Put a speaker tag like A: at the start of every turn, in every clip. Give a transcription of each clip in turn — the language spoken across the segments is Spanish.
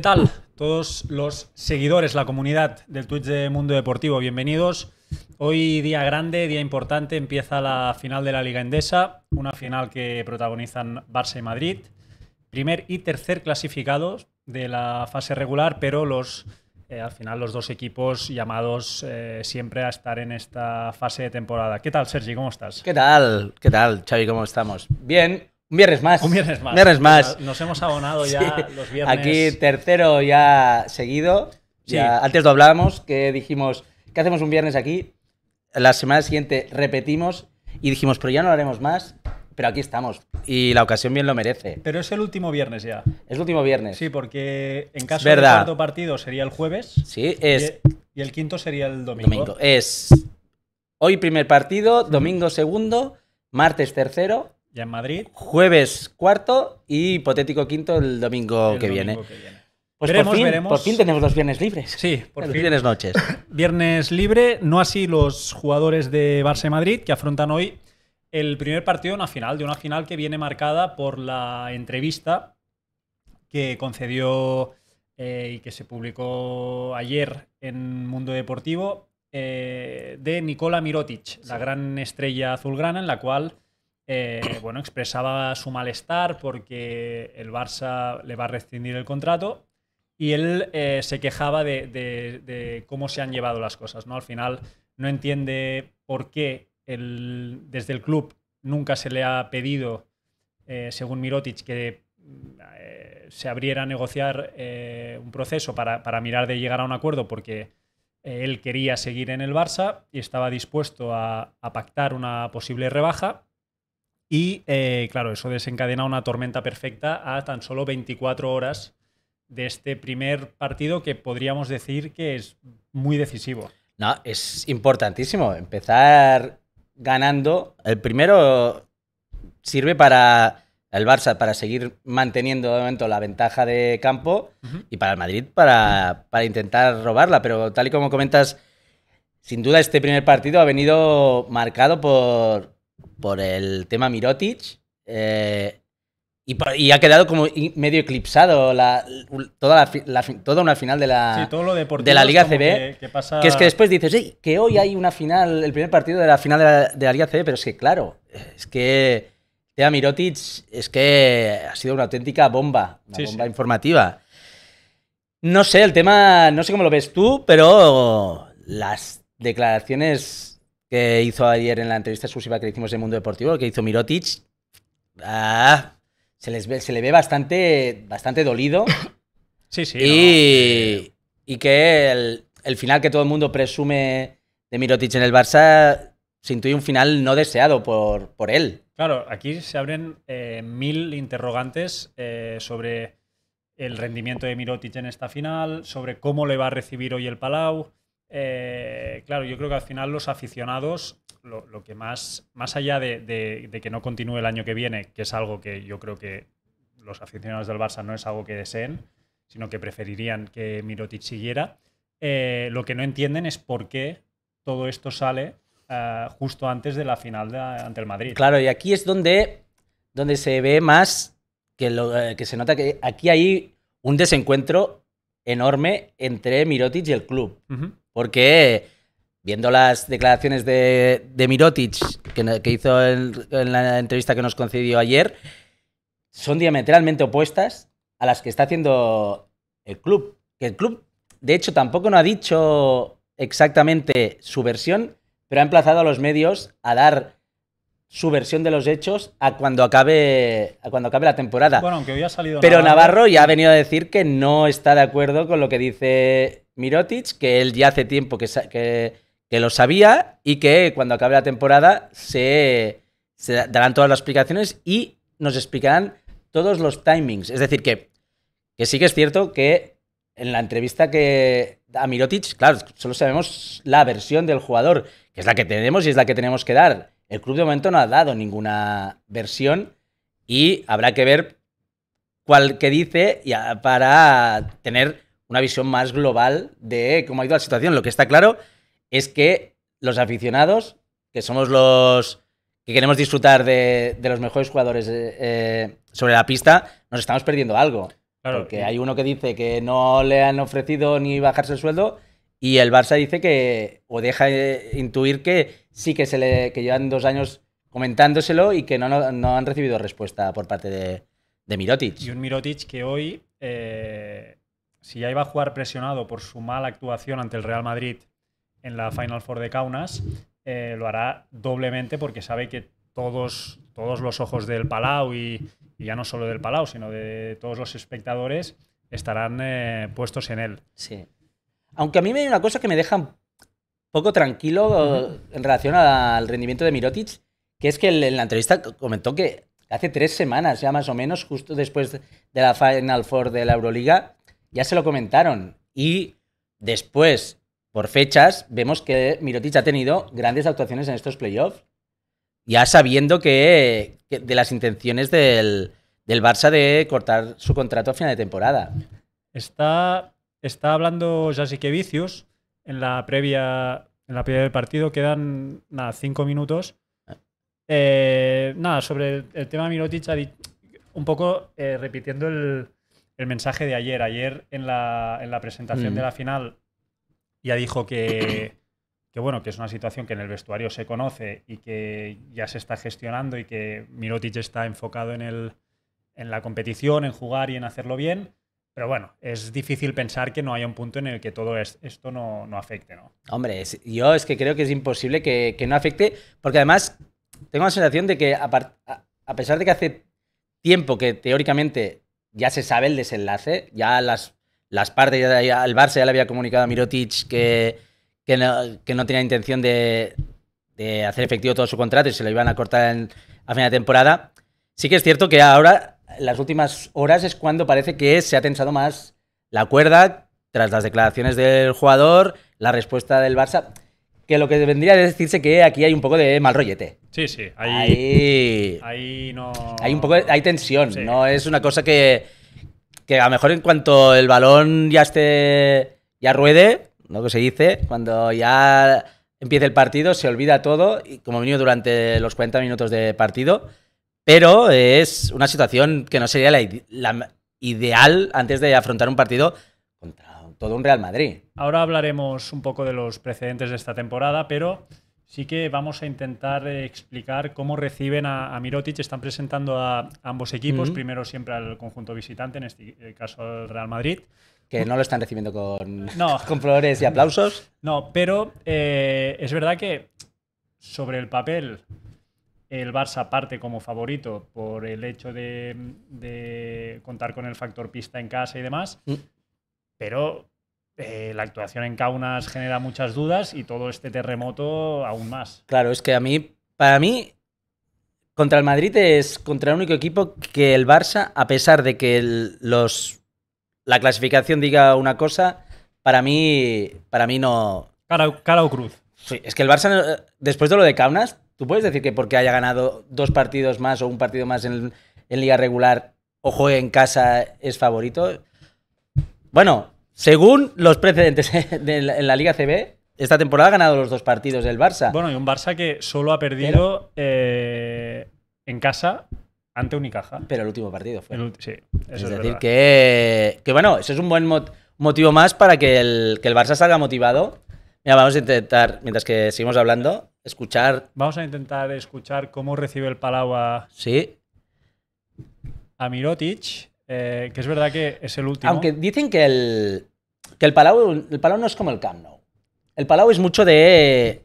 A: ¿Qué tal? Todos los seguidores, la comunidad del Twitch de Mundo Deportivo, bienvenidos. Hoy día grande, día importante, empieza la final de la Liga Endesa, una final que protagonizan Barça y Madrid. Primer y tercer clasificados de la fase regular, pero los eh, al final los dos equipos llamados eh, siempre a estar en esta fase
B: de temporada. ¿Qué tal, Sergi? ¿Cómo estás? ¿Qué tal? ¿Qué tal, Xavi? ¿Cómo estamos? Bien, un viernes más. Un viernes más. Viernes más. Nos hemos abonado ya los viernes. Aquí tercero ya seguido. Ya, antes lo hablábamos, que dijimos, ¿qué hacemos un viernes aquí? La semana siguiente repetimos y dijimos, pero ya no lo haremos más. Pero aquí estamos y la ocasión bien lo merece.
A: Pero es el último viernes ya. Es el último viernes. Sí, porque en caso ¿verdad? de cuarto partido
B: sería el jueves. Sí, es. Y el quinto sería el domingo. Domingo. Es hoy primer partido, domingo segundo, martes tercero ya en Madrid. Jueves cuarto y hipotético quinto el domingo, que, viene. Pues veremos, fin, veremos. por fin tenemos
A: los viernes libres. Sí, por fin. Viernes noches. Viernes libre, no así los jugadores de Barça Madrid que afrontan hoy el primer partido de una final, de una final que viene marcada por la entrevista que concedió eh, y que se publicó ayer en Mundo Deportivo eh, de Nicola Mirotic, la gran estrella azulgrana, en la cual eh, bueno, expresaba su malestar porque el Barça le va a rescindir el contrato y él eh, se quejaba de, cómo se han llevado las cosas. ¿no? Al final no entiende por qué desde el club nunca se le ha pedido, eh, según Mirotic, que se abriera a negociar un proceso para, mirar de llegar a un acuerdo porque él quería seguir en el Barça y estaba dispuesto a pactar una posible rebaja y eh, claro, eso desencadena una tormenta perfecta a tan solo 24 horas de este primer partido que podríamos decir que es muy decisivo.
B: No, es importantísimo empezar ganando. El primero sirve para el Barça para seguir manteniendo de momento la ventaja de campo y para el Madrid para, intentar robarla. Pero tal y como comentas, sin duda este primer partido ha venido marcado por, por el tema Mirotic. Eh, y, ha quedado como medio eclipsado toda, una final de la, Liga CB. Que, es que después dices, sí que hoy hay una final, el primer partido de la final de la, Liga CB, pero es que claro, es que tema Mirotic es que ha sido una auténtica bomba, una bomba informativa. No sé, el tema, no sé cómo lo ves tú, pero las declaraciones que hizo ayer en la entrevista exclusiva que hicimos en Mundo Deportivo, que hizo Mirotic, ah, se, le ve bastante, bastante dolido. Sí, sí. Y, eh, que el, final que todo el mundo presume de Mirotic en el Barça se intuye un final no deseado por, él.
A: Claro, aquí se abren eh, mil interrogantes eh, sobre el rendimiento de Mirotic en esta final, sobre cómo le va a recibir hoy el Palau, eh, claro, yo creo que al final los aficionados, lo, que más, más allá de, que no continúe el año que viene, que es algo que yo creo que los aficionados del Barça no es algo que deseen, sino que preferirían que Mirotic siguiera, eh, lo que no entienden es por qué todo esto sale eh,
B: justo antes de la final ante el Madrid. Claro, y aquí es donde, donde se ve más que, que se nota que aquí hay un desencuentro enorme entre Mirotic y el club. Porque viendo las declaraciones de, de Mirotic que, hizo en, la entrevista que nos concedió ayer, son diametralmente opuestas a las que está haciendo el club. Que el club, de hecho, tampoco no ha dicho exactamente su versión, pero ha emplazado a los medios a dar su versión de los hechos a cuando acabe, la temporada. Pero Navarro ya ha venido a decir que no está de acuerdo con lo que dice Mirotic, que él ya hace tiempo que, que, lo sabía y que cuando acabe la temporada se, darán todas las explicaciones y nos explicarán todos los timings. Es decir, que, que sí que es cierto que en la entrevista que a Mirotic, claro, solo sabemos la versión del jugador, que es la que tenemos y es la que tenemos que dar. El club de momento no ha dado ninguna versión y habrá que ver cuál que dice para tener una visión más global de cómo ha ido la situación. Lo que está claro es que los aficionados, que somos los que queremos disfrutar de, los mejores jugadores eh, eh, sobre la pista, nos estamos perdiendo algo. porque hay uno que dice que no le han ofrecido ni bajarse el sueldo y el Barça dice que, o deja eh, intuir que sí que, se le, llevan dos años comentándoselo y que no, han recibido respuesta por parte de, Mirotic. Y
A: un Mirotic que hoy si ya iba a jugar presionado por su mala actuación ante el Real Madrid en la Final Four de Kaunas, eh, lo hará doblemente porque sabe que todos, todos los ojos del Palau y, ya no solo del Palau, sino de todos los espectadores estarán eh, puestos en él. Sí.
B: Aunque a mí me hay una cosa que me deja poco tranquilo en relación al rendimiento de Mirotic, que es que en la entrevista comentó que hace tres semanas ya más o menos, justo después de la Final Four de la Euroliga, ya se lo comentaron. Y después, por fechas, vemos que Mirotic ha tenido grandes actuaciones en estos playoffs. Ya sabiendo que, de las intenciones del, Barça de cortar su contrato a final de temporada.
A: Está, está hablando que Vicius en la previa en la previa del partido quedan nada, cinco minutos. Ah. Eh, nada, sobre el, tema de Mirotic, un poco eh, repitiendo el, el mensaje de ayer. Ayer en la, presentación de mm. la final ya dijo que, bueno, que es una situación que en el vestuario se conoce y que ya se está gestionando y que Mirotic está enfocado en, la competición, en jugar y en hacerlo bien. Pero bueno, es difícil pensar que no haya un punto en el que todo esto no, afecte,
B: ¿no? Hombre, yo es que creo que es imposible que, no afecte, porque además tengo la sensación de que a, pesar de que hace tiempo que teóricamente ya se sabe el desenlace, ya las, partes, ya, el Barça ya le había comunicado a Mirotic que, que, no, tenía intención de, hacer efectivo todo su contrato y se lo iban a cortar a final de temporada. Sí que es cierto que ahora, las últimas horas, es cuando parece que se ha tensado más la cuerda tras las declaraciones del jugador, la respuesta del Barça que lo que vendría a decirse que aquí hay un poco de mal rollete. Sí, sí, ahí, ahí, no... Hay un poco, hay tensión, no es una cosa que, que a lo mejor en cuanto el balón ya esté, ya ruede, lo Que se dice, cuando ya empieza el partido, se olvida todo, y como venido durante los 40 minutos de partido, pero es una situación que no sería la, la ideal antes de afrontar un partido contra todo un Real Madrid.
A: Ahora hablaremos un poco de los precedentes de esta temporada, pero sí que vamos a intentar eh, explicar cómo reciben a, Mirotic. Están presentando a ambos equipos, mm. primero siempre al conjunto visitante, en este caso al Real Madrid. Que no lo están recibiendo con, con flores y aplausos. No, pero eh, es verdad que sobre el papel el Barça parte como favorito por el hecho de, de, contar con el factor pista en casa y demás, mm. pero
B: eh, la actuación en Kaunas genera muchas dudas y todo este terremoto aún más. Claro, es que a mí, para mí, contra el Madrid es contra el único equipo que el Barça, a pesar de que los, la clasificación diga una cosa, para mí, para mí no.
A: Cara, o cruz.
B: Sí, es que el Barça, después de lo de Kaunas, tú puedes decir que porque haya ganado dos partidos más o un partido más en, liga regular, o juegue en casa es favorito. Bueno, según los precedentes en la Liga CB, esta temporada ha ganado los dos partidos del Barça. Bueno, y un Barça que solo ha perdido eh, en casa ante Unicaja. Pero el último partido
A: fue. sí, eso es, es, decir,
B: que, bueno, eso es un buen motivo más para que el, el Barça salga motivado. Mira, vamos a intentar, mientras que seguimos hablando, escuchar.
A: Vamos a intentar escuchar cómo recibe el Palau a. Sí. A Mirotic, eh, que es verdad que es el último. Aunque
B: dicen que el, que el Palau, no es como el Camp Nou. El Palau es mucho de...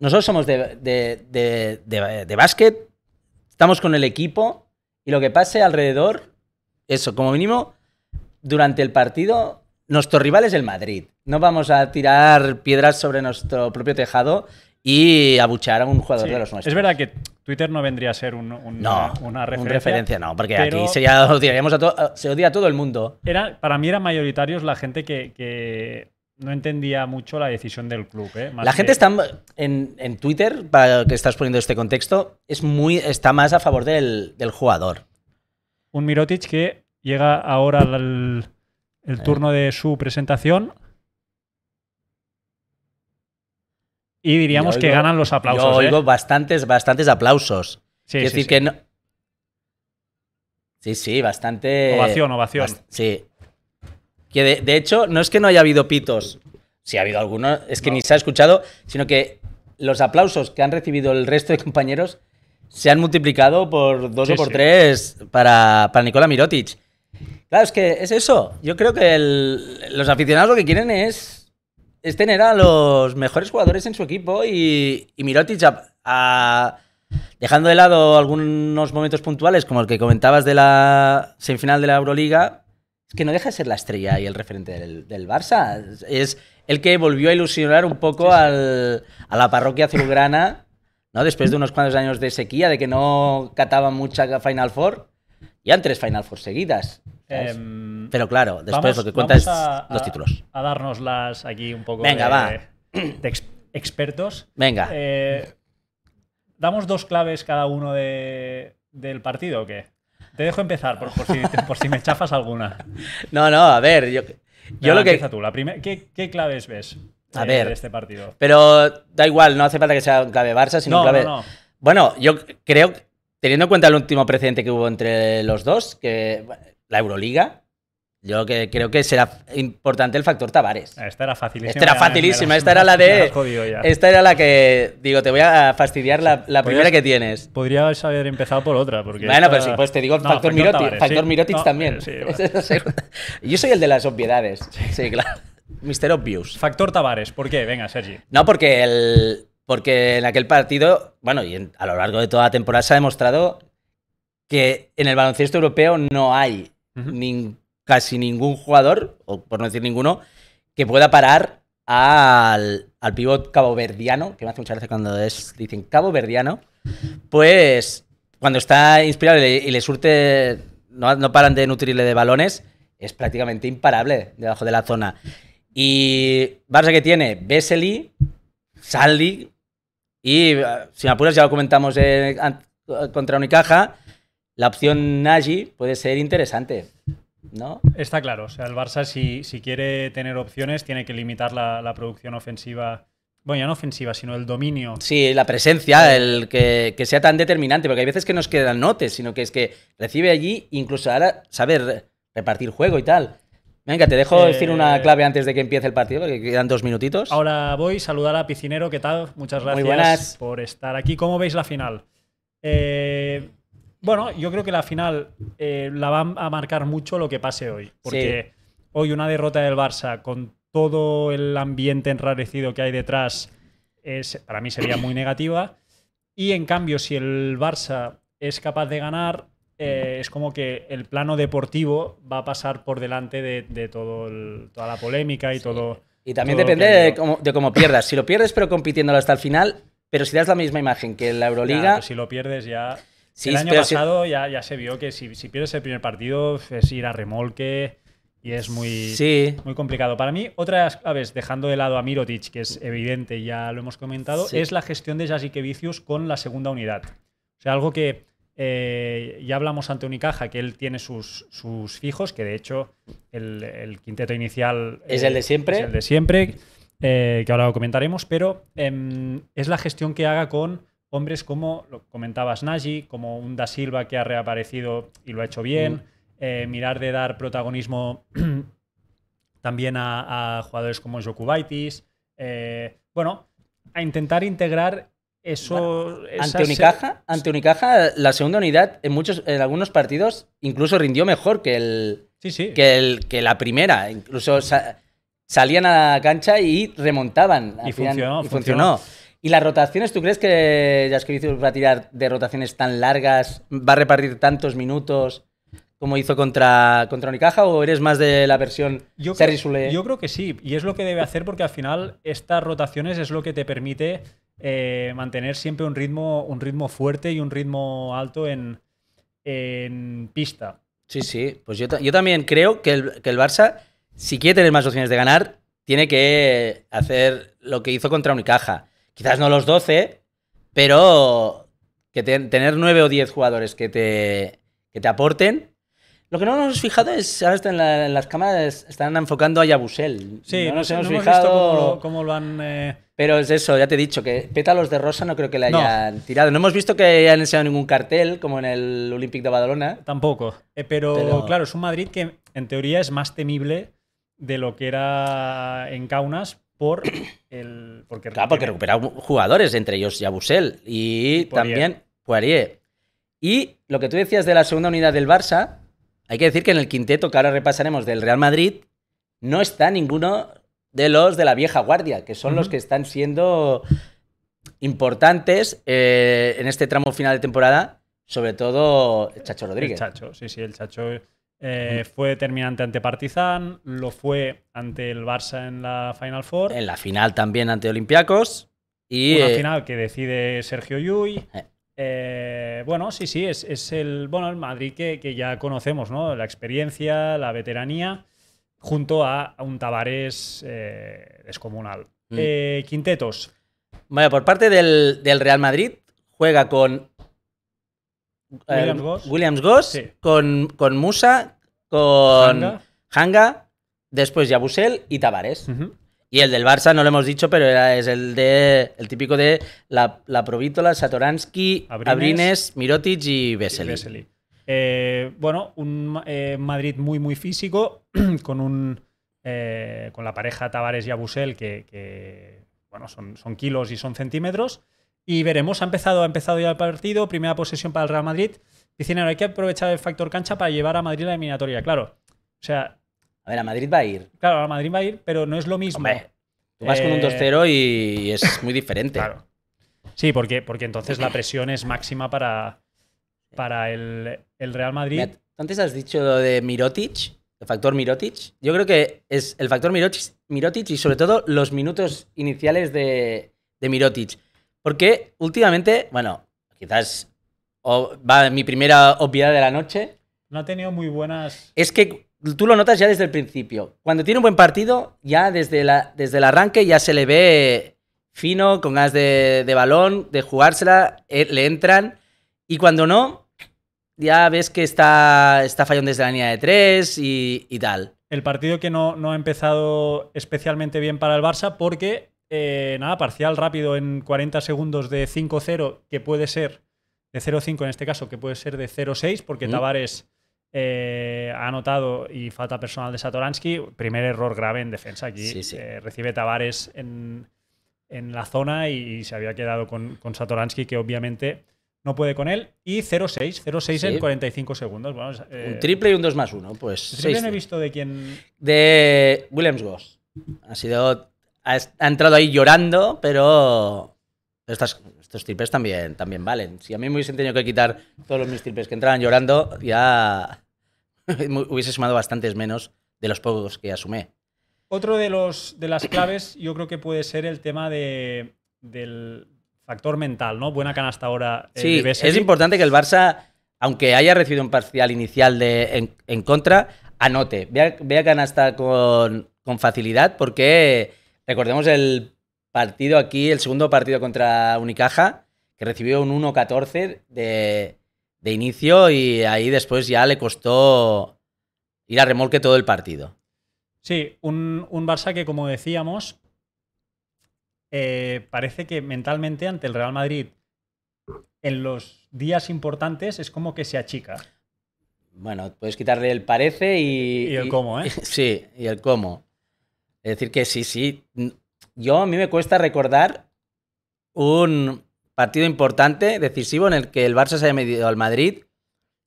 B: Nosotros somos de, de, de básquet, estamos con el equipo y lo que pase alrededor, eso, como mínimo, durante el partido, nuestro rival es el Madrid. No vamos a tirar piedras sobre nuestro propio tejado y abuchar a un jugador de los nuestros. Es
A: verdad que Twitter no vendría a ser un, una, referencia. no, porque aquí a
B: se odia a todo el mundo.
A: Era, para mí eran mayoritarios la gente que, no entendía mucho la decisión del club. ¿eh? la gente está
B: en, Twitter, para que estás poniendo este contexto, es muy, está más a favor del, jugador.
A: Un Mirotic que llega ahora al, el eh. turno de su presentación
B: Y diríamos que ganan los aplausos. Yo oigo ¿eh? bastantes, bastantes aplausos. Sí, sí, decir que Sí, sí, bastante. Ovación, ovación. sí. Que de, hecho, no es que no haya habido pitos. Si ha habido alguno, es que ni se ha escuchado, sino que los aplausos que han recibido el resto de compañeros se han multiplicado por dos o por tres para, para Nicola Mirotic. Claro, es que es eso. Yo creo que los aficionados lo que quieren es es tener a los mejores jugadores en su equipo y, y Mirotic a, dejando de lado algunos momentos puntuales como el que comentabas de la semifinal de la Euroliga, es que no deja de ser la estrella y el referente del, Barça. Es el que volvió a ilusionar un poco a la parroquia azulgrana, ¿no? después de unos cuantos años de sequía, de que no cataban mucha Final Four, y han tres Final Four seguidas. Em, pero claro, después lo que cuenta es los títulos.
A: A, darnos las aquí un poco de, va. expertos. Venga. Eh, ¿Damos dos claves cada uno del partido o qué? Te dejo empezar por, si, me chafas alguna.
B: No, no, a ver, yo, yo lo que... Empieza tú, la
A: ¿qué, claves ves? a eh, ver, este partido.
B: Pero da igual, no hace falta que sea un clave Barça, sino clave. No, no. Bueno, yo creo, teniendo en cuenta el último precedente que hubo entre los dos, que la Euroliga, yo que creo que será importante el factor Tavares. Esta era facilísima. Esta era facilísima. Esta era la de. Esta era la que. Digo, te voy a fastidiar la, primera que tienes. Podrías haber empezado por otra. Porque bueno, pero pues sí, pues te digo factor, mirotic factor Mirotic eh, también. Yo soy el de las obviedades. Sí, claro. Mister Obvious. Factor Tavares. ¿Por qué? Venga, Sergi. No, porque el. Porque en aquel partido, bueno, y a lo largo de toda la temporada se ha demostrado que en el baloncesto europeo no hay ningún casi ningún jugador, o por no decir ninguno, que pueda parar al, al pivot caboverdiano, que me hace mucha gracia cuando es, dicen caboverdiano, pues cuando está inspirado y le, surte, no, paran de nutrirle de balones, es prácticamente imparable debajo de la zona. Y Barça que tiene Besseli, sally y si me apuras ya lo comentamos eh, contra Unicaja, la opción Nagy puede ser interesante.
A: Está claro, o sea, el Barça si, si quiere tener opciones tiene que limitar la, producción ofensiva.
B: Bueno, ya no ofensiva, sino el dominio. Sí, la presencia, el que, sea tan determinante, porque hay veces que nos quedan notes, sino que es que recibe allí, incluso ahora saber repartir juego y tal. Venga, te dejo decir una eh, clave antes de que empiece el partido, porque quedan dos minutitos.
A: Ahora voy, a saludar a Picinero, ¿qué tal? Muchas gracias por estar aquí. ¿Cómo veis la final? Eh, bueno, yo creo que la final eh, la va a marcar mucho lo que pase hoy. Porque hoy una derrota del Barça con todo el ambiente enrarecido que hay detrás es, para mí sería muy negativa. Y en cambio, si el Barça es capaz de ganar, eh, es como que el plano deportivo va a pasar por delante de, todo toda la polémica y todo.
B: Y también depende de cómo, de cómo pierdas. Si lo pierdes pero compitiéndolo hasta el final, pero si das la misma imagen que en la Euroliga. si lo pierdes ya el año pasado
A: ya, se vio que si, si, pierdes el primer partido es ir a remolque y es muy, muy complicado. Para mí, otra vez, dejando de lado a Mirotic, que es evidente, ya lo hemos comentado, es la gestión de Jasique con la segunda unidad. O sea, algo que eh, ya hablamos ante Unicaja, que él tiene sus, sus fijos, que de hecho el, quinteto inicial... Es el de eh, siempre. el de siempre, eh, que ahora lo comentaremos, pero em, es la gestión que haga con hombres como, lo comentabas, Nagy, como un Da Silva que ha reaparecido y lo ha hecho bien, mm. eh, mirar de dar protagonismo también a, jugadores como
B: Jokubaitis,
A: eh, bueno, a intentar integrar eso. ante, Unicaja,
B: ante Unicaja, la segunda unidad en muchos, en algunos partidos incluso rindió mejor que el, Que, el que la primera. Incluso salían a la cancha y remontaban. Y, funcionó. ¿Y las rotaciones? ¿Tú crees que Jaskevicius va a tirar de rotaciones tan largas? ¿Va a repartir tantos minutos? como hizo contra, contra Unicaja o eres más de la versión yo Sule? Yo
A: creo que sí, y es lo que debe hacer porque al final estas rotaciones es lo que te permite eh, mantener siempre un ritmo, un ritmo fuerte y un ritmo alto en, en pista.
B: Sí, sí, pues yo, yo también creo que el, que el, Barça, si quiere tener más opciones de ganar, tiene que hacer lo que hizo contra Unicaja. Quizás no los 12, pero que tener 9 o 10 jugadores que te, que te aporten. Lo que no nos hemos fijado es, ahora en, las cámaras están enfocando a Yabusel. Sí, no nos pues, hemos fijado.
A: cómo, lo han. Eh,
B: pero es eso, ya te he dicho, que pétalos de rosa no creo que le hayan tirado. No hemos visto que hayan enseñado ningún cartel, como en el Olympic de Badalona. Tampoco. Eh,
A: pero, pero, claro, es un Madrid que en teoría es más temible de lo que era en Kaunas por el porque claro, porque
B: recupera jugadores, entre ellos Yabusel y, también Poirier. Y lo que tú decías de la segunda unidad del Barça, hay que decir que en el quinteto que ahora repasaremos del Real Madrid, no está ninguno de los de la vieja guardia, que son los que están siendo importantes eh, en este tramo final de temporada, sobre todo el Chacho Rodríguez. El
A: Chacho, sí, sí, el Chacho eh, fue determinante ante Partizan, lo fue ante el Barça en la Final Four. En la
B: final también ante Olympiacos. Y, Una eh, final
A: que decide Sergio Llull. Eh. bueno, sí, sí, es, el, bueno, el Madrid que, ya conocemos, ¿no? La experiencia, la veteranía, junto a, un Tavares
B: descomunal. Mm. quintetos. Bueno, por parte del Real Madrid, juega con Williams eh, Goss, con, Musa, con Hanga. después Yabusel y Tavares. Y el del Barça no lo hemos dicho, pero es el de el típico de la, Provítola, Satoransky, Abrines, Mirotic y Vesely.
A: Eh, bueno, un eh, Madrid muy, muy físico, con un con la pareja Tavares y Abusel, que, bueno, son, son, kilos y son centímetros. Y veremos, ha empezado, ha empezado ya el partido, primera posesión para el Real Madrid. Dicen, hay que aprovechar el factor cancha para llevar a Madrid la eliminatoria, claro. O sea... A ver, a Madrid va a ir. Claro, a Madrid va a ir, pero no es lo mismo. tú vas con un 2-0
B: eh, y es muy diferente. claro. Sí, porque, porque entonces la presión
A: es máxima para,
B: para el, Real Madrid. antes has dicho lo de Mirotic, el factor Mirotic. Yo creo que es el factor Mirotic, y sobre todo los minutos iniciales de, de Mirotic. Porque últimamente, bueno, quizás va mi primera obviedad de la noche.
A: No ha tenido muy buenas.
B: Es que tú lo notas ya desde el principio. Cuando tiene un buen partido, ya desde, desde el arranque ya se le ve fino, con ganas de, balón, de jugársela, eh, le entran. Y cuando no, ya ves que está, está fallando desde la línea de tres y, tal.
A: El partido que no, no ha empezado especialmente bien para el Barça porque eh, nada, parcial rápido en 40 segundos de 5-0, que puede ser de 0-5 en este caso, que puede ser de 0-6, porque mm. Tavares eh, ha anotado y falta personal de Satoransky. Primer error grave en defensa aquí. Eh, recibe Tavares en, la zona y, se había quedado con, con Satoransky, que
B: obviamente
A: no puede con él. Y 0-6, 0-6 en 45 segundos. un
B: triple y un 2 más 1, pues. ¿Triple he visto de quién? De Williams Goss. Ha sido ha, entrado ahí llorando, pero estos tripes también, también valen. Si a mí me hubiesen tenido que quitar todos los mis tripes que entraban llorando, ya hubiese sumado bastantes menos de los pocos que asumé.
A: Otro de, los, de las claves yo creo que puede ser el tema de, del factor mental, ¿no? Buena canasta ahora. Eh, sí, es
B: importante que el Barça, aunque haya recibido un parcial inicial de, en, en contra, anote, vea, vea canasta con, con facilidad porque Recordemos el partido aquí, el segundo partido contra Unicaja, que recibió un 1-14 de, inicio y ahí después ya le costó ir a remolque todo el partido.
A: Sí, un, un Barça que, como decíamos, eh, parece que mentalmente ante el Real Madrid, en los días importantes, es como que se achica.
B: Bueno, puedes quitarle el parece y. el cómo, ¿eh? sí, y el cómo. Es decir, que sí, sí. Yo a mí me cuesta recordar un partido importante, decisivo, en el que el Barça se haya medido al Madrid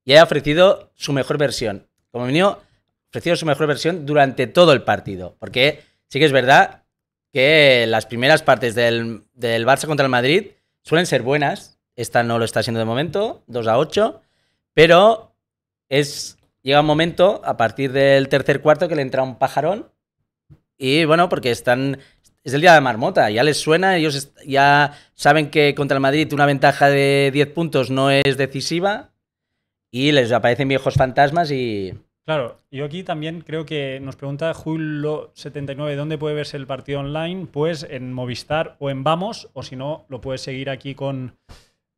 B: y haya ofrecido su mejor versión. Como venido, ofrecido su mejor versión durante todo el partido. Porque sí que es verdad que las primeras partes del, Barça contra el Madrid suelen ser buenas. Esta no lo está siendo de momento, 2 a 8. Pero es, llega un momento, a partir del tercer cuarto, que le entra un pajarón y bueno, porque están. Es el día de marmota, ya les suena, ellos ya saben que contra el Madrid una ventaja de 10 puntos no es decisiva y les aparecen viejos fantasmas y.
A: Claro, yo aquí también creo que nos pregunta Julio79, ¿dónde puede verse el partido online? Pues en Movistar o en Vamos, o si no, lo puedes seguir aquí con,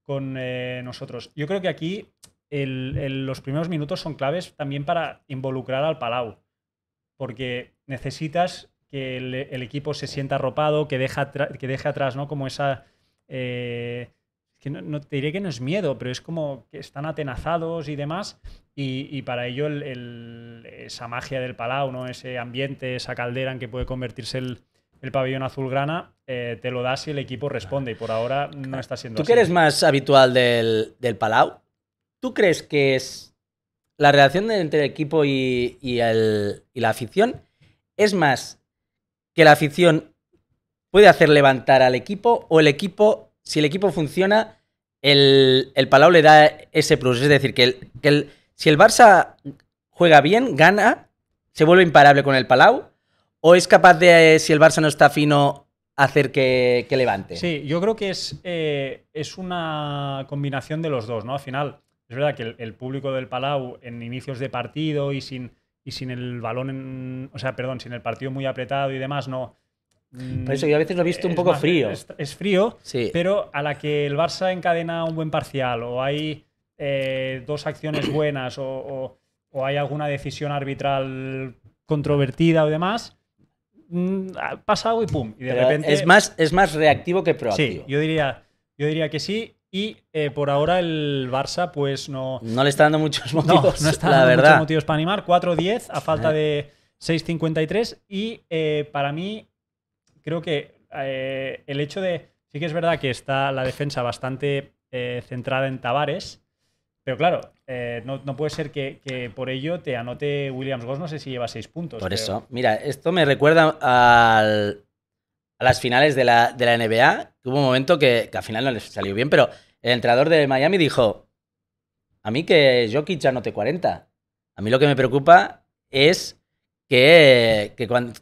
A: con eh, nosotros. Yo creo que aquí los primeros minutos son claves también para involucrar al Palau, porque necesitas que el, equipo se sienta arropado, que, que deje atrás, ¿no? Como esa... Eh, que no, te diré que no es miedo, pero es como que están atenazados y demás. Y, para ello esa magia del Palau, ¿no? ese ambiente, esa caldera en que puede convertirse el, el pabellón azulgrana, eh, te lo das y el equipo responde. Y por ahora no está siendo ¿Tú que eres más
B: habitual del, Palau? ¿Tú crees que es la relación entre el equipo y, y, y la afición es más que la afición puede hacer levantar al equipo o el equipo, si el equipo funciona, el, Palau le da ese plus. Es decir, que, si el Barça juega bien, gana, se vuelve imparable con el Palau o es capaz de, si el Barça no está fino, hacer que, levante.
A: Sí, yo creo que es, eh, es una combinación de los dos, ¿no? Al final, es verdad que el público del Palau en inicios de partido y sin y sin el balón, o sea, perdón, sin el partido muy apretado y demás, no.
B: Por mm, eso yo a veces lo he visto un poco frío. Es,
A: frío, sí. pero a la que el Barça encadena un buen parcial o hay eh, dos acciones buenas o, o, hay alguna decisión arbitral controvertida o demás, mm, pasa algo y pum. Y repente... es, más, es más reactivo que proactivo. Sí, yo diría, yo diría que sí y eh, por ahora el Barça, pues no.
B: No le está dando muchos motivos. No, está dando muchos motivos
A: para animar. 4-10 a falta eh. de 6-53. Y eh, para mí, creo que el hecho de. Sí que es verdad que está la defensa bastante centrada en Tavares. Pero claro, no, puede ser que, por ello te anote Williams Goss. No sé si lleva 6 puntos. Por eso.
B: Mira, esto me recuerda al a las finales de la, de la NBA, hubo un momento que, al final no les salió bien, pero el entrenador de Miami dijo, a mí que Jokic ya no te 40. A mí lo que me preocupa es que, cuando,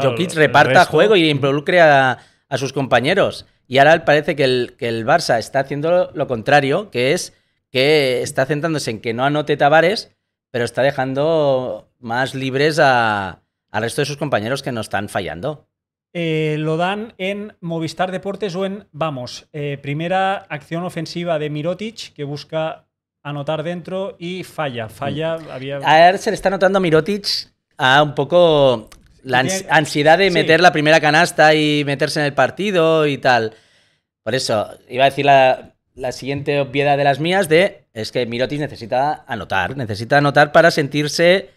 B: Jokic reparta juego y mm. involucre a, sus compañeros. Y ahora parece que el, que el Barça está haciendo lo contrario, que es que está centrándose en que no anote Tabares pero está dejando más libres al resto de sus compañeros que no están fallando.
A: Eh, lo dan en Movistar Deportes o en Vamos. Eh, primera acción ofensiva de Mirotic que busca anotar dentro y falla. Falla. Mm. A
B: ver se le está notando a Mirotic a un poco la ansiedad de meter la primera canasta y meterse en el partido y tal. Por eso, iba a decir la, siguiente obviedad de las mías de es que Mirotic necesita anotar, necesita anotar para sentirse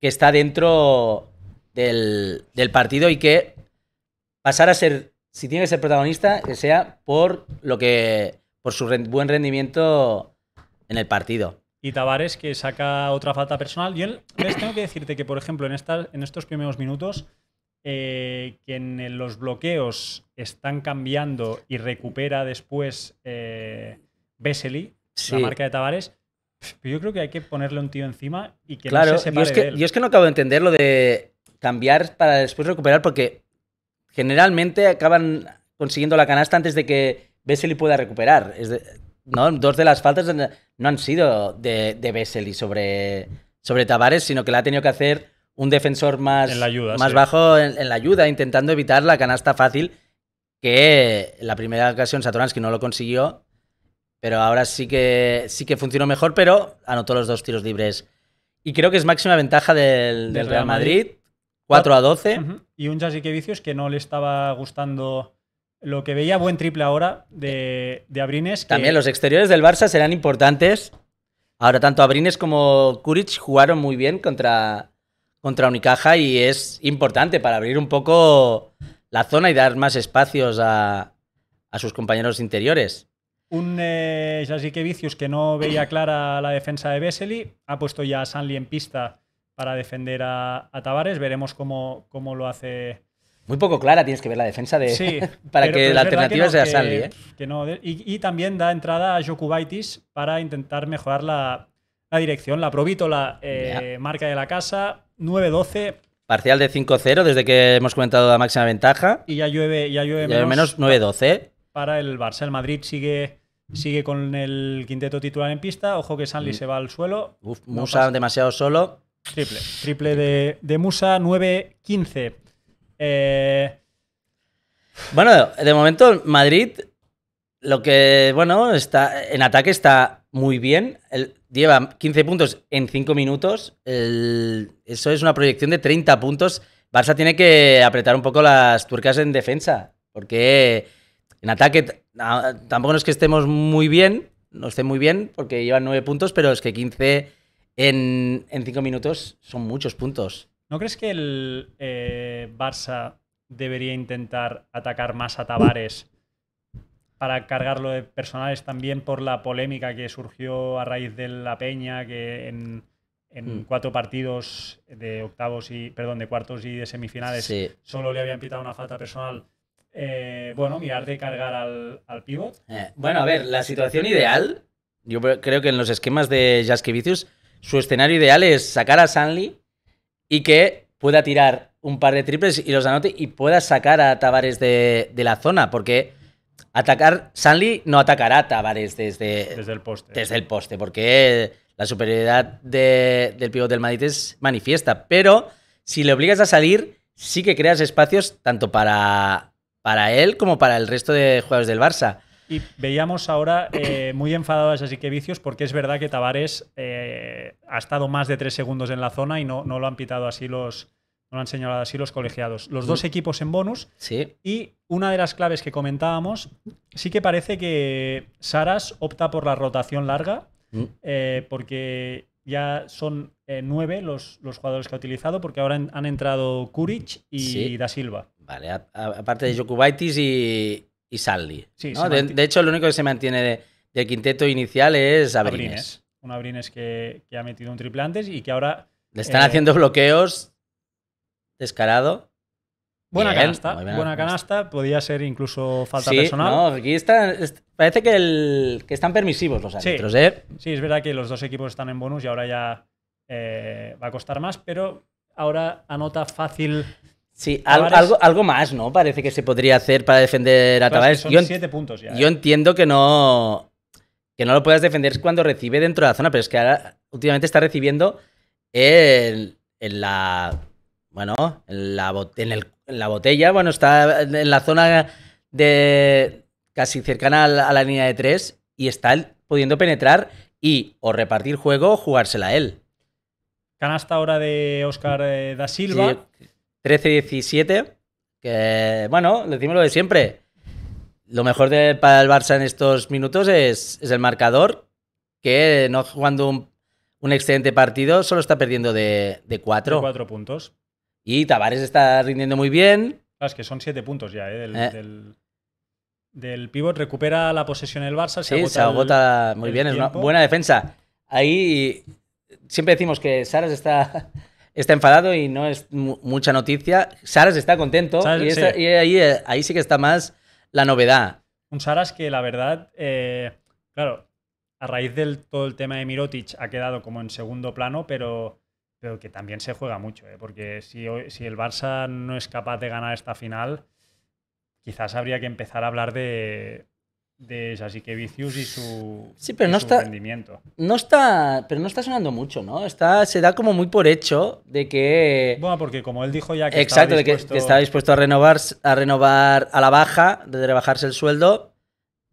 B: que está dentro del, del partido y que pasar a ser, si tiene que ser protagonista, que sea por lo que, por su buen rendimiento en el partido.
A: Y Tavares que saca otra falta personal. Yo les tengo que decirte que, por ejemplo, en, esta, en estos primeros minutos, eh, que en los bloqueos están cambiando y recupera después eh, la marca de Tavares. Yo creo que hay que ponerle un tío encima y que claro, no se separe es que,
B: Yo es que no acabo de entender lo de cambiar para después recuperar, porque generalmente acaban consiguiendo la canasta antes de que Vesely pueda recuperar. ¿no? Dos de las faltas no han sido de, de sobre, sobre Tavares, sino que la ha tenido que hacer un defensor más, más bajo en, la ayuda, intentando evitar la canasta fácil, que la primera ocasión que no lo consiguió, pero ahora sí que, sí que funcionó mejor, pero anotó los dos tiros libres. Y creo que es máxima ventaja del, Real Madrid 4 ah, a 12.
A: Y un Jazzy que no le estaba gustando lo que veía, buen triple ahora de, de Abrines. También los
B: exteriores del Barça serán importantes. Ahora, tanto Abrines como Kuric jugaron muy bien contra, contra Unicaja y es importante para abrir un poco la zona y dar más espacios a, sus compañeros interiores.
A: Un eh, que no veía clara la defensa de Vesely, ha puesto ya a Sanli en pista para defender a, a Tavares. Veremos cómo, cómo lo hace.
B: Muy poco clara tienes que ver la defensa de sí, para que la alternativa sea Sanli. ¿eh?
A: no, y, también da entrada a Jokubaitis para intentar mejorar la, dirección. La probito, la eh, marca de la casa, 9-12.
B: Parcial de 5-0 desde que hemos comentado la máxima ventaja. Y ya llueve, ya llueve menos, 9-12.
A: Para el Barça, el Madrid sigue, sigue con el quinteto titular en pista. Ojo que Sanli mm. se va al suelo. Uf, Musa demasiado solo. Triple. Triple de, Musa, 9-15. Eh,
B: bueno, de momento Madrid, lo que, bueno, está en ataque está muy bien. lleva 15 puntos en 5 minutos. eso es una proyección de 30 puntos. Barça tiene que apretar un poco las tuercas en defensa, porque en ataque tampoco es que estemos muy bien, no esté muy bien, porque llevan 9 puntos, pero es que 15 en, cinco minutos son muchos puntos.
A: ¿No crees que el eh, Barça debería intentar atacar más a Tavares para cargarlo de personales también por la polémica que surgió a raíz de la Peña, que en, hmm. cuatro partidos de octavos y, perdón, de cuartos y de semifinales solo le habían pitado una falta personal? Eh, bueno, mirar de cargar al, pivot. Eh, bueno, a ver, la situación ideal,
B: yo creo que en los esquemas de Jaskivicius, su escenario ideal es sacar a Sanli y que pueda tirar un par de triples y los anote y pueda sacar a Tavares de, la zona, porque atacar Sanli no atacará a Tavares desde, el poste. Desde el poste, porque la superioridad del pivote del Madrid es manifiesta, pero si le obligas a salir, sí que creas espacios tanto para, para él como para el resto de jugadores del Barça. Y veíamos
A: ahora eh, muy enfadadas así que vicios, porque es verdad que Tavares eh, ha estado más de tres segundos en la zona y no, no lo han pitado así los. No han señalado así los colegiados. Los dos mm. equipos en bonus. Sí. Y una de las claves que comentábamos, sí que parece que Saras opta por la rotación larga, mm. eh, porque ya son nueve los, los, jugadores que ha utilizado, porque ahora han, entrado Kuric y Da Silva.
B: Vale, aparte de Jokubaitis y, y Saldi. de, hecho, lo único que se mantiene de, quinteto inicial es Abrines.
A: Un Abrines que, ha metido un triple antes y que
B: ahora. Le están eh, haciendo bloqueos descarado. Buena canasta, buena, canasta.
A: Podía ser incluso falta personal. No,
B: aquí está, parece que,
A: el, que están permisivos los árbitros. Sí, ¿eh? sí, es verdad que los dos equipos están en bonus y ahora ya eh, va a costar más, pero ahora anota fácil Sí, algo, algo
B: más, ¿no? Parece que se podría hacer para defender a pues Tavares. Son yo, puntos ya, Yo ¿eh? entiendo que no, que no lo puedas defender cuando recibe dentro de la zona, pero es que ahora últimamente está recibiendo en, la. Bueno, en la, la, botella, bueno, está en la zona de. casi cercana a la, línea de tres y está pudiendo penetrar y o repartir juego o jugársela a él.
A: Canasta ahora de Oscar eh, da Silva.
B: 13-17, que bueno, decimos lo de siempre. Lo mejor de, para el Barça en estos minutos es, el marcador, que no jugando un, excelente partido, solo está perdiendo de, de cuatro. puntos. Y Tavares está rindiendo muy bien. Ah,
A: es que son siete puntos ya, ¿eh? eh. Del, pivot recupera la posesión el Barça. Se sí, muy bien, es una buena
B: defensa. Ahí siempre decimos que Saras está está enfadado y no es mucha noticia. Saras está contento y, ahí, eh, ahí, sí que está más la novedad.
A: Un Saras que la verdad, eh, claro, a raíz del todo el tema de Mirotic ha quedado como en segundo plano, pero, pero que también se juega mucho, eh, porque si, si el Barça no es capaz de ganar esta final, quizás habría que empezar a hablar de, de así que Vicius
B: y su, rendimiento. No está, pero no está sonando mucho, ¿no? Está, se da como muy por hecho de que... Bueno, porque como él dijo ya que... estaba dispuesto... que, dispuesto a renovar, a renovar a la baja, de rebajarse el sueldo,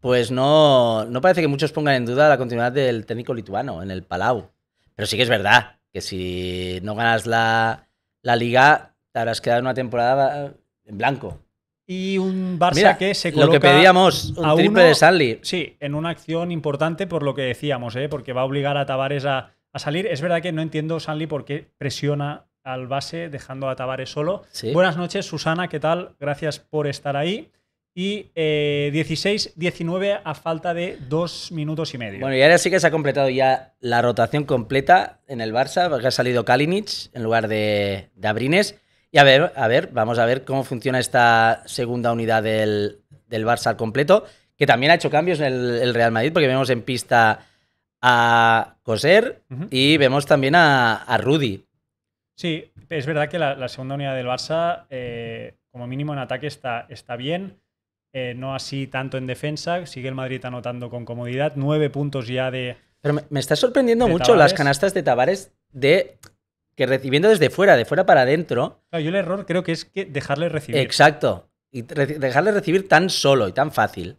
B: pues no, no parece que muchos pongan en duda la continuidad del técnico lituano en el Palau. Pero sí que es verdad que si no ganas la, la liga, te habrás quedado una temporada en blanco
A: y un Barça que se coloca lo que pedíamos un triple de
B: Sanli. Sí, en una
A: acción importante por lo que decíamos, ¿eh? porque va a obligar a Tavares a, salir. Es verdad que no entiendo Sanli por qué presiona al base dejando a Tavares solo. Buenas noches, Susana, ¿qué tal? Gracias por estar ahí. Y 16-19 eh, a falta de dos minutos y medio. Bueno,
B: y ahora sí que se ha completado ya la rotación completa en el Barça, porque ha salido Kalinic en lugar de, de Abrines. Y a ver, a ver, vamos a ver cómo funciona esta segunda unidad del, Barça al completo, que también ha hecho cambios en el, Real Madrid, porque vemos en pista a Coser y vemos también a, Rudy.
A: Sí, es verdad que la, segunda unidad del Barça, eh, como mínimo en ataque, está, está bien. Eh, no así tanto en defensa. Sigue el Madrid anotando con
B: comodidad. Nueve puntos ya de. Pero me, está sorprendiendo mucho las canastas de Tavares de que recibiendo desde fuera, de fuera para adentro. hay
A: yo el error creo que es que dejarle recibir.
B: Exacto. Y dejarle recibir tan solo y tan fácil.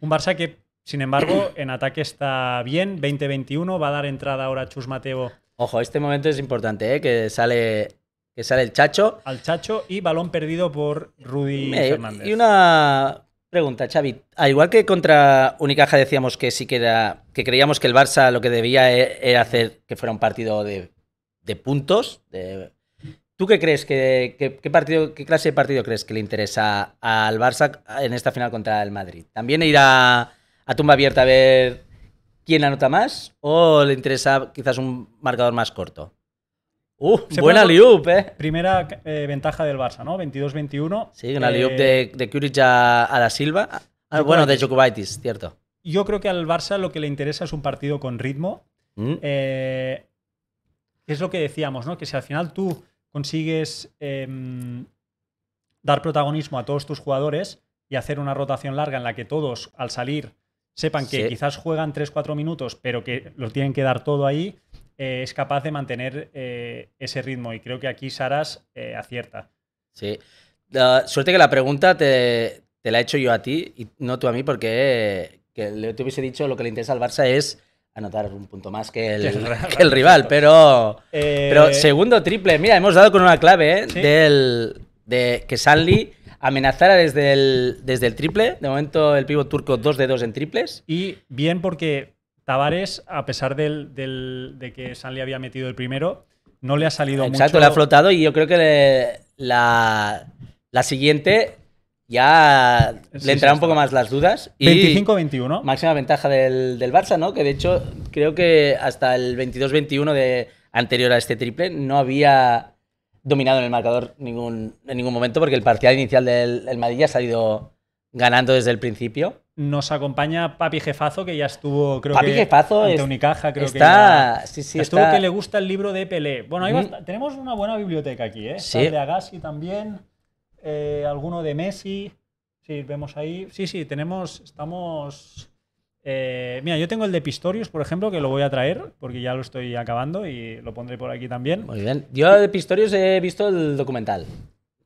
B: Un Barça que, sin embargo,
A: en ataque está bien. 20-21, va a dar entrada ahora Chus Mateo.
B: Ojo, este momento es importante, ¿eh? que sale que sale el Chacho. Al Chacho y balón perdido por
A: Rudy Fernández.
B: Y una pregunta, Xavi. Al igual que contra Unicaja decíamos que sí que era que creíamos que el Barça lo que debía eh, era hacer que fuera un partido de de puntos. ¿Tú qué crees? Que, qué, partido, ¿Qué clase de partido crees que le interesa al Barça en esta final contra el Madrid? ¿También ir a, tumba abierta a ver quién anota más? ¿O le interesa quizás un marcador más corto? Uh, buena liup,
A: eh. Primera eh, ventaja del Barça, ¿no? 22-21. Sí, una liup
B: eh, de, de a, la Silva. Ah, bueno, de Jokubaitis, cierto.
A: Yo creo que al Barça lo que le interesa es un partido con ritmo. Mm. Eh, es lo que decíamos, ¿no? Que si al final tú consigues em, dar protagonismo a todos tus jugadores y hacer una rotación larga en la que todos, al salir, sepan que quizás juegan 3-4 minutos, pero que lo tienen que dar todo ahí, eh, es capaz de mantener eh, ese ritmo. Y creo que aquí Saras eh, acierta.
B: Sí. suerte que la pregunta te, la he hecho yo a ti y no tú a mí, porque te hubiese dicho lo que le interesa al Barça es anotar un punto más que el, rival, pero, eh, pero segundo triple. Mira, hemos dado con una clave ¿eh? del, de que Sanli amenazara desde el, desde el triple. De momento, el pivo turco 2 de 2 en triples. Y
A: bien, porque Tavares, a pesar del, de que Sanli había metido el primero, no le ha salido mucho. Exacto, le ha
B: flotado y yo creo que la, la siguiente ya le entrarán un poco más las dudas. 25-21. Máxima ventaja del, del, Barça, ¿no? Que de hecho creo que hasta el 22-21 de anterior a este triple no había dominado en el marcador ningún, en ningún momento porque el parcial inicial del, madilla Madrid ya ha salido ganando desde el principio.
A: Nos acompaña Papi Jefazo, que ya estuvo, creo Papi que. Jefazo ante Unicaja, creo está, que. estuvo que le gusta el libro de Pelé. Bueno, ahí mm. tenemos una buena biblioteca aquí, ¿eh? Sí. de Agassi también. Eh, alguno de Messi. Sí, vemos ahí. Sí, sí, tenemos, estamos... Eh, mira, yo tengo el de Pistorius, por ejemplo, que lo voy a traer porque ya lo estoy acabando y lo pondré por aquí
B: también. Muy bien. Yo de Pistorius he visto el documental.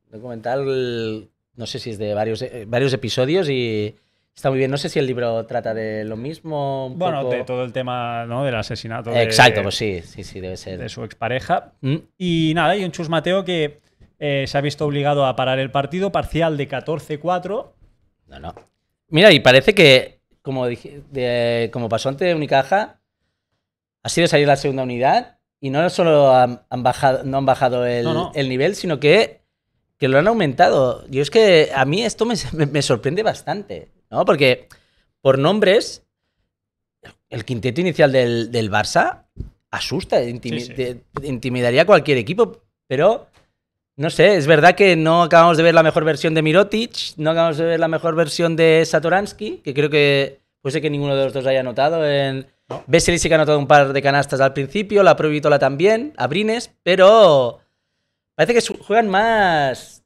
B: El documental, no sé si es de varios, eh, varios episodios y, Está muy bien. No sé si el libro trata de lo mismo. Un bueno, de todo el tema ¿no? del asesinato. Exacto, pues sí, sí, sí, debe ser. De su expareja.
A: Mm. Y nada, y un Chus Mateo que eh, se ha visto obligado a parar el partido, parcial
B: de 14-4. No, no. Mira, y parece que, como, dije, de, como pasó Unicaja, ha sido salir la segunda unidad y no solo han, bajado, no han bajado el, nivel, sino que, lo han aumentado. Yo es que a mí esto me, sorprende bastante, ¿no? Porque por nombres, el quinteto inicial del, Barça asusta, intimidaría a cualquier equipo, pero no sé, es verdad que no acabamos de ver la mejor versión de Mirotic, no acabamos de ver la mejor versión de Satoransky, que creo que pues sé que ninguno de los dos haya notado. En... sí que ha notado un par de canastas al principio, la prohibitola también, Abrines, pero parece que juegan más,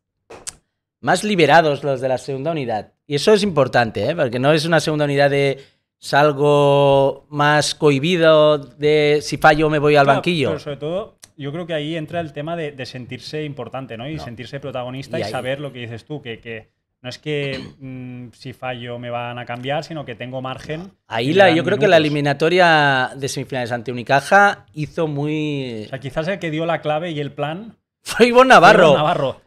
B: más liberados los de la segunda unidad. Y eso es importante, ¿eh? porque no es una segunda unidad de salgo más cohibido de si fallo me voy al banquillo.
A: sobre todo yo creo que ahí entra el tema de, sentirse importante, ¿no? Y sentirse protagonista y, saber lo que dices tú, que, no es que mm, si fallo me van a cambiar, sino que tengo margen. Ahí la, yo creo que la
B: eliminatoria de semifinales ante Unicaja hizo muy. O sea, quizás el que dio la clave y el plan. Fue Ivonne Navarro. Navarro.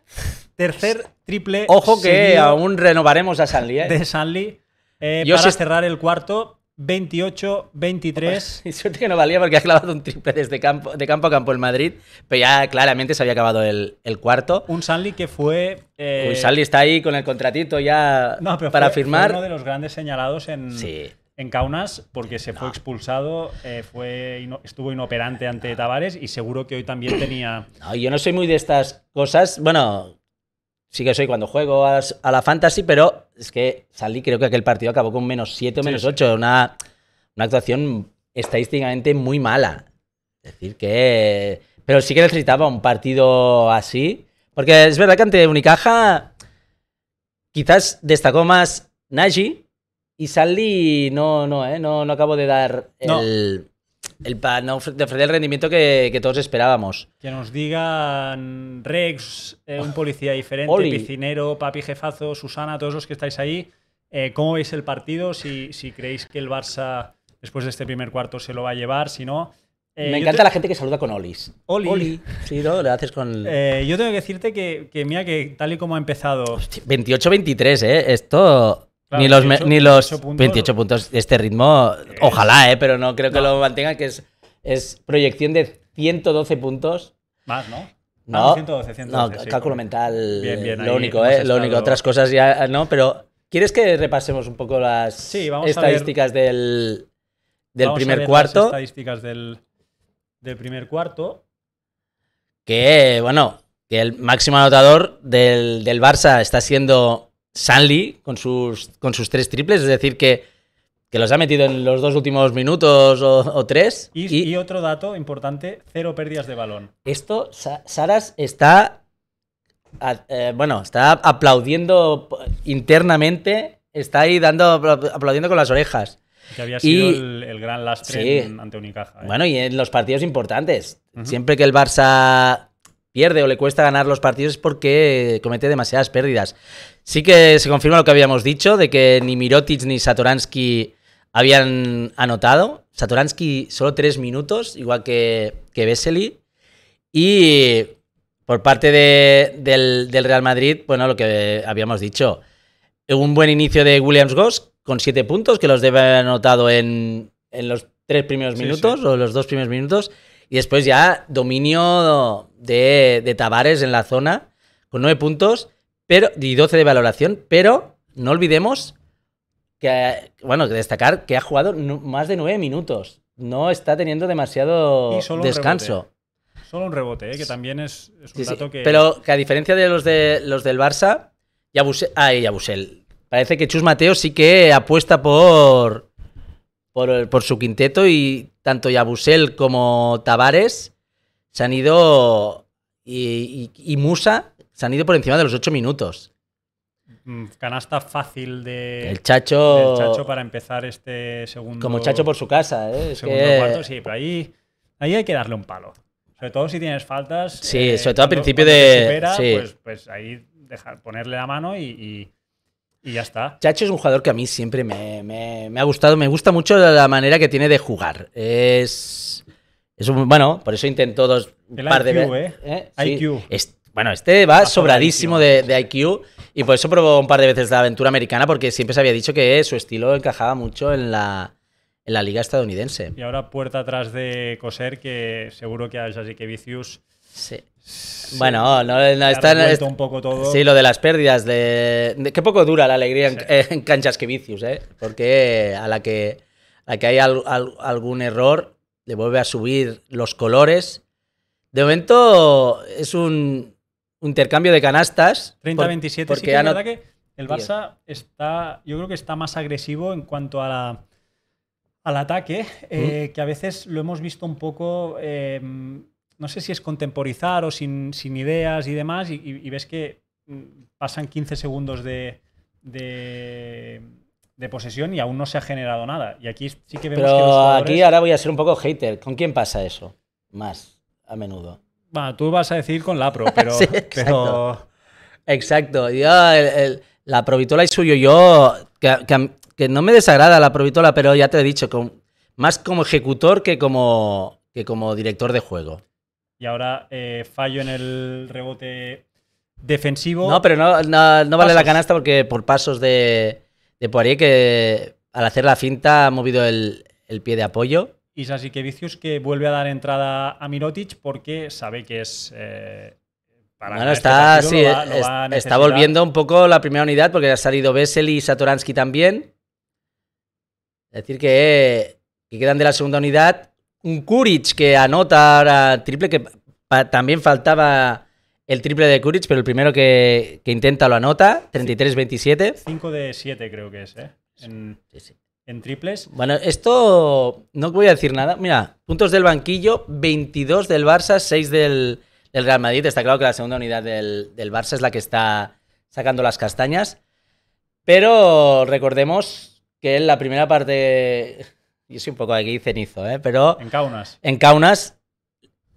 A: Tercer triple. Ojo que aún
B: renovaremos a Sanli. ¿eh? De Sanli. Eh, para cerrar el cuarto, 28, 23. y suerte que no valía porque ha clavado un triple desde campo, de campo a campo el Madrid, pero ya claramente se había acabado el, cuarto. Un Sanli que fue. Eh... Un está ahí con el contratito ya para firmar. uno
A: de los grandes señalados en. En Kaunas, porque se fue expulsado, eh, fue estuvo inoperante ante Tavares y seguro que hoy también
B: tenía. yo no soy muy de estas cosas. Bueno, sí que soy cuando juego a la fantasy, pero es que salí, creo que aquel partido acabó con menos 7 o menos 8. Una, actuación estadísticamente muy mala. Es decir, que. Pero sí que necesitaba un partido así. Porque es verdad que ante Unicaja quizás destacó más Nagy y Sally no, no, eh, no, no acabo de dar el el, para no ofrecer el rendimiento que, todos esperábamos.
A: Que nos digan Rex, eh, un policía diferente, Oli. Piscinero, Papi Jefazo, Susana, todos los que estáis ahí, eh, ¿cómo veis el partido? Si, si creéis que el Barça después de este primer cuarto se lo va a llevar, si no... Eh, Me encanta la
B: gente que saluda con Olis. Oli. Sí, ¿no? Le haces con. yo
A: tengo que decirte que, que, mira, que tal y como ha empezado.
B: 28-23, ¿eh? Esto ni los, 28, ni los 28 puntos, de este ritmo, ojalá, eh, pero no creo que lo mantengan, que es, es proyección de 112 puntos. Más,
C: ¿no? No, ah, cálculo mental, lo único, ¿eh? Lo único, otras
B: cosas ya no, pero ¿quieres que repasemos un poco las estadísticas del, del vamos primer a ver cuarto?
A: estadísticas del, primer cuarto.
B: Que, bueno, que el máximo anotador del, del Barça está siendo Sanli con sus, con sus tres triples, es decir, que, que los ha metido en los dos últimos minutos o, tres. Y, otro dato importante, cero pérdidas de balón. Esto, Saras está, eh, bueno, está aplaudiendo internamente, está ahí dando, aplaudiendo con las orejas. Que había sido el, gran lastre ante Unicaja. ¿eh? Bueno, y en los partidos importantes. Siempre que el Barça pierde o le cuesta ganar los partidos es porque comete demasiadas pérdidas. Sí que se confirma lo que habíamos dicho, de que ni Mirotic ni Satoransky habían anotado. Satoransky solo tres minutos, igual que, que Vesely. Y por parte del, Real Madrid, bueno, lo que habíamos dicho, un buen inicio de Williams Goss con siete puntos, que los debe haber anotado en, los tres primeros minutos o los dos primeros minutos. Y después ya dominio de, de Tavares en la zona con nueve puntos y 12 de valoración, pero no olvidemos que, bueno, destacar que ha jugado más de 9 minutos. No está teniendo demasiado descanso.
A: Solo un rebote, ¿eh? que también es, un dato que. Pero
B: que a diferencia de los, de, los del Barça, Yabusel, ah, Yabusel. Parece que Chus Mateo sí que apuesta por, por, su quinteto y tanto Yabusel como Tavares se han ido. y Musa se han ido por encima de los 8 minutos.
A: Mm, canasta fácil de. El Chacho. para empezar este segundo. Como Chacho por su casa, ¿eh? segundo cuarto, sí, pero ahí, ahí hay que darle un palo. Sobre todo si tienes faltas. Sí, eh, sobre todo al principio de. Pues, pues, ahí ponerle la mano y,
B: y, ya está. Chacho es un jugador que a mí siempre me, ha gustado. Me gusta mucho la manera que tiene de jugar. Es. es un, bueno, por eso intento dos. par de veces. Eh. ¿Eh? IQ. Bueno, este va sobradísimo de, IQ y por eso probó un par de veces la aventura americana porque siempre se había dicho que su estilo encajaba mucho en la, en la liga estadounidense. Y
A: ahora puerta atrás de coser que seguro que a que Vicius...
B: Sí. Bueno, no, está, está un poco todo. Sí, lo de las pérdidas de, qué poco dura la alegría en, eh, canchas que Vicius ¿eh? Porque a la que que hay algún error le vuelve a subir los colores. De momento es un intercambio de canastas. 30-27, Porque sí que el Barça
A: está, yo creo que está más agresivo en cuanto a la, al ataque, eh, que a veces lo hemos visto un poco, em, no sé si es contemporizar o sin, ideas y demás, y, ves que mm, pasan 15 segundos de, de posesión y aún no se ha generado nada. Y aquí sí que vemos Pero que aquí
B: ahora voy a ser un poco hater. ¿Con quién pasa eso? Más a menudo. Bueno, tú vas a decir con la pero. Pero... exacto. la Provitola y suyo, yo. Que, no me desagrada la Provitola, pero ya te he dicho, más como ejecutor que como, director de juego.
A: Y ahora eh, fallo en el rebote
B: defensivo. No, pero no, vale la canasta porque por pasos de, Poirier, que al hacer la finta ha movido el pie de apoyo
A: y Sasikevicius que vuelve a dar entrada a Mirotic porque sabe que es... Eh, para bueno, este está, está volviendo
B: un poco la primera unidad porque ha salido Bessel y Satoransky también. Es decir, que, quedan de la segunda unidad un Kuric que anota ahora triple, que también faltaba el triple de Kuric, pero el primero que, intenta lo anota, 33-27.
A: 5 de 7 creo que es, ¿eh? Sí, sí en triples. Bueno,
B: esto no voy a decir nada. Mira, puntos del banquillo, 22 del Barça, 6 del, del Real Madrid. Está claro que la segunda unidad del, Barça es la que está sacando las castañas. Pero recordemos que en la primera parte, yo soy un poco aquí cenizo, ¿eh? pero... En Kaunas. En Kaunas,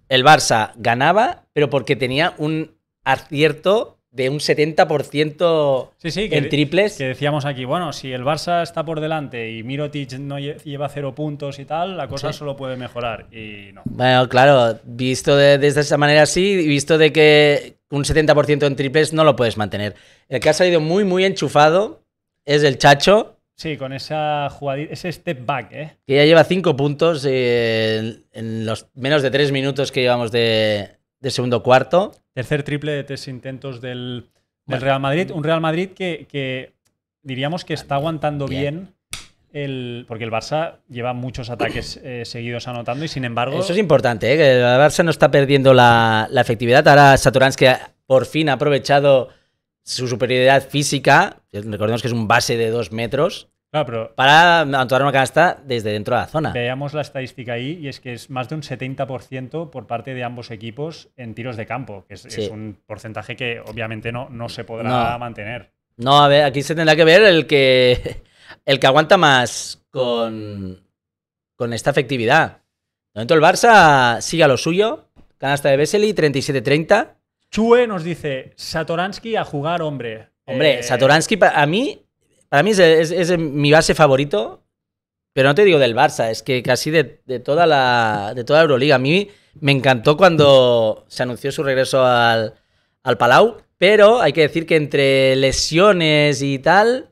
B: el Barça ganaba, pero porque tenía un acierto de un 70% sí, en
A: triples. Que decíamos aquí, bueno, si el Barça está por delante y Mirotic no lleva cero puntos y tal, la cosa solo puede mejorar y no.
B: Bueno, claro, visto de, esa manera sí, visto de que un 70% en triples no lo puedes mantener. El que ha salido muy, muy enchufado es el Chacho.
A: Sí, con esa ese step back, ¿eh?
B: Que ya lleva cinco puntos eh, en, los menos de tres minutos que llevamos de segundo cuarto.
A: Tercer triple de tres intentos del, Real Madrid. Un Real Madrid que, diríamos que está aguantando bien. El, porque el Barça lleva muchos ataques eh, seguidos anotando y sin embargo... Eso es
B: importante, ¿eh? que el Barça no está perdiendo la, la efectividad. Ahora Saturansky por fin ha aprovechado su superioridad física. Recordemos que es un base de dos metros Ah, para anotar una canasta desde dentro de la zona.
A: Veamos la estadística ahí y es que es más de un 70% por parte de ambos equipos en tiros de campo, que es, un porcentaje que obviamente no, no se podrá mantener.
B: No, a ver, aquí se tendrá que ver el que, el que aguanta más con, con esta efectividad. De momento el Barça sigue a lo suyo, canasta de Vesely, 37-30. Chue nos dice, Satoransky a jugar hombre. Hombre, eh, Satoransky a mí para mí es, mi base favorito, pero no te digo del Barça, es que casi de, toda la, de toda Euroliga. A mí me encantó cuando se anunció su regreso al, al Palau, pero hay que decir que entre lesiones y tal,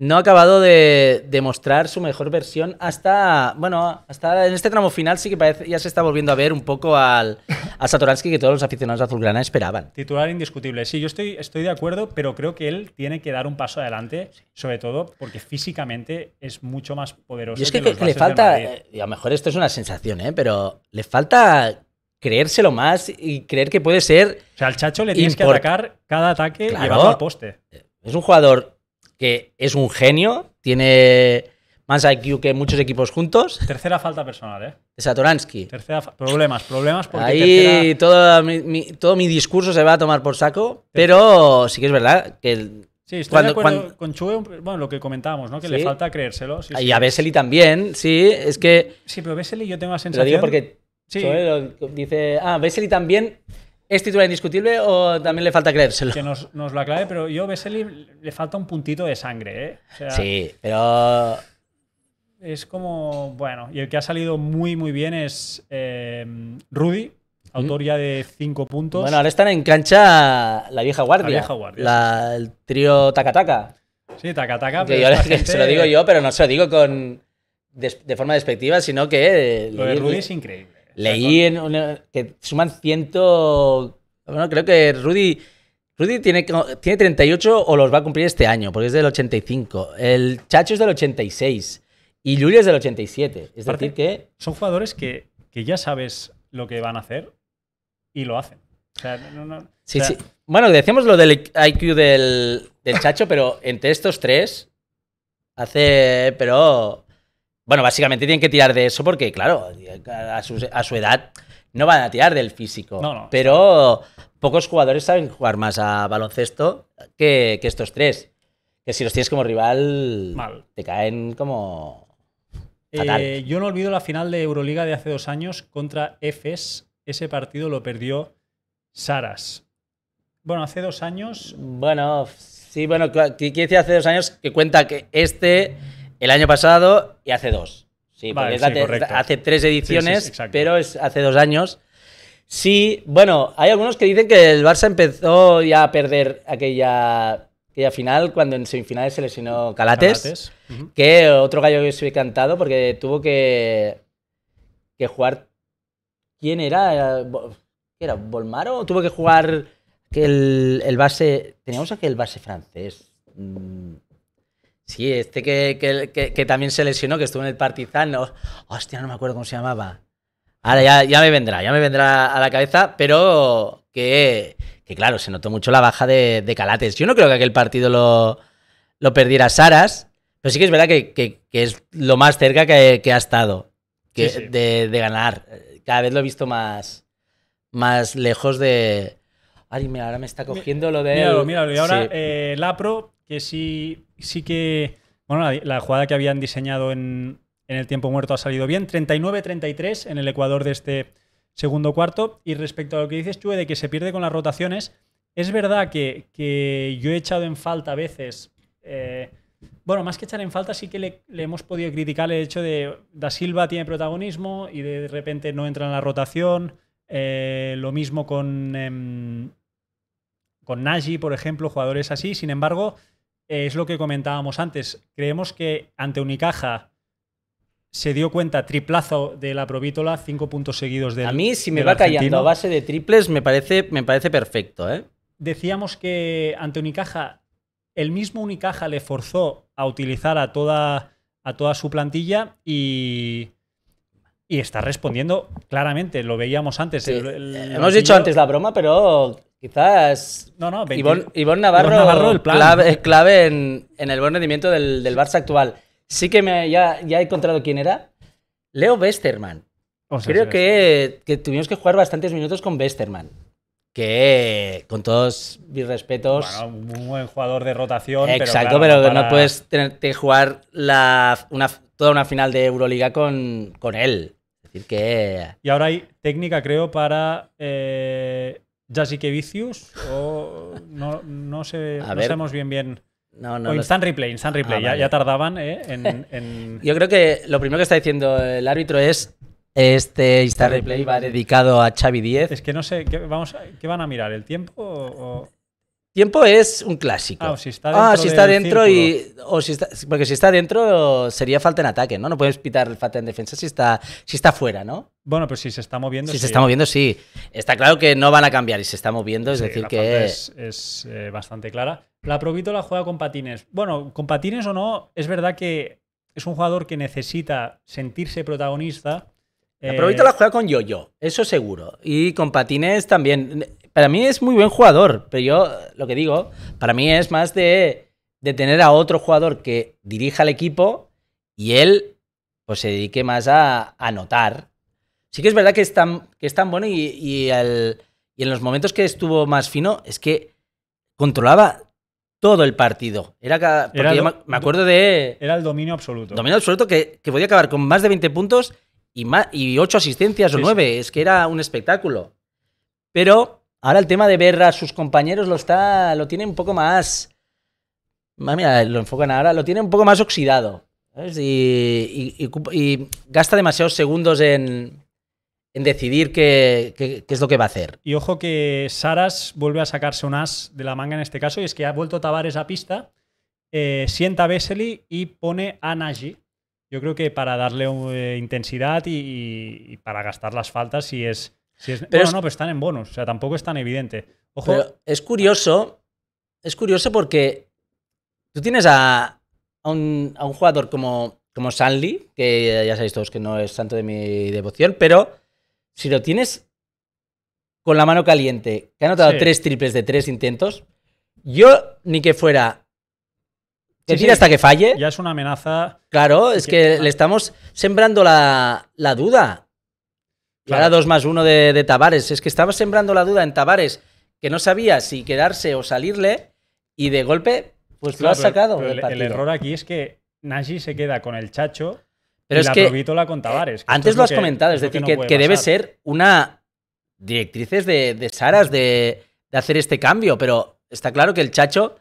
B: no ha acabado de, mostrar su mejor versión hasta, bueno, hasta en este tramo final sí que parece, ya se está volviendo a ver un poco al, a Satoransky que todos los aficionados de Azulgrana esperaban.
A: Titular indiscutible, sí, yo estoy, estoy de acuerdo, pero creo que él tiene que dar un paso adelante, sobre todo porque físicamente es mucho más poderoso. Y es que, que, le falta, eh,
B: y a lo mejor esto es una sensación, ¿eh? pero le falta creérselo más y creer que puede ser... O sea, al Chacho le tienes que atacar
A: cada ataque claro, al poste.
B: Es un jugador que es un genio, tiene más IQ que muchos equipos juntos.
A: Tercera falta personal, ¿eh?
B: De Satoransky. Tercera
A: problemas, problemas. Porque Ahí
B: todo, mi, todo mi discurso se va a tomar por saco, pero sí que es verdad que Sí, estoy de acuerdo
A: con Chue, bueno, lo que comentábamos, ¿no? Que le falta creérselo. y
B: a Vesely también, sí, es que... Sí, pero Vesely yo tengo la sensación... porque sí. dice... Ah, Vesely también ¿Es titular indiscutible o también le falta creérselo? Que nos, lo aclare, pero yo, Vesely,
A: le falta un puntito de sangre. ¿eh? sí, pero. Es como. Bueno, y el que ha salido muy, muy bien es em, Rudy, autor ya de
B: cinco puntos. Bueno, ahora están en cancha la vieja guardia. La vieja guardia. el trío Takataka. Sí, Takataka. Se lo digo yo, pero no se lo digo con, de, de forma despectiva, sino que. Lo de Rudy es increíble. Leí en que suman ciento. Bueno, creo que Rudy. Rudy tiene, tiene 38 o los va a cumplir este año, porque es del 85. El Chacho es del 86. Y Julio es del 87. Es decir,
A: que. Son jugadores que, ya sabes lo que van a hacer y lo hacen. O sí,
B: Bueno, decíamos lo del IQ del, del Chacho, pero entre estos tres. Hace. Pero. Bueno, básicamente tienen que tirar de eso porque, claro, a su, edad no van a tirar del físico. Pero pocos jugadores saben jugar más a baloncesto que, estos tres. Que si los tienes como rival, te caen como... Eh,
A: yo no olvido la final de Euroliga de hace dos años contra Efes. Ese partido lo perdió
B: Saras. Bueno, hace dos años. Bueno, sí, bueno, quiere decir hace dos años que cuenta que este el año pasado y hace dos. Sí, vale, porque hace, tres ediciones, pero es hace dos años. Sí, bueno, hay algunos que dicen que el Barça empezó ya a perder aquella, final cuando en semifinales se lesionó Calates, que otro gallo que se había cantado porque tuvo que, que jugar... ¿Quién era? ¿Qué era? ¿Bolmaro? Tuvo que jugar el, el base... Teníamos el base francés. Mm, Sí, este que, que, que, también se lesionó, que estuvo en el Partizan. hostia, no me acuerdo cómo se llamaba. Ahora ya, ya, me vendrá, ya me vendrá a la cabeza, pero que, que claro, se notó mucho la baja de, Calates. Yo no creo que aquel partido lo, lo perdiera Saras, pero sí que es verdad que, que, es lo más cerca que, ha estado De, de, ganar. Cada vez lo he visto más, más lejos de... Ay, mira, ahora me está cogiendo lo de... Míralo, míralo. Y ahora
A: eh, Lapro que sí, sí que. Bueno, la, jugada que habían diseñado en, el tiempo muerto ha salido bien. 39-33 en el Ecuador de este segundo cuarto. Y respecto a lo que dices, Chue, de que se pierde con las rotaciones, es verdad que, yo he echado en falta a veces. Eh, bueno, más que echar en falta, sí que le, hemos podido criticar el hecho de Da Silva tiene protagonismo y de repente no entra en la rotación. Eh, lo mismo con, em, con Nagy, por ejemplo, jugadores así. Sin embargo, eh, es lo que comentábamos antes. Creemos que ante Unicaja se dio cuenta triplazo de la provítola, cinco puntos seguidos De A mí, si me va cayendo callando a
B: base de triples, me parece, me parece perfecto. ¿eh?
A: Decíamos que ante Unicaja, el mismo Unicaja le forzó a utilizar a toda, a toda su plantilla y. Y está respondiendo claramente, lo veíamos antes. hemos dicho antes
B: la broma, pero Quizás no, no, Ivón, Navarro, Clave, es clave en, el buen rendimiento del, del Barça actual. Sí que ya, he encontrado quién era. Leo Westerman. Creo que, tuvimos que jugar bastantes minutos con Westerman. Que con todos mis respetos. Bueno, un buen jugador de rotación.
A: Exacto, pero, no puedes
B: tener que jugar toda una final de Euroliga con, con él. Es decir, que.
A: Y ahora hay técnica, creo, para eh, Jazzy Vicious o no, sé, no sabemos bien bien.
B: No, o instant replay, instant replay. Ah, ya, tardaban ¿eh? en, Yo creo que lo primero que está diciendo el árbitro es este instant replay va dedicado a Xavi 10. Es que no sé, ¿qué, vamos, ¿qué van a mirar? ¿El tiempo
A: o...?
B: Tiempo es un clásico. Ah, si está, ah, dentro, y. si porque si está dentro sería falta en ataque, ¿no? No puedes pitar falta en defensa si está, si está fuera, ¿no? Bueno, pero si se está moviendo. Si se está moviendo, sí. Está claro que no van a cambiar y se está moviendo, es decir, que. Es, eh, bastante clara.
A: La la juega con patines. Bueno, con patines o no, es verdad que es un jugador que necesita sentirse protagonista. La provito la eh,
B: juega con yo-yo, eso seguro. Y con patines también para mí es muy buen jugador, pero yo lo que digo, para mí es más de, tener a otro jugador que dirija al equipo y él pues se dedique más a anotar. Sí que es verdad que es tan, que es tan bueno y, y en los momentos que estuvo más fino es que controlaba todo el partido.
A: Era, me acuerdo de. Era el dominio absoluto.
B: Dominio absoluto que, podía acabar con más de 20 puntos y, más, y 8 asistencias o 9. Es que era un espectáculo. Pero Ahora el tema de ver a sus compañeros lo está. lo tiene un poco más. Ah, mira, lo enfocan ahora, lo tiene un poco más oxidado. Y, gasta demasiados segundos en, decidir qué, es lo que va a hacer. Y
A: ojo que Saras vuelve a sacarse un as de la manga en este caso, y es que ha vuelto a Tavares esa pista, eh, sienta a Vesely y pone a Nagy. Yo creo que para darle eh, intensidad y, para gastar las faltas, si es pero no, pues están en bonus, o sea,
B: tampoco es tan evidente. Ojo. Pero es curioso, es curioso porque tú tienes a, un, jugador como, como Sanli, que ya sabéis todos que no es santo de mi devoción, pero si lo tienes con la mano caliente, que ha anotado tres triples de tres intentos, yo ni que fuera que hasta que falle.
A: Ya es una amenaza.
B: Claro, es que, le estamos sembrando la, la duda para Ahora 2 más uno de, de Tavares. Es que estaba sembrando la duda en Tavares, que no sabía si quedarse o salirle, y de golpe, pues lo ha sacado. el, error
A: aquí es que Nagy se queda con el chacho pero y es la que, con Tavares. antes lo has comentado, es, decir, que, debe
B: ser una directrices de, de Saras de, hacer este cambio, pero está claro que el chacho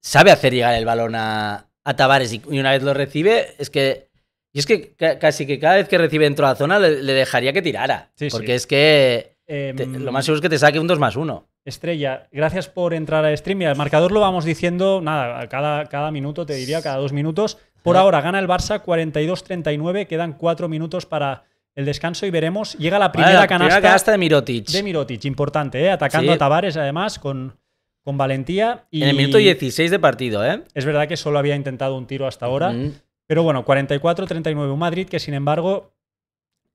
B: sabe hacer llegar el balón a, a Tavares y una vez lo recibe, es que y es que casi que cada vez que recibe dentro de la zona le, dejaría que tirara. porque es que em, lo más seguro es que te saque un 2 más 1.
A: Estrella, gracias por entrar a stream. Y el marcador lo vamos diciendo, nada, cada, cada minuto, te diría, cada dos minutos. Por ahora gana el Barça 42-39, quedan cuatro minutos para el descanso y veremos. Llega la primera, canasta, de Mirotic. De Mirotic, importante, eh, atacando a Tavares además con, con valentía. Y en el minuto 16 de partido, ¿eh? Es verdad que solo había intentado un tiro hasta ahora. Pero bueno, 44-39 un Madrid que sin embargo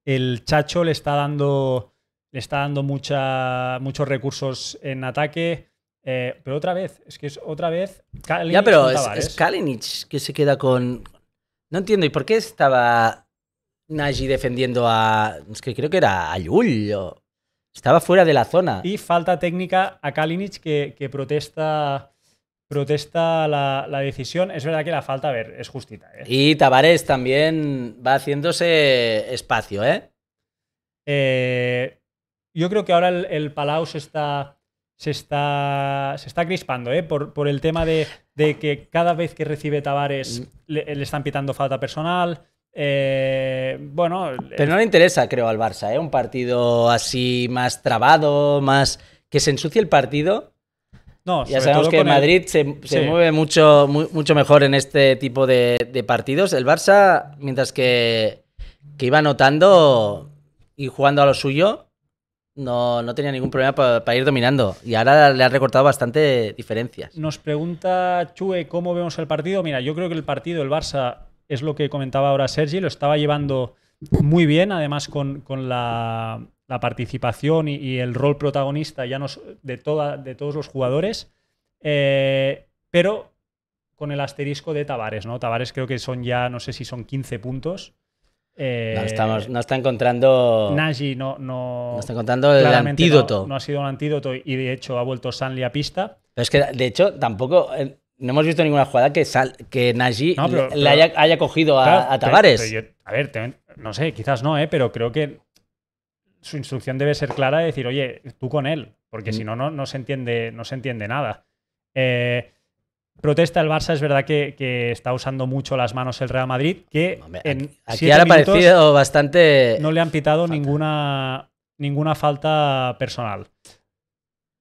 A: el Chacho le está dando, le está dando muchos recursos en ataque. Eh, pero otra vez, es que es otra vez. Kalinic ya, pero
B: es, que se queda con. No entiendo, ¿y por qué estaba Nagy defendiendo a. Es que creo que era a Yul. Estaba fuera de la zona.
A: Y falta técnica a Kalinic que
B: protesta protesta
A: la, decisión. Es verdad que la falta, a ver, es justita. ¿eh?
B: Y Tavares también va haciéndose espacio, ¿eh? eh yo creo que ahora el,
A: Palau se está, se está, se está crispando, ¿eh? Por, el tema de, que cada vez que recibe Tavares mm. le, están pitando falta personal. Eh, bueno. Pero no
B: le interesa, creo, al Barça, ¿eh? Un partido así más trabado, más. que se ensucie el partido no, ya sabemos que Madrid se, mueve mucho, mucho mejor en este tipo de, partidos. El Barça, mientras que, iba anotando y jugando a lo suyo, no, no tenía ningún problema para, ir dominando. Y ahora le ha recortado bastante diferencias.
A: Nos pregunta Chue cómo vemos el partido. Mira, yo creo que el partido, el Barça, es lo que comentaba ahora Sergi, lo estaba llevando muy bien, además con la la participación y, el rol protagonista ya de, todos los jugadores, eh, pero con el asterisco de Tavares, ¿no? Tavares creo que son ya, no sé si son 15 puntos. Eh, no,
B: está encontrando.
A: Naji no, no. está encontrando el antídoto. No, ha sido un antídoto y de hecho ha vuelto Sanli a
B: pista. es que de hecho tampoco. Eh, no hemos visto ninguna jugada que, sal, que le, haya, cogido a, a Tavares. a ver,
A: no sé, quizás no, pero creo que su instrucción debe ser clara de decir, oye, tú con él, porque mm. si no, no se entiende, no se entiende nada. Eh, protesta el Barça, es verdad que, está usando mucho las manos el Real Madrid, que aquí, ha parecido bastante... No le han pitado ninguna, ninguna falta personal.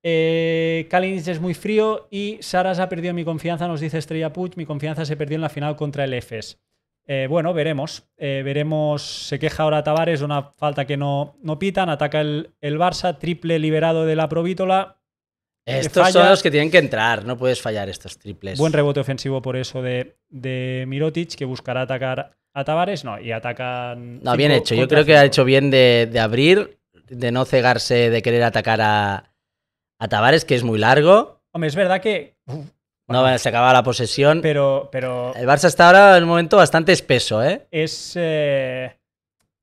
A: Eh, Kalinic es muy frío y Saras ha perdido mi confianza, nos dice Estrella Puch mi confianza se perdió en la final contra el EFES. Eh, bueno, veremos. Eh, veremos. Se queja ahora Tavares de una falta que no, no pitan. Ataca el, Barça, triple liberado de la Provítola.
B: Eh, estos son los que tienen que entrar, no puedes fallar estos triples. Buen rebote
A: ofensivo por eso de, de Mirotic, que buscará atacar a Tavares. No, y atacan. No, bien hecho. Yo creo que ha
B: hecho bien de, abrir, de no cegarse, de querer atacar a, a Tavares, que es muy largo.
A: Hombre, es verdad que
B: no, se acaba la posesión. Pero, El Barça está ahora en un momento bastante espeso, ¿eh?
A: Es. Eh,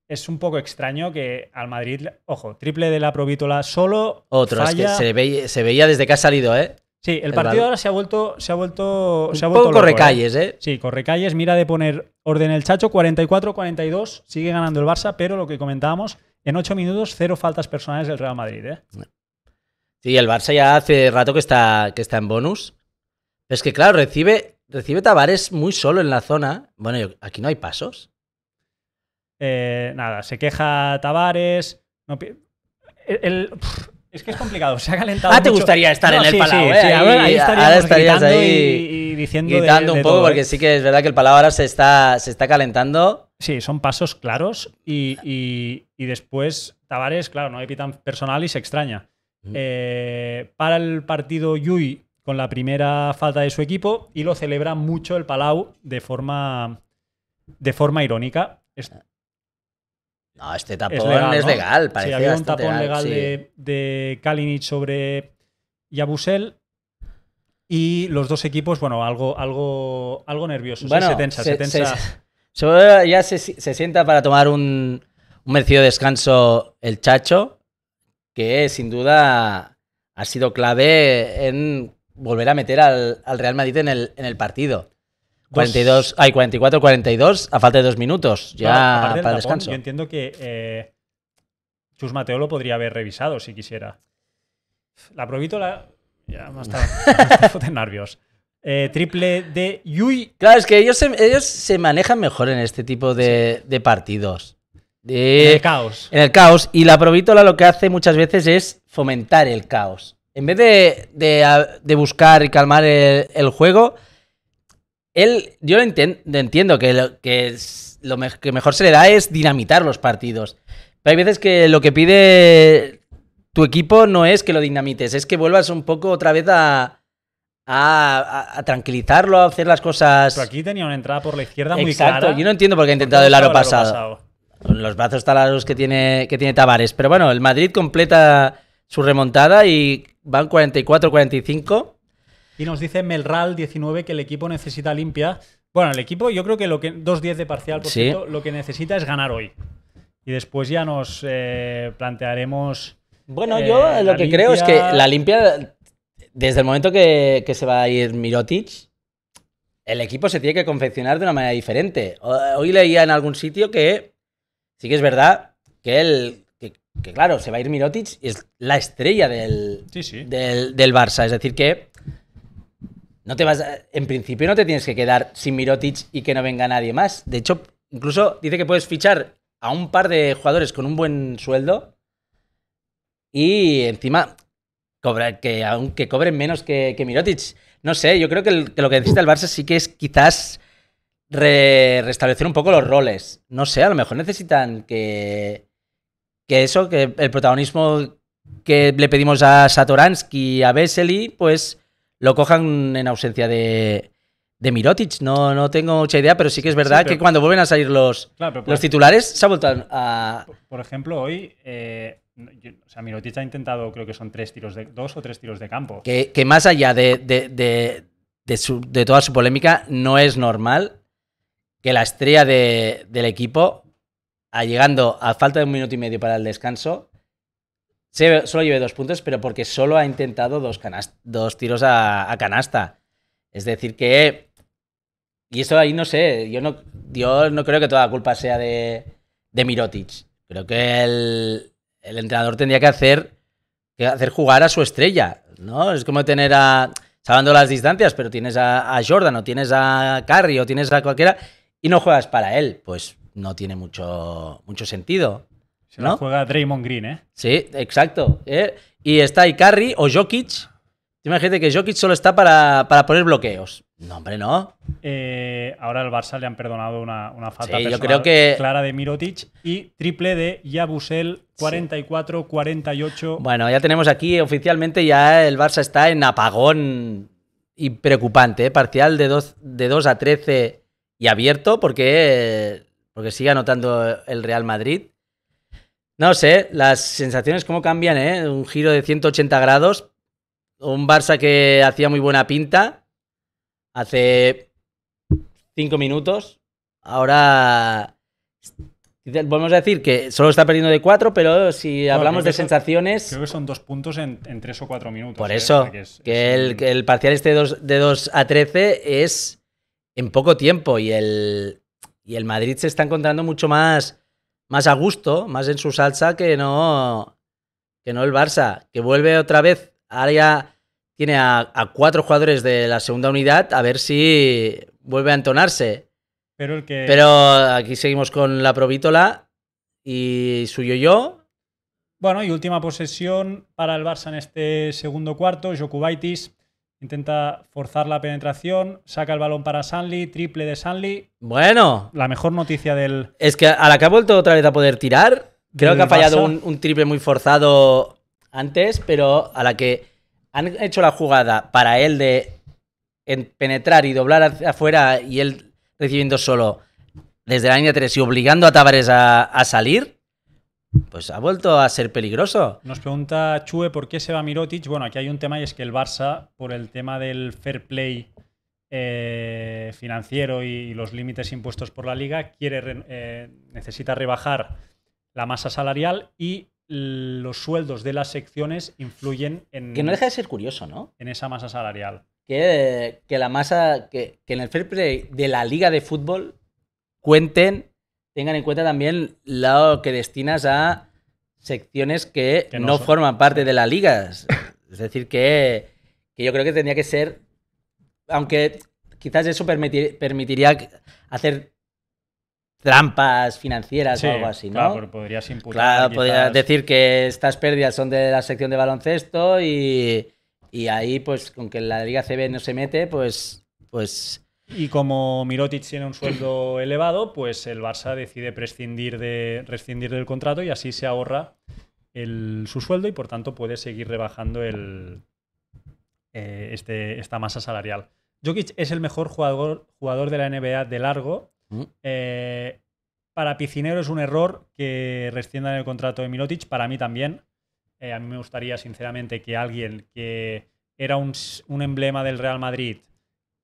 A: es un poco extraño que al Madrid. Ojo,
B: triple de la Provítola solo. Otro, es que se, veía desde que ha salido, ¿eh? Sí, el, partido
A: ahora se ha vuelto. Se ha vuelto. poco correcalles, ¿eh? ¿eh? Sí, Mira de poner orden el Chacho. 44-42. Sigue ganando el Barça, pero lo que comentábamos, en 8 minutos, cero faltas personales del Real Madrid, ¿eh?
B: Sí, el Barça ya hace rato que está, que está en bonus es que, claro, recibe, recibe Tavares muy solo en la zona. Bueno, yo, aquí no hay pasos.
A: Eh, nada, se queja Tavares. es que es complicado, se ha calentado. Ah, te gustaría estar en el sí, sí, eh? ahí, estarías ahí y, diciendo. Gritando un poco, porque ¿eh? sí
B: que es verdad que el Palau ahora se está, se está calentando. Sí, son pasos
A: claros y, después Tavares, claro, no hay pitan personal y se extraña. Mm. para el partido Yui con la primera falta de su equipo y lo celebra mucho el Palau de forma, de forma irónica.
B: no, este tapón es legal. Es había un tapón legal, de,
A: de Kalinic sobre Yabusel y los dos equipos, bueno, algo, algo, algo nerviosos. ¿eh? se
B: se, ya se, sienta para tomar un, un merecido descanso el Chacho, que sin duda ha sido clave en volver a meter al, Real Madrid en el, partido. 42, hay 44-42 a falta de dos minutos, ya para descanso. Yo
A: entiendo que eh, Chus Mateo lo podría haber revisado si quisiera. La provítola. Ya me está, de nervios.
B: Eh, triple de Yui. Claro, es que ellos se, ellos se manejan mejor en este tipo de, partidos. De, en el caos. En el caos. Y la provítola lo que hace muchas veces es fomentar el caos en vez de, buscar y calmar el, juego, él, yo entiendo, que, lo, que, mejor se le da es dinamitar los partidos. Pero hay veces que lo que pide tu equipo no es que lo dinamites, es que vuelvas un poco otra vez a, tranquilizarlo, a hacer las cosas. Pero aquí
A: tenía una entrada por la izquierda muy Exacto. Yo no entiendo por qué ha intentado el aro pasado.
B: Los brazos talados que tiene, que tiene Tavares. Pero bueno, el Madrid completa su remontada y van 44-45.
A: Y nos dice Melral 19 que el equipo necesita limpia. Bueno, el equipo yo creo que lo que 2-10 de parcial, por cierto, lo que necesita es ganar hoy. Y después ya nos eh, plantearemos. Bueno, eh, yo lo que creo
B: es que la limpia, desde el momento que, que se va a ir Mirotic, el equipo se tiene que confeccionar de una manera diferente. Hoy leía en algún sitio que sí que es verdad que el que claro, se va a ir Mirotic y es la estrella del, del, Barça. Es decir, que no te vas, en principio no te tienes que quedar sin Mirotic y que no venga nadie más. De hecho, incluso dice que puedes fichar a un par de jugadores con un buen sueldo y encima que aunque cobren menos que, Mirotic. No sé, yo creo que, lo que necesita el Barça sí que es quizás restablecer un poco los roles. No sé, a lo mejor necesitan que que eso, que el protagonismo que le pedimos a Satoransky y a Vesely, pues lo cojan en ausencia de, de Mirotic. No, no tengo mucha idea, pero sí que es verdad que cuando vuelven a salir los, los titulares se ha vuelto
A: a. Por ejemplo, hoy. Eh, ha intentado, creo que son tres
B: tiros de. dos o tres tiros de campo. Que, más allá de, de, de, toda su polémica, no es normal que la estrella del equipo a llegando a falta de un minuto y medio para el descanso, se, solo lleve dos puntos, pero porque solo ha intentado dos, dos tiros a, canasta. Es decir, que. Y eso ahí no sé, yo no, yo no creo que toda la culpa sea de, de Mirotic. Creo que el, entrenador tendría que hacer, que hacer jugar a su estrella, ¿no? Es como tener a. sabiendo las distancias, pero tienes a, a Jordan o tienes a Curry o tienes a cualquiera y no juegas para él. Pues no tiene mucho, mucho sentido. Se ¿no? la juega Draymond Green, ¿eh? Sí, exacto. ¿eh? Y está Icarri o Jokic. Imagínate que Jokic solo está para, poner bloqueos. No, hombre,
A: no. Eh, ahora al Barça le han perdonado una, falta creo que... clara de Mirotic y triple de Yabusel 44-48.
B: Bueno, ya tenemos aquí oficialmente ya el Barça está en apagón y preocupante, ¿eh? parcial de 2, de 2 a 13 y abierto porque porque sigue anotando el Real Madrid. No sé, las sensaciones cómo cambian, ¿eh? Un giro de 180 grados, un Barça que hacía muy buena pinta hace cinco minutos, ahora podemos a decir que solo está perdiendo de 4, pero si hablamos de sensaciones. creo que son dos puntos en,
A: tres o cuatro minutos. Por ¿eh? eso,
B: que, el, parcial este de de 2 a 13 es en poco tiempo y el, y el Madrid se está encontrando mucho más, más a gusto, más en su salsa que no, que no el Barça, que vuelve otra vez, ahora ya tiene a, cuatro jugadores de la segunda unidad, a ver si vuelve a entonarse. Pero, Pero aquí seguimos con la provítola y suyo yo-yo.
A: Bueno, y última posesión para el Barça en este segundo cuarto, Jokubaitis Intenta forzar la penetración, saca el
B: balón para Sanli, triple de Sanli. Bueno. La mejor noticia del. Es que a la que ha vuelto otra vez a poder tirar, creo que ha fallado un, triple muy forzado antes, pero a la que han hecho la jugada para él de penetrar y doblar hacia afuera y él recibiendo solo desde la línea 3 y obligando a Tavares a salir, pues ha vuelto a ser peligroso.
A: Nos pregunta Chue por qué se va Mirotic. Bueno, aquí hay un tema y es que el Barça, por el tema del fair play eh, financiero y, los límites impuestos por la liga, quiere, eh, necesita rebajar la masa salarial y los sueldos de las secciones influyen
B: en... Que no deja de ser curioso, ¿no? En esa masa salarial. Que, que la masa, que en el fair play de la liga de fútbol cuenten tengan en cuenta también lo que destinas a secciones que, no, forman parte de las ligas. Es decir, que, yo creo que tendría que ser, aunque quizás eso permitiría hacer trampas financieras o algo así, ¿no? Claro, podrías imputar. Claro, podrías decir que estas pérdidas son de la sección de baloncesto y, ahí, pues, con que la Liga CB no se mete, pues, pues
A: y como Mirotic tiene un sueldo elevado, pues el Barça decide prescindir, de, rescindir del contrato y así se ahorra su sueldo y por tanto puede seguir rebajando eh, este, esta masa salarial. Jokic es el mejor jugador, jugador de la NBA de largo. Mm. Eh, para Picinero es un error que rescindan el contrato de Mirotic, para mí también. Eh, a mí me gustaría, sinceramente, que alguien que era un emblema del Real Madrid,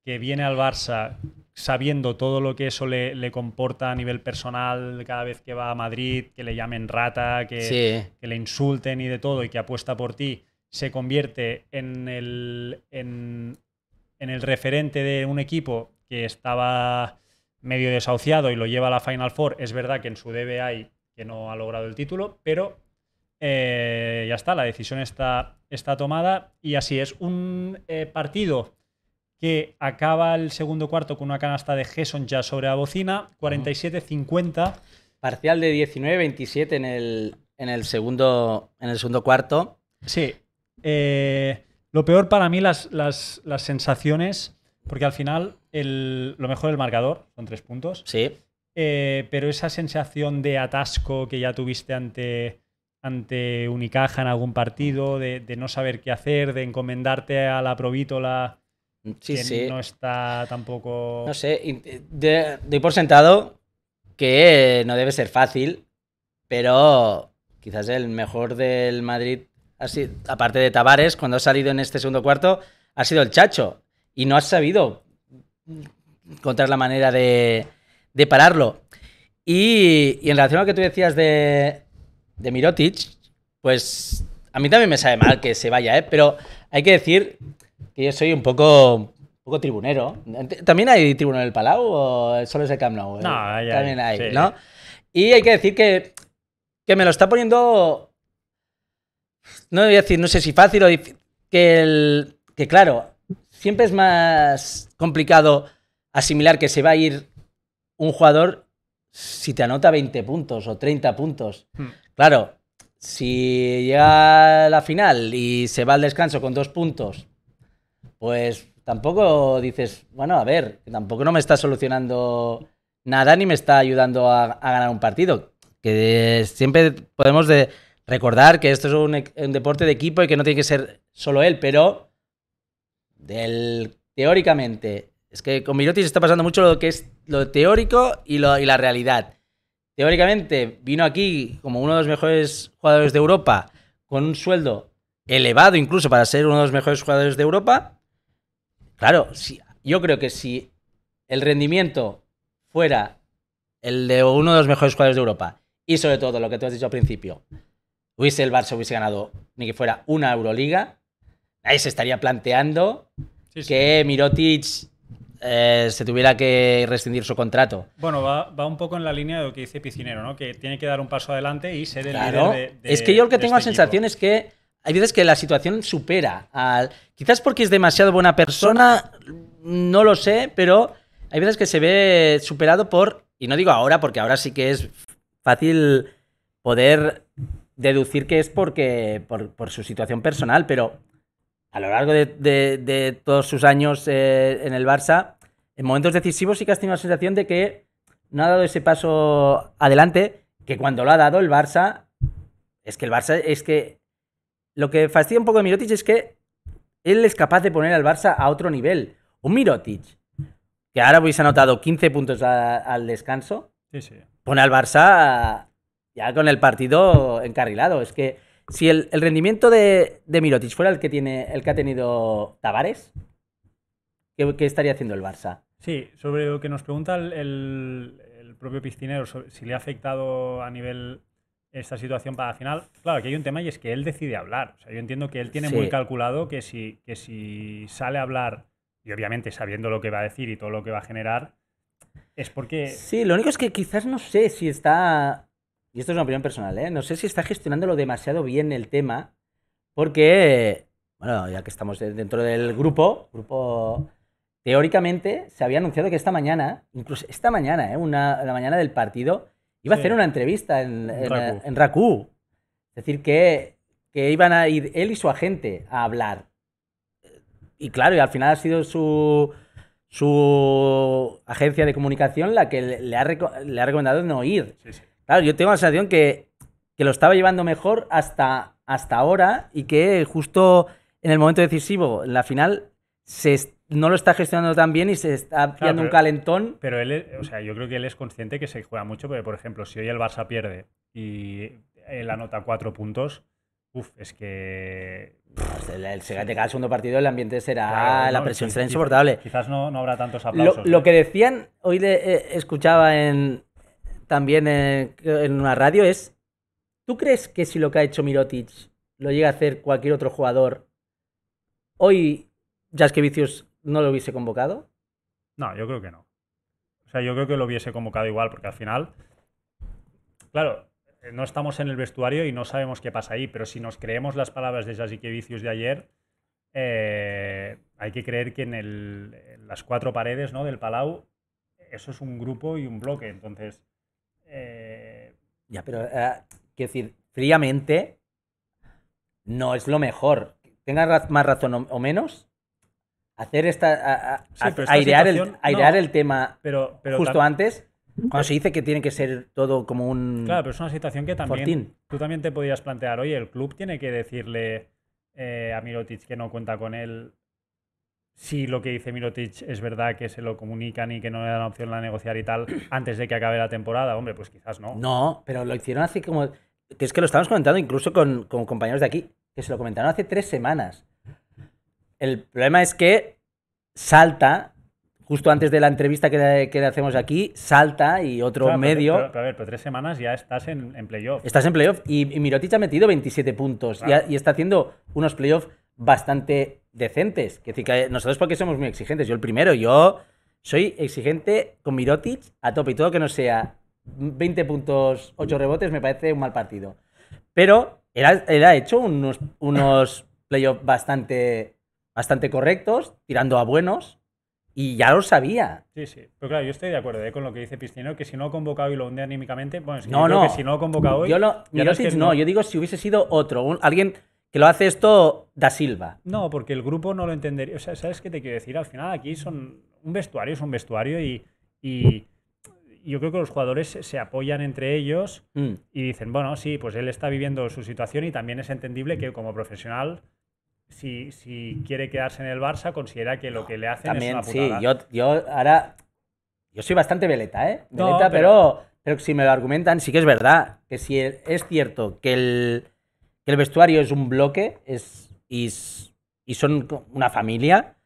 A: que viene al Barça sabiendo todo lo que eso le, comporta a nivel personal cada vez que va a Madrid, que le llamen rata, que, le insulten y de todo, y que apuesta por ti, se convierte en el, en, el referente de un equipo que estaba medio desahuciado y lo lleva a la Final Four. Es verdad que en su debe hay que no ha logrado el título, pero eh, ya está, la decisión está, está tomada y así es. Un eh, partido que acaba el segundo cuarto con una canasta de Gesson ya sobre la bocina, 47-50.
B: Parcial de 19-27 en el, en, el segundo, en el segundo cuarto. Sí.
A: Eh, lo peor para mí, las, sensaciones, porque al final lo mejor el marcador, son tres puntos. Sí. Eh, pero esa sensación de atasco que ya tuviste ante, ante Unicaja en algún partido, de, de no saber qué hacer, de encomendarte a la provítola Sí, sí. No está
B: tampoco. No sé, doy por sentado que no debe ser fácil, pero quizás el mejor del Madrid, aparte de Tavares, cuando ha salido en este segundo cuarto, ha sido el Chacho. Y no has sabido encontrar la manera de, pararlo. Y, en relación a lo que tú decías de, de Mirotic, pues a mí también me sabe mal que se vaya, ¿eh? pero hay que decir que yo soy un poco, poco tribunero. ¿También hay tribuno en el Palau o solo es el Camp Nou? No, También hay, ¿no? Y hay que decir que, que me lo está poniendo. No voy a decir, no sé si fácil o difícil. Que, el, que claro, siempre es más complicado asimilar que se va a ir un jugador si te anota 20 puntos o 30 puntos. Hmm. Claro, si llega a la final y se va al descanso con dos puntos pues tampoco dices, bueno, a ver, tampoco no me está solucionando nada ni me está ayudando a, ganar un partido. Que siempre podemos recordar que esto es un, deporte de equipo y que no tiene que ser solo él, pero del, teóricamente, es que con se está pasando mucho lo que es lo teórico y la realidad. Teóricamente vino aquí como uno de los mejores jugadores de Europa, con un sueldo elevado incluso para ser uno de los mejores jugadores de Europa, Claro, yo creo que si el rendimiento fuera el de uno de los mejores jugadores de Europa y sobre todo lo que tú has dicho al principio, hubiese el Barça hubiese ganado ni que fuera una Euroliga, ahí se estaría planteando que Mirotic eh, se tuviera que rescindir su contrato.
A: Bueno, va, un poco en la línea de lo que dice Picinero, ¿no? Que tiene que dar un paso adelante y ser el líder de, Es que yo lo que tengo la
B: este sensación es que hay veces que la situación supera al... Quizás porque es demasiado buena persona, no lo sé, pero hay veces que se ve superado por... Y no digo ahora, porque ahora sí que es fácil poder deducir que es porque por, su situación personal, pero a lo largo de, todos sus años eh, en el Barça, en momentos decisivos sí que has tenido la sensación de que no ha dado ese paso adelante, que cuando lo ha dado el Barça, es que el Barça es que lo que fastidia un poco de Mirotic es que él es capaz de poner al Barça a otro nivel. Un Mirotic, que ahora habéis anotado 15 puntos al descanso, pone al Barça ya con el partido encarrilado. Es que si el, rendimiento de, Mirotic fuera el que, tiene, el que ha tenido Tavares, ¿qué, estaría haciendo el Barça?
A: Sí, sobre lo que nos pregunta el, propio Piscinero, si le ha afectado a nivel esta situación para la final. Claro, aquí hay un tema y es que él decide hablar. O sea, yo entiendo que él tiene muy calculado que si, que si sale a hablar, y obviamente sabiendo lo que va a decir y todo lo que va a generar, es porque... Sí,
B: lo único es que quizás no sé si está... Y esto es una opinión personal, ¿eh? No sé si está gestionándolo demasiado bien el tema, porque, bueno, ya que estamos dentro del grupo, grupo teóricamente se había anunciado que esta mañana, incluso esta mañana, ¿eh? Una, la mañana del partido, Iba a hacer una entrevista en, en, Es decir, que, que, iban a ir él y su agente a hablar. Y claro, y al final ha sido su, su agencia de comunicación la que le ha, recomendado no ir. Claro, yo tengo la sensación que, lo estaba llevando mejor hasta, hasta ahora y que justo en el momento decisivo, en la final, se, no lo está gestionando tan bien y se está dando un
A: calentón. Pero él, o sea, yo creo que él es consciente que se juega mucho, porque por ejemplo, si hoy el Barça pierde y él eh, anota cuatro puntos, uff, es que...
B: el, segundo partido, el ambiente será, la presión será insoportable. Quizás no, no habrá tantos aplausos. Lo, ¿eh? que decían, hoy le, eh, escuchaba en, también en, una radio, es, ¿tú crees que si lo que ha hecho Mirotic lo llega a hacer cualquier otro jugador, hoy que Vicios no lo hubiese convocado? No,
A: yo creo que no. O sea, yo creo que lo hubiese convocado igual, porque al final, claro, eh, no estamos en el vestuario y no sabemos qué pasa ahí, pero si nos creemos las palabras de Yassi Kevicius de ayer, eh, hay que creer que en, el, las cuatro paredes ¿no? del
B: Palau eso es un grupo y un bloque, entonces... Eh, ya, pero quiero decir, fríamente no es lo mejor. Tenga más razón o menos, hacer esta. airear, el, tema pero, justo antes. Cuando se dice que tiene que ser todo como un. Claro, pero es una situación que también.
A: Tú también te podías plantear, oye, el club tiene que decirle eh, a Mirotic que no cuenta con él. Si lo que dice Mirotic es verdad, que se lo comunican
B: y que no le dan opción a negociar y tal, antes de que acabe la temporada, hombre, pues quizás no. No, pero lo hicieron así como. Que es que lo estamos comentando incluso con compañeros de aquí, que se lo comentaron hace tres semanas el problema es que salta, justo antes de la entrevista que hacemos aquí, salta y otro medio.
A: Pero, a ver, pero tres semanas ya estás en, en playoff. Estás en
B: playoff y, Mirotic ha metido 27 puntos y, está haciendo unos playoffs bastante decentes. Que nosotros porque somos muy exigentes, yo el primero, yo soy exigente con Mirotic a tope y todo que no sea 20 puntos, 8 rebotes me parece un mal partido. Pero él ha, hecho unos, unos playoffs bastante bastante correctos, tirando a buenos, y ya lo sabía.
A: Sí, sí. Pero claro, yo estoy de acuerdo eh, con lo que dice Piscino, que si no lo convocado y lo hunde anímicamente. Bueno, es que no, que si no lo convocado hoy. Yo no, yo
B: digo si hubiese sido otro, alguien que lo hace esto da Silva.
A: No, porque el grupo no lo entendería. O sea, ¿sabes qué te quiero decir? Al final aquí son un vestuario, es un vestuario y, y yo creo que los jugadores se apoyan entre ellos mm. y dicen, bueno, sí, pues él está viviendo su situación y también es entendible que mm. como profesional si, si quiere quedarse en el Barça, considera que lo que le hacen es una putada. Sí,
B: yo, yo ahora. Yo soy bastante veleta, ¿eh? Veleta, pero... pero... si me lo argumentan, sí que es verdad. Que si es cierto que el, el vestuario es un bloque es, y, y son una familia,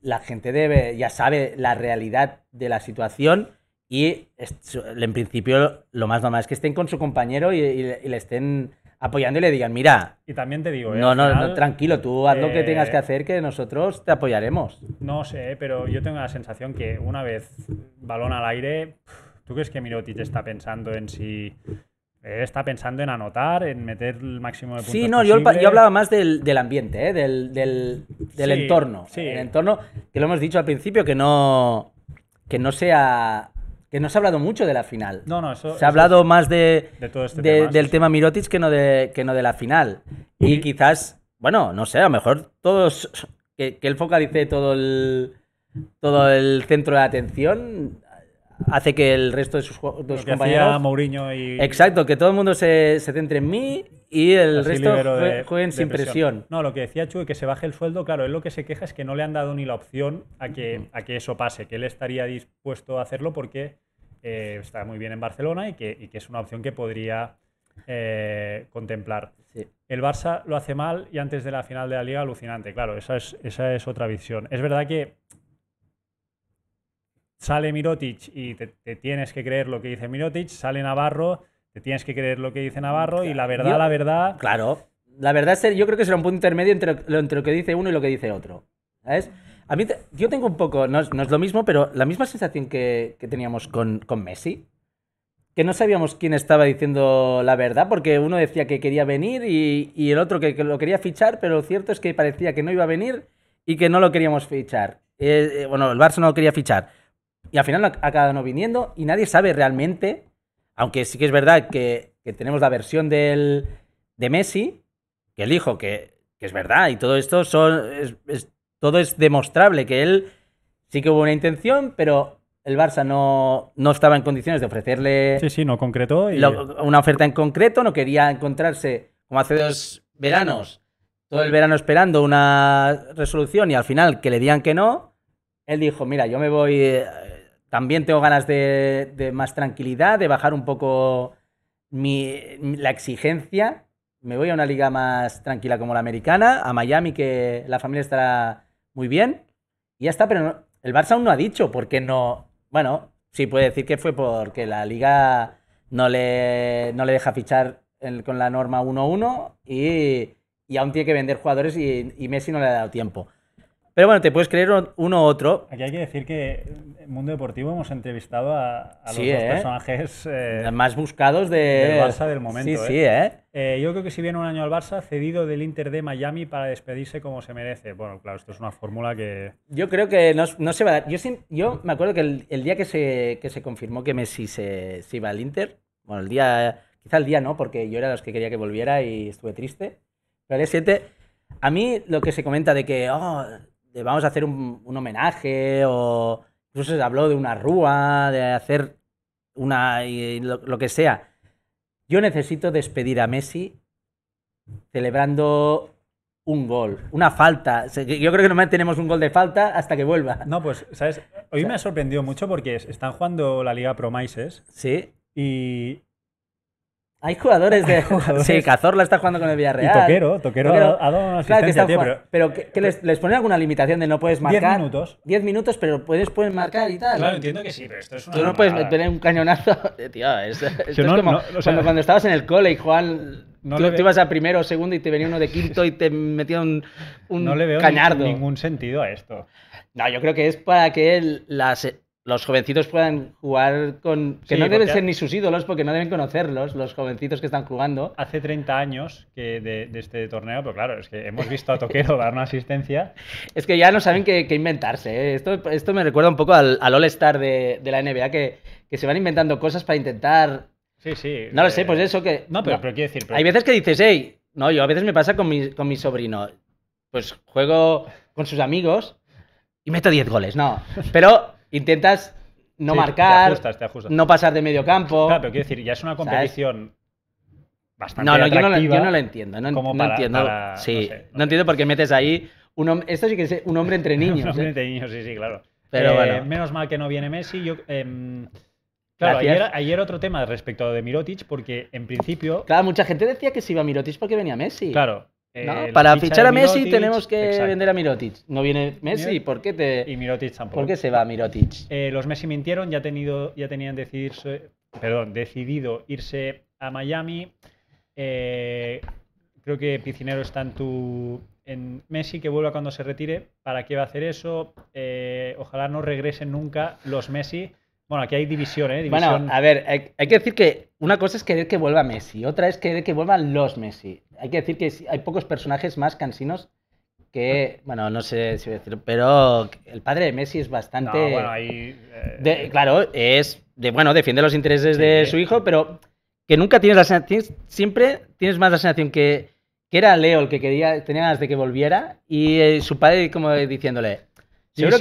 B: la gente debe, ya sabe la realidad de la situación y en principio lo más normal es que estén con su compañero y le estén apoyando y le digan, mira. Y también te digo, ¿eh? no, no, tranquilo, tú haz lo que tengas eh, que hacer, que nosotros te apoyaremos.
A: No sé, pero yo tengo la sensación que una vez balón al aire, ¿tú crees que te está pensando en si eh, está pensando en anotar, en meter el máximo de puntos. Sí, no, yo, hablaba
B: más del, ambiente, del, entorno. Sí. El entorno, que lo hemos dicho al principio, que no, que no sea que no se ha hablado mucho de la final.
A: No, no, eso. Se ha hablado
B: más de, este del tema Mirotic que no, de, que no de la final. Y, quizás, bueno, no sé, a lo mejor todos. Que, que el Foca dice todo el todo el centro de atención, hace que el resto de sus dos que compañeros. Mourinho y... Exacto, que todo el mundo se, se centre en mí y el resto de, jueguen sin presión.
A: No, lo que decía Chu, que se baje el sueldo, claro, él lo que se queja es que no le han dado ni la opción a que, a que eso pase, que él estaría dispuesto a hacerlo porque eh, está muy bien en Barcelona y que, y que es una opción que podría eh, contemplar. El Barça lo hace mal y antes de la final de la liga, alucinante, claro, esa es, esa es otra visión. Es verdad que sale Mirotic y te, tienes que creer lo que dice Mirotic, sale Navarro, te tienes que
B: creer lo que dice Navarro y la verdad, la verdad... Claro, la verdad es yo creo que será un punto intermedio entre, lo que dice uno y lo que dice otro. ¿Sabes? A mí, yo tengo un poco, no es, lo mismo, pero la misma sensación que, que teníamos con, Messi, que no sabíamos quién estaba diciendo la verdad, porque uno decía que quería venir y, el otro que, lo quería fichar, pero lo cierto es que parecía que no iba a venir y que no lo queríamos fichar. Eh, eh, bueno, el Barça no lo quería fichar. Y al final acaba no viniendo y nadie sabe realmente, aunque sí que es verdad que, tenemos la versión del, de Messi, que él dijo que, es verdad y todo esto son, es, todo es demostrable, que él sí que hubo una intención, pero el Barça no, estaba en condiciones de ofrecerle... Sí, sí, una oferta en concreto, no quería encontrarse como hace dos veranos, todo el verano esperando una resolución y al final que le digan que no, él dijo, mira, yo me voy, eh, también tengo ganas de, más tranquilidad, de bajar un poco la exigencia. Me voy a una liga más tranquila como la americana, a Miami, que la familia estará muy bien. Y ya está, pero el Barça aún no ha dicho por qué no. Bueno, sí puede decir que fue porque la liga no le, deja fichar con la norma 1-1 y, y, aún tiene que vender jugadores y Messi no le ha dado tiempo. Pero bueno, te puedes creer uno u otro. Aquí hay que decir que
A: en Mundo Deportivo hemos entrevistado a, los dos ¿eh? personajes eh, más buscados de... del Barça del momento. Sí, ¿eh? sí, Yo creo que si viene un año al Barça, cedido del Inter de Miami para despedirse como se merece. Bueno, claro, esto es una fórmula que.
B: Yo creo que no, se va a dar. Yo, yo me acuerdo que el, día que se, se, confirmó que Messi se, iba al Inter, bueno, el día. Quizá el día no, porque yo era los que quería que volviera y estuve triste. Pero el día 7. A mí lo que se comenta de que oh, eh, vamos a hacer un, homenaje o incluso se habló de una rúa, de hacer una lo, que sea. Yo necesito despedir a Messi celebrando un gol, una falta. Yo creo que no tenemos un gol de falta hasta que vuelva. No, pues, ¿sabes? Hoy me ha sorprendido
A: mucho porque están jugando la Liga Promises Sí. Y
B: hay jugadores de. Jugadores. Sí, Cazorla está jugando con el Villarreal. Y toquero, Toquero, ha dado una asistencia, claro que pero, pero ¿qué, les, ponen alguna limitación de no puedes marcar? 10 minutos. 10 minutos, pero puedes, marcar y tal. Claro, entiendo que sí, pero esto es una. Tú no puedes tener un cañonazo. Eh, tío, es cuando, estabas en el cole y Juan. tú, ibas a primero o segundo y te venía uno de quinto y te metía un, cañardo. no le veo ningún sentido a esto. No, yo creo que es para que las, los jovencitos puedan jugar con... Que no deben ser ni sus ídolos porque no deben conocerlos, los
A: jovencitos que están jugando. Hace 30 años que de, este torneo, pero pues claro, es que hemos visto a Toquero
B: dar una asistencia. Es que ya no saben qué, inventarse. ¿eh? Esto, esto me recuerda un poco al, All-Star de, la NBA, que, se van inventando cosas para intentar... Sí, sí. No lo sé, eh, pues eso que... No, pero, quiero decir... Hay veces que dices, hey, no, yo a veces me pasa con mi, con mi sobrino. Pues juego con sus amigos y meto 10 goles, no. Pero intentas no marcar, no pasar de medio campo. Claro, pero quiero decir, ya es una competición bastante no, no, yo no, entiendo, no, entiendo. no, entiendo por qué metes ahí un esto sí que es un hombre entre niños. un ¿eh? hombre entre niños, sí, sí, claro. Pero eh, bueno.
A: Menos mal que no viene Messi. Yo, em, claro, ayer, otro tema respecto a de Mirotic, porque en
B: principio. Claro, mucha gente decía que se iba a Mirotic porque venía Messi. Claro, eh, para fichar a Messi tenemos que vender a Mirotic. No viene Messi, ¿por qué te... Y Mirotic tampoco. ¿Por qué se va Mirotic? Eh,
A: los Messi mintieron, ya, tenido, ya tenían decidirse, perdón, decidido irse a Miami. Eh, creo que Picinero está en tu... En Messi que vuelva cuando se retire. ¿Para qué va a hacer eso? ojalá no regresen nunca
B: los Messi. Bueno, aquí hay división, ¿eh? Bueno, a ver, hay, que decir que una cosa es querer que vuelva Messi, otra es querer que vuelvan los Messi. Hay que decir que hay pocos personajes más cansinos que, bueno, no sé si voy a decirlo, pero el padre de Messi es bastante... No, bueno, ahí... Eh, claro, es, de, bueno, defiende los intereses de su hijo, pero que nunca tienes la sensación, siempre tienes más la sensación que, que era Leo el que quería, tenía ganas de que volviera y eh, su padre como diciéndole, seguro,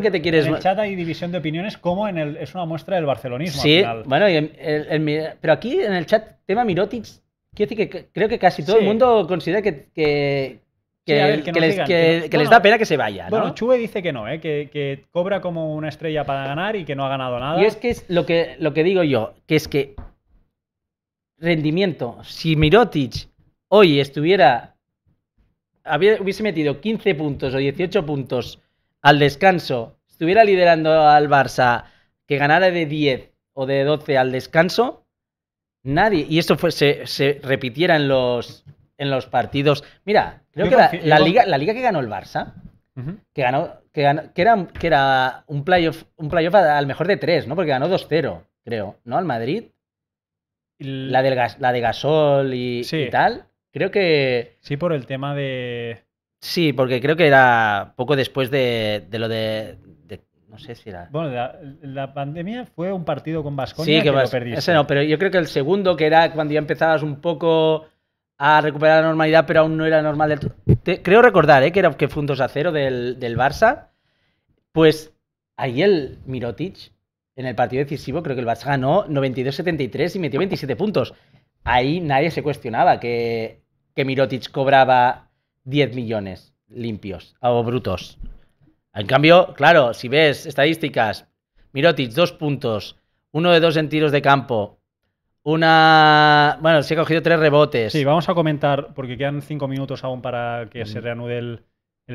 B: que te, quieres. En el chat
A: hay división de opiniones, como en el, es una muestra del barcelonismo. Sí,
B: bueno, pero aquí en el chat, tema Mirotic, quiero decir que creo que casi todo el mundo considera que. que, les, da pena que se vaya. ¿no?
A: Bueno, dice que no, ¿eh? que, cobra como una estrella para
B: ganar y que no ha ganado nada. Y es que es lo que, lo que digo yo, que es que rendimiento, si Mirotic hoy estuviera, hubiese metido 15 puntos o 18 puntos al descanso estuviera liderando al Barça, que ganara de 10 o de 12 al descanso, nadie, y esto se, repitiera en los, en los partidos. Mira, creo que la, liga, la liga que ganó el Barça, que ganó, que, que, era, que era un playoff un playoff al mejor de 3, ¿no? Porque ganó 2-0, creo, ¿no? Al Madrid. La, la de Gasol y, y, tal. Creo que. Sí, por el tema de. Sí, porque creo que era poco después de, lo de, No sé si era. Bueno,
A: la, pandemia fue un partido con Vasconia que, lo perdiste. Ese no,
B: pero yo creo que el segundo, que era cuando ya empezabas un poco a recuperar la normalidad, pero aún no era normal del creo recordar, ¿eh? Que era que fue un 2 a 0 del, Barça. Pues ahí el Mirotic, en el partido decisivo, creo que el Barça ganó 92-73 y metió 27 puntos. Ahí nadie se cuestionaba que, que Mirotic cobraba 10 millones limpios o brutos. En cambio, claro, si ves estadísticas, Mirotic, dos puntos, uno de dos en tiros de campo, una... Bueno, se ha cogido tres rebotes. Sí, vamos a comentar, porque quedan cinco minutos aún para que se reanude
A: el,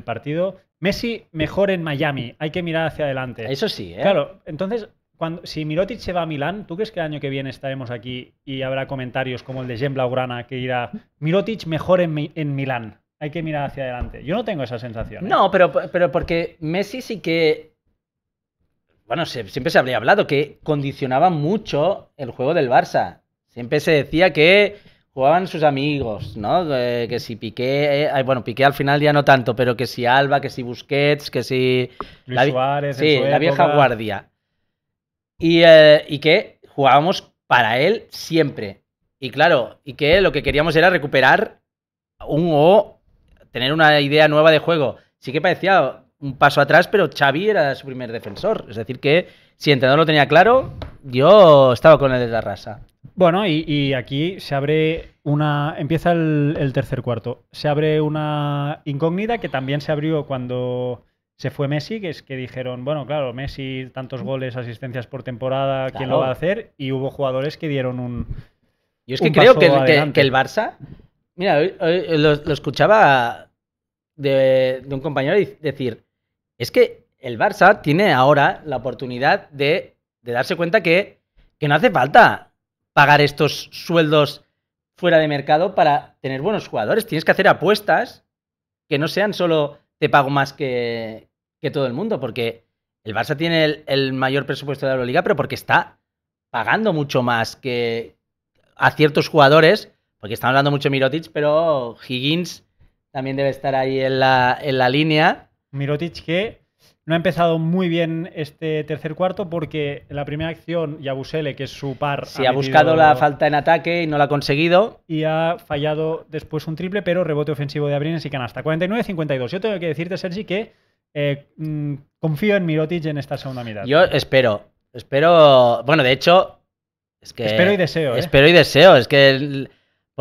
A: partido. Messi mejor en Miami, hay que mirar hacia adelante. Eso sí, ¿eh? Claro, entonces, cuando, si Mirotic se va a Milán, ¿tú crees que el año que viene estaremos aquí y habrá comentarios como el de Jem Blaurana que dirá, Mirotic mejor en Milán? hay que mirar hacia adelante. Yo
B: no tengo esa sensación. ¿eh? No, pero, pero porque Messi sí que. Bueno, siempre se habría hablado que condicionaba mucho el juego del Barça. Siempre se decía que jugaban sus amigos, ¿no? que si Piqué, eh, bueno, Piqué al final ya no tanto, pero que si Alba, que si Busquets, que si... Luis la, Suárez, sí, la vieja guardia. Y, eh, y, que jugábamos para él siempre. Y claro, y que lo que queríamos era recuperar un o tener una idea nueva de juego. Sí que parecía un paso atrás, pero Xavi era su primer defensor. Es decir, que si el entrenador lo tenía claro, yo estaba con él de la raza. Bueno, y,
A: aquí se abre una. Empieza el, tercer cuarto. Se abre una incógnita que también se abrió cuando se fue Messi, que es que dijeron, bueno, claro, Messi, tantos goles, asistencias por temporada, ¿quién lo va a hacer? Y hubo jugadores que dieron un. Yo es que creo que el Barça
B: Mira, hoy, lo, escuchaba de, un compañero decir, es que el Barça tiene ahora la oportunidad de, darse cuenta que, que, no hace falta pagar estos sueldos fuera de mercado para tener buenos jugadores. Tienes que hacer apuestas que no sean solo te pago más que, que todo el mundo, porque el Barça tiene el, el, mayor presupuesto de la Euroliga, pero porque está pagando mucho más que a ciertos jugadores porque estamos hablando mucho de Mirotic, pero Higgins también debe estar ahí en la, en la línea. Mirotic que
A: no ha empezado muy bien este tercer cuarto porque la primera acción Yabusele, que es su par... Sí, ha, buscado la falta en ataque y no la ha conseguido. Y ha fallado después un triple, pero rebote ofensivo de Abrines y canasta. 49-52. Yo tengo que decirte, Sergi, que eh, mm, confío en Mirotic en esta segunda mitad.
B: Yo espero, espero... Bueno, de hecho... Es que espero y deseo. ¿eh? Espero y deseo. Es que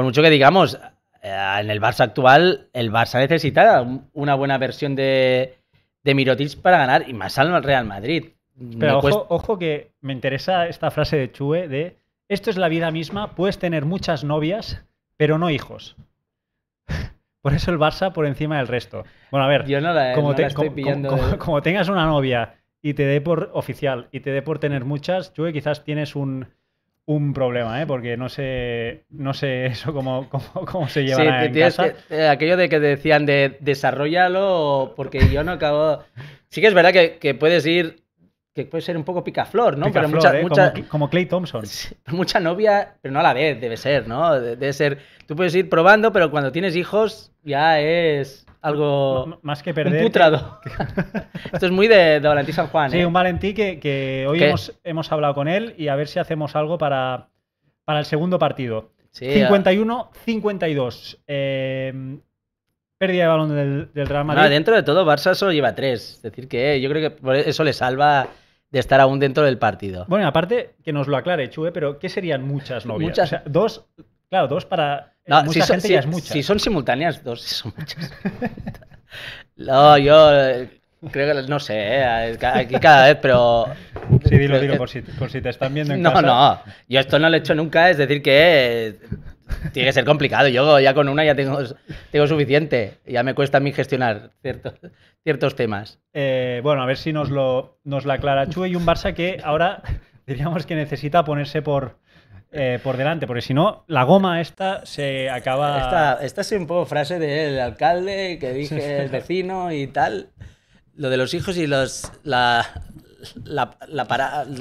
B: por mucho que digamos, eh, en el Barça actual, el Barça necesita una buena versión de, de para ganar, y más al Real Madrid. Pero
A: ojo, que me interesa esta frase de Chue de esto es la vida misma, puedes tener muchas novias, pero no hijos. Por eso el Barça por encima del resto. Bueno, a ver, como, como, tengas una novia y te dé por oficial y te dé por tener muchas, Chue quizás tienes un, un problema, ¿eh? porque no sé, no sé eso cómo, cómo se lleva sí, en casa.
B: Que, eh, aquello de que decían de desarrollalo, porque yo no acabo. Sí que es verdad que, puedes ir, que puede ser un poco picaflor, ¿no? pero mucha, eh, Como, como, Clay Thompson. Mucha novia, pero no a la vez, debe ser, ¿no? Debe ser. Tú puedes ir probando, pero cuando tienes hijos ya es algo. más que perder. Esto es muy de, Valentí San Juan. Sí, ¿eh? un Valentí que,
A: que hoy hemos, hablado con él y a ver si hacemos algo para, para el segundo partido. 51-52. Eh, pérdida de balón del, del Real Madrid.
B: dentro de todo, Barça solo lleva tres. Es decir, que eh, yo creo que eso le salva de estar aún dentro del partido. Bueno,
A: aparte, que nos lo aclare, Chue, pero ¿qué serían muchas novias? Muchas. dos, claro, dos para no, si, son,
B: simultáneas, dos son muchas. no, yo eh, Creo que, no sé, eh, aquí cada vez, pero... Sí, dilo, eh, dilo, por si, por si te están viendo en No, casa. no, yo esto no lo he hecho nunca, es decir que tiene que ser complicado. Yo ya con una ya tengo, suficiente, ya me cuesta a mí gestionar ciertos, ciertos temas.
A: bueno, a ver si nos lo, nos la aclara Chue y un Barça que ahora diríamos que necesita ponerse por, eh, por delante, porque si no, la goma
B: esta se acaba. Esta, es un poco frase del alcalde que dice el vecino y tal. Lo de los hijos y los. La,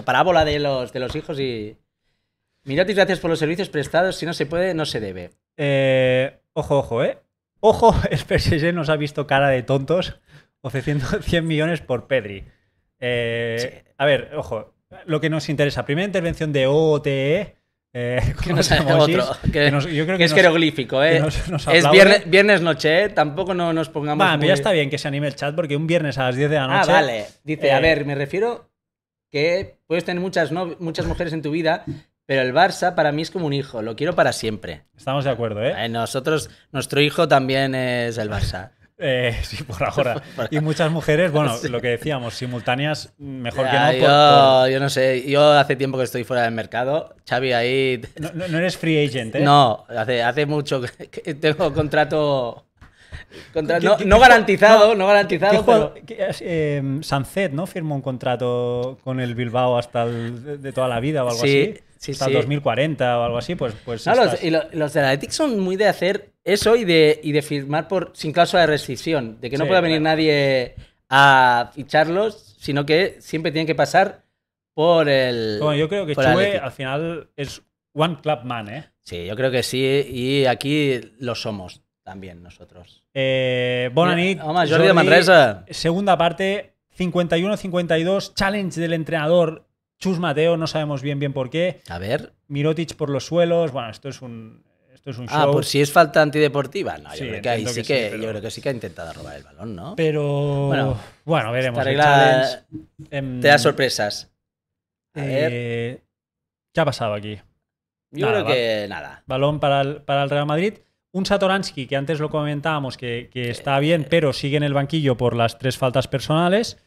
B: parábola de los, de los hijos y. Miratis, gracias por los servicios prestados. Si no se puede, no se debe. Eh, ojo, ojo, ¿eh? Ojo, el PSG nos ha visto
A: cara de tontos ofreciendo 100 millones por Pedri. Eh, a ver, ojo, lo que nos interesa. Primera intervención de OTE eh, que otro. que, es jeroglífico, ¿eh? es viernes, noche, eh, Tampoco no nos pongamos. Va, muy... ya está bien que se anime el chat porque un viernes a las 10 de la ah, noche. Ah, vale. Dice, a eh, ver,
B: me refiero que puedes tener muchas, muchas mujeres en tu vida, pero el Barça para mí es como un hijo, lo quiero para siempre. Estamos de acuerdo, ¿eh? eh nosotros, nuestro hijo también es el Barça. Eh, sí, por ahora. Y
A: muchas mujeres, bueno, lo que decíamos, simultáneas, mejor que no.
B: Yo, no sé, yo hace tiempo que estoy fuera del mercado. Xavi, ahí. No, eres free agent, ¿eh? No, hace, hace mucho que tengo contrato. no, garantizado, no, garantizado, pero...
A: eh, Sancet, ¿no? Firmó un contrato con el Bilbao hasta de, toda la vida o algo sí, hasta 2040 o algo así, pues... pues los,
B: y los de la ETIC son muy de hacer eso y de, de firmar por sin cláusula de rescisión, de que no pueda venir nadie a ficharlos, sino que siempre tienen que pasar por el... Bueno, yo creo que Chue al
A: final es one club man, ¿eh?
B: Sí, yo creo que sí, y aquí lo somos también nosotros. Eh, Jordi,
A: Segunda parte, 51-52, challenge del entrenador Chus Mateo, no sabemos bien bien por qué. A ver. Mirotic por los suelos. Bueno, esto es
B: un, un ah, show. Ah, pues si es falta antideportiva. yo, creo que sí que, ha intentado robar el balón, ¿no?
A: Pero bueno, veremos. Te da
B: sorpresas.
A: A eh, ¿Qué ha pasado aquí? Yo creo que nada. Balón para el, para Real Madrid. Un Satoransky, que antes lo comentábamos, que, que eh, está bien, eh. pero sigue en el banquillo por las tres faltas personales.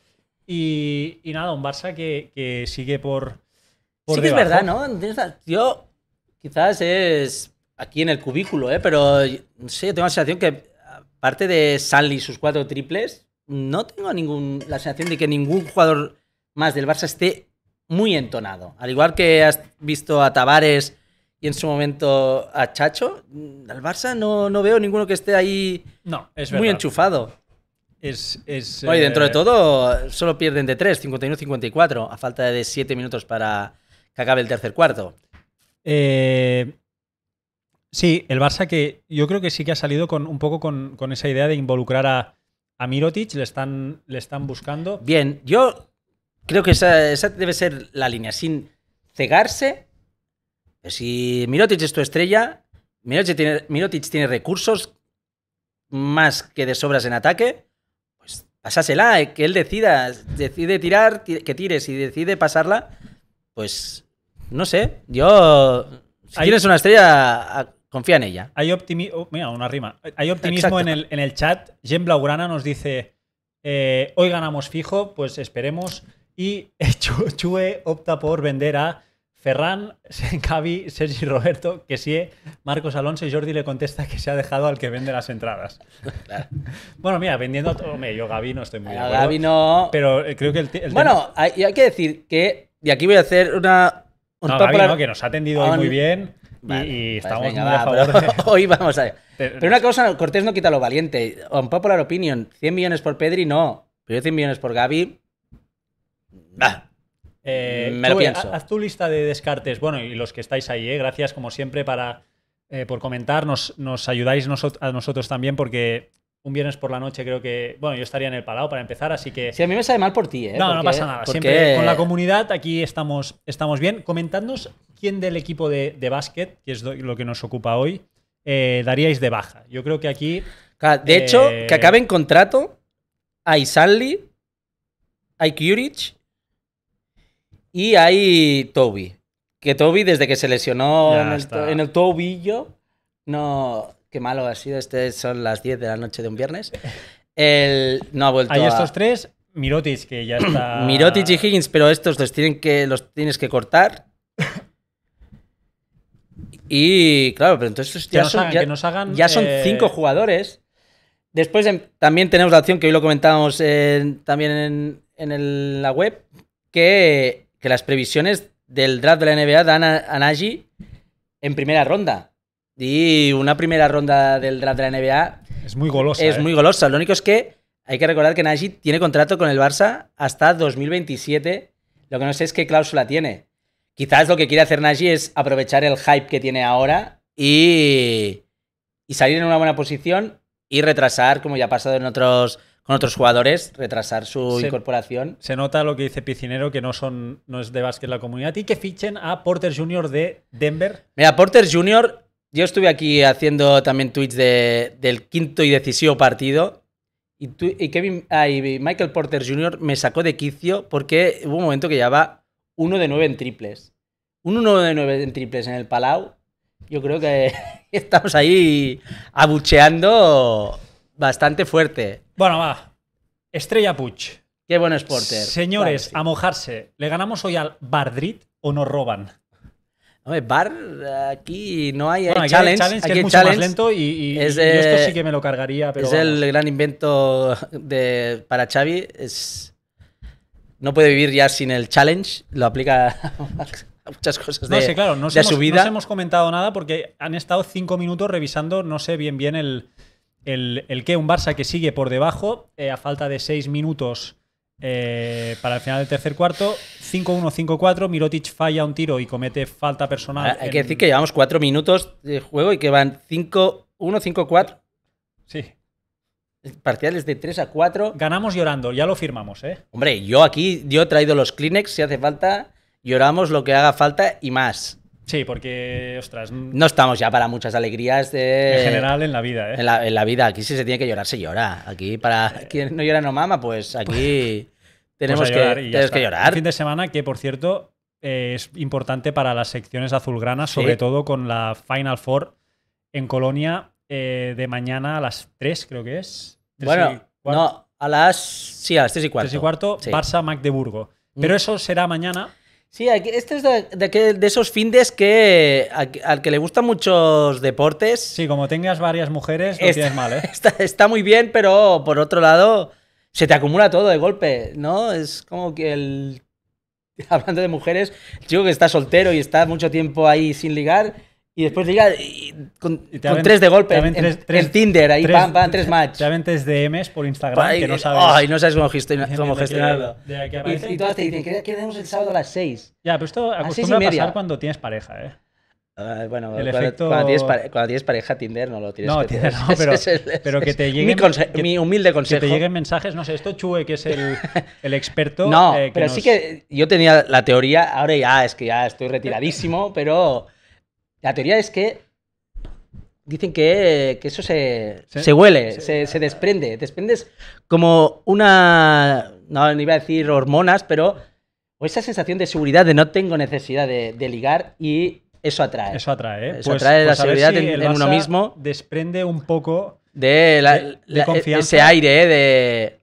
A: Y, nada, un Barça que,
B: sigue por, sí, que es verdad, ¿no? Yo, quizás es aquí en el cubículo, ¿eh? pero no tengo la sensación que, aparte de Sally y sus cuatro triples, no tengo ningún, la sensación de que ningún jugador más del Barça esté muy entonado. Al igual que has visto a Tavares y en su momento a Chacho, al Barça no, no veo ninguno que esté ahí muy enchufado es... es dentro de eh, todo, solo pierden de 3, 51-54, a falta de 7 minutos para que acabe el tercer cuarto.
A: Eh, sí, el Barça que yo creo que sí que ha salido con un poco con, esa idea de involucrar a,
B: Mirotic, le están, le están buscando. Bien, yo creo que esa, debe ser la línea, sin cegarse. Pues si Mirotic es tu estrella, tiene, Mirotic tiene recursos más que de sobras en ataque pasásela, eh, que él decida, decide tirar, que tires y decide pasarla, pues no sé, yo si tienes una estrella, confía en ella. Hay optimismo, oh, mira, una rima. Hay optimismo en el, en el, chat. Jen Blaugrana
A: nos dice, eh, hoy ganamos fijo, pues esperemos. Y Chue opta por vender a Ferran, Gavi, Sergi Roberto, que sí, eh, Marcos Alonso y Jordi le contesta que se ha dejado al que vende las entradas. bueno, mira,
B: vendiendo todo todo. Yo, Gavi, no estoy muy de acuerdo. no. Pero eh, creo que el. bueno, hay, que decir que. Y aquí voy a hacer una. Un no, Gavi, que nos ha atendido hoy muy bien. y, pues estamos muy a favor de... Hoy vamos a Pero una cosa, Cortés no quita lo valiente. Un popular opinion: 100 millones por Pedri, no. Pero 100 millones por Gavi.
A: Bah. Eh, me eh, Haz tu lista de descartes. Bueno, y los que estáis ahí, eh, gracias como siempre para, por comentar. Nos, ayudáis a nosotros también porque un viernes por la noche creo que, bueno, yo estaría en el palado para empezar, así que... si a mí me sale mal por ti, ¿eh? No, no pasa nada. Siempre con la comunidad aquí estamos, estamos bien. Comentadnos quién del equipo de, básquet, que es lo que nos
B: ocupa hoy, daríais de baja. Yo creo que aquí... de hecho, que acabe acaben contrato hay Isanli, hay Kyurich y hay Toby. Que Toby, desde que se lesionó en el, tobillo, no. Qué malo ha sido. Este son las 10 de la noche de un viernes. no ha vuelto. Hay estos tres. Mirotic, que ya está. Mirotic y Higgins, pero estos los, tienen que, los tienes que cortar. Y claro, pero entonces ya, son, nos hagan, ya son eh, cinco jugadores. Después em, también tenemos la opción que hoy lo comentábamos también en, la web, que que las previsiones del draft de la NBA dan a, en primera ronda. Y una primera ronda del draft de la NBA. Es muy golosa. Es ¿eh? muy golosa. Lo único es que hay que recordar que Nagy tiene contrato con el Barça hasta 2027. Lo que no sé es qué cláusula tiene. Quizás lo que quiere hacer Nagy es aprovechar el hype que tiene ahora y, y salir en una buena posición y retrasar, como ya ha pasado en otros con otros jugadores, retrasar su
A: incorporación. Se nota lo que dice Picinero, que no son no es de básquet la comunidad, y que fichen a Porter Jr. de Denver.
B: Mira, Porter Jr., yo estuve aquí haciendo también tweets del quinto y decisivo partido, y, ah, Michael Porter Jr. me sacó de quicio porque hubo un momento que llevaba uno de nueve en triples. Un 1 de 9 en triples en el Palau, yo creo que estamos ahí abucheando bastante fuerte.
A: Bueno, va. Estrella Puch. Qué buen sporter. Señores, a mojarse. ¿Le ganamos hoy al Bardrit o nos roban?
B: Hombre, bar, aquí no hay, bueno, aquí challenge. challenge es mucho más lento y, esto sí que me lo cargaría. es el gran invento de, para Xavi. Es, no puede vivir ya sin el challenge. Lo aplica a muchas cosas de, no sé, claro, su vida. No
A: hemos comentado nada porque han estado cinco minutos revisando, no sé bien bien el, el, el que un Barça que sigue por debajo, eh, a falta de 6 minutos eh, para el final del tercer cuarto, 5-1-5-4, Mirotic falla un tiro y comete falta
B: personal. Ah, hay que decir que llevamos 4 minutos de juego y que van 5-1-5-4. Sí. Parciales de 3 a 4. Ganamos llorando, ya lo firmamos, ¿eh? Hombre, yo aquí, yo he traído los Kleenex si hace falta, lloramos lo que haga falta y más. Sí, porque,
A: ostras. Mm. No
B: estamos ya para muchas alegrías. De, en general, en la vida, ¿eh? En la, vida. Aquí, sí se tiene que llorar, se llora. Aquí, para eh, quien no llora, no mama, pues, pues aquí pues tenemos que, que
A: llorar. fin de semana, que por cierto, eh, es importante para las secciones azulgranas, sobre todo con la Final Four en Colonia eh, de mañana a las 3, creo que es. Bueno, no, a las. Sí, a las 3 y cuarto. 3 y cuarto, Barça-Magdeburgo. Mm. Pero eso será mañana.
B: Sí, este es de, esos findes que al que le gustan muchos deportes. Sí, como tengas varias mujeres, lo está, tienes mal, ¿eh? Está, muy bien, pero por otro lado, se te acumula todo de golpe, ¿no? Es como que el. Hablando de mujeres, el chico que está soltero y está mucho tiempo ahí sin ligar y después llega con, tres de golpe. En, Tinder, ahí van,
A: tres match. Te ven DMs por Instagram que no sabes. cómo, gestionarlo. y, todas te dicen, que
B: quedemos el sábado a las
A: seis. Ya, pero esto acostumbra a, pasar cuando tienes pareja, ¿eh?
B: Ah, bueno, cuando, tienes pareja, cuando, tienes pareja, Tinder no lo tienes. No, que Tinder no, pero, pero que te lleguen. Mi, humilde consejo. Que te lleguen
A: mensajes, no sé, esto Chue, que
B: es el, el experto. No, eh, pero sí que yo tenía la teoría, ahora ya es que ya estoy retiradísimo, pero la teoría es que dicen que, eso se, huele, se, desprende. Desprendes como una, no, no iba a decir hormonas, pero o esa sensación de seguridad de no tengo necesidad de, ligar y eso atrae. Eso atrae, ¿eh? Eso pues atrae la pues seguridad en, uno
A: mismo. Desprende un poco de, la, de, ese aire
B: ¿eh? de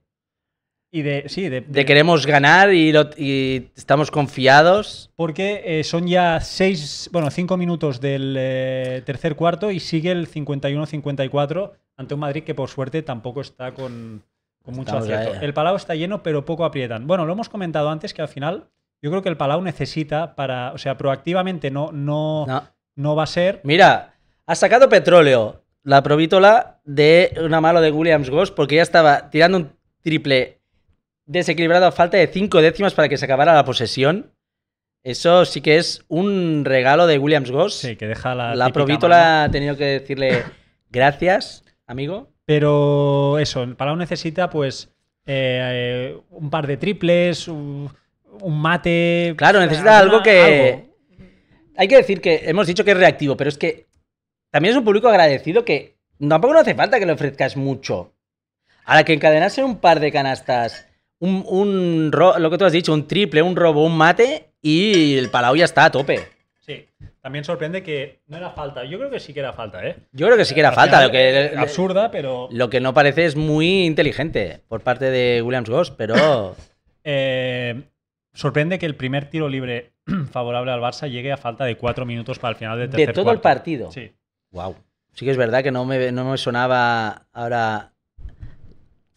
B: y de, sí, de, queremos ganar y, y estamos confiados.
A: Porque eh, son ya seis, bueno, cinco minutos del eh, tercer cuarto y sigue el 51-54 ante un Madrid que por suerte tampoco está con, mucho acierto. Eh. El Palau está lleno, pero poco aprietan. Bueno, lo hemos comentado antes que al final yo creo que el Palau necesita para, o sea, proactivamente no, no, no. va a ser.
B: Mira, ha sacado petróleo la provítola de una mano de Williams Goss porque ya estaba tirando un triple desequilibrado a falta de 5 décimas para que se acabara la posesión. Eso sí que es un regalo de Williams Goss. Sí, que deja la. La provítola ha tenido que decirle gracias, amigo.
A: Pero eso, para Palau necesita pues eh, un par de triples, un, mate. Claro, pues, necesita algo que.
B: Hay que decir que hemos dicho que es reactivo, pero es que también es un público agradecido que tampoco no hace falta que le ofrezcas mucho. A la que encadenase un par de canastas un, un lo que tú has dicho, un triple, un robo, un mate y el Palau ya está a tope.
A: Sí. También sorprende que no era falta. Yo creo que sí que era falta, ¿eh? Yo creo que sí que era falta. Lo que, eh, absurda, pero.
B: Lo que no parece es muy inteligente por parte de Williams Goss, pero.
A: Eh, sorprende que el primer tiro libre favorable al Barça llegue a falta de cuatro minutos para el final del tercer De todo el partido. Sí.
B: Wow. Sí que es verdad que no me, no me sonaba ahora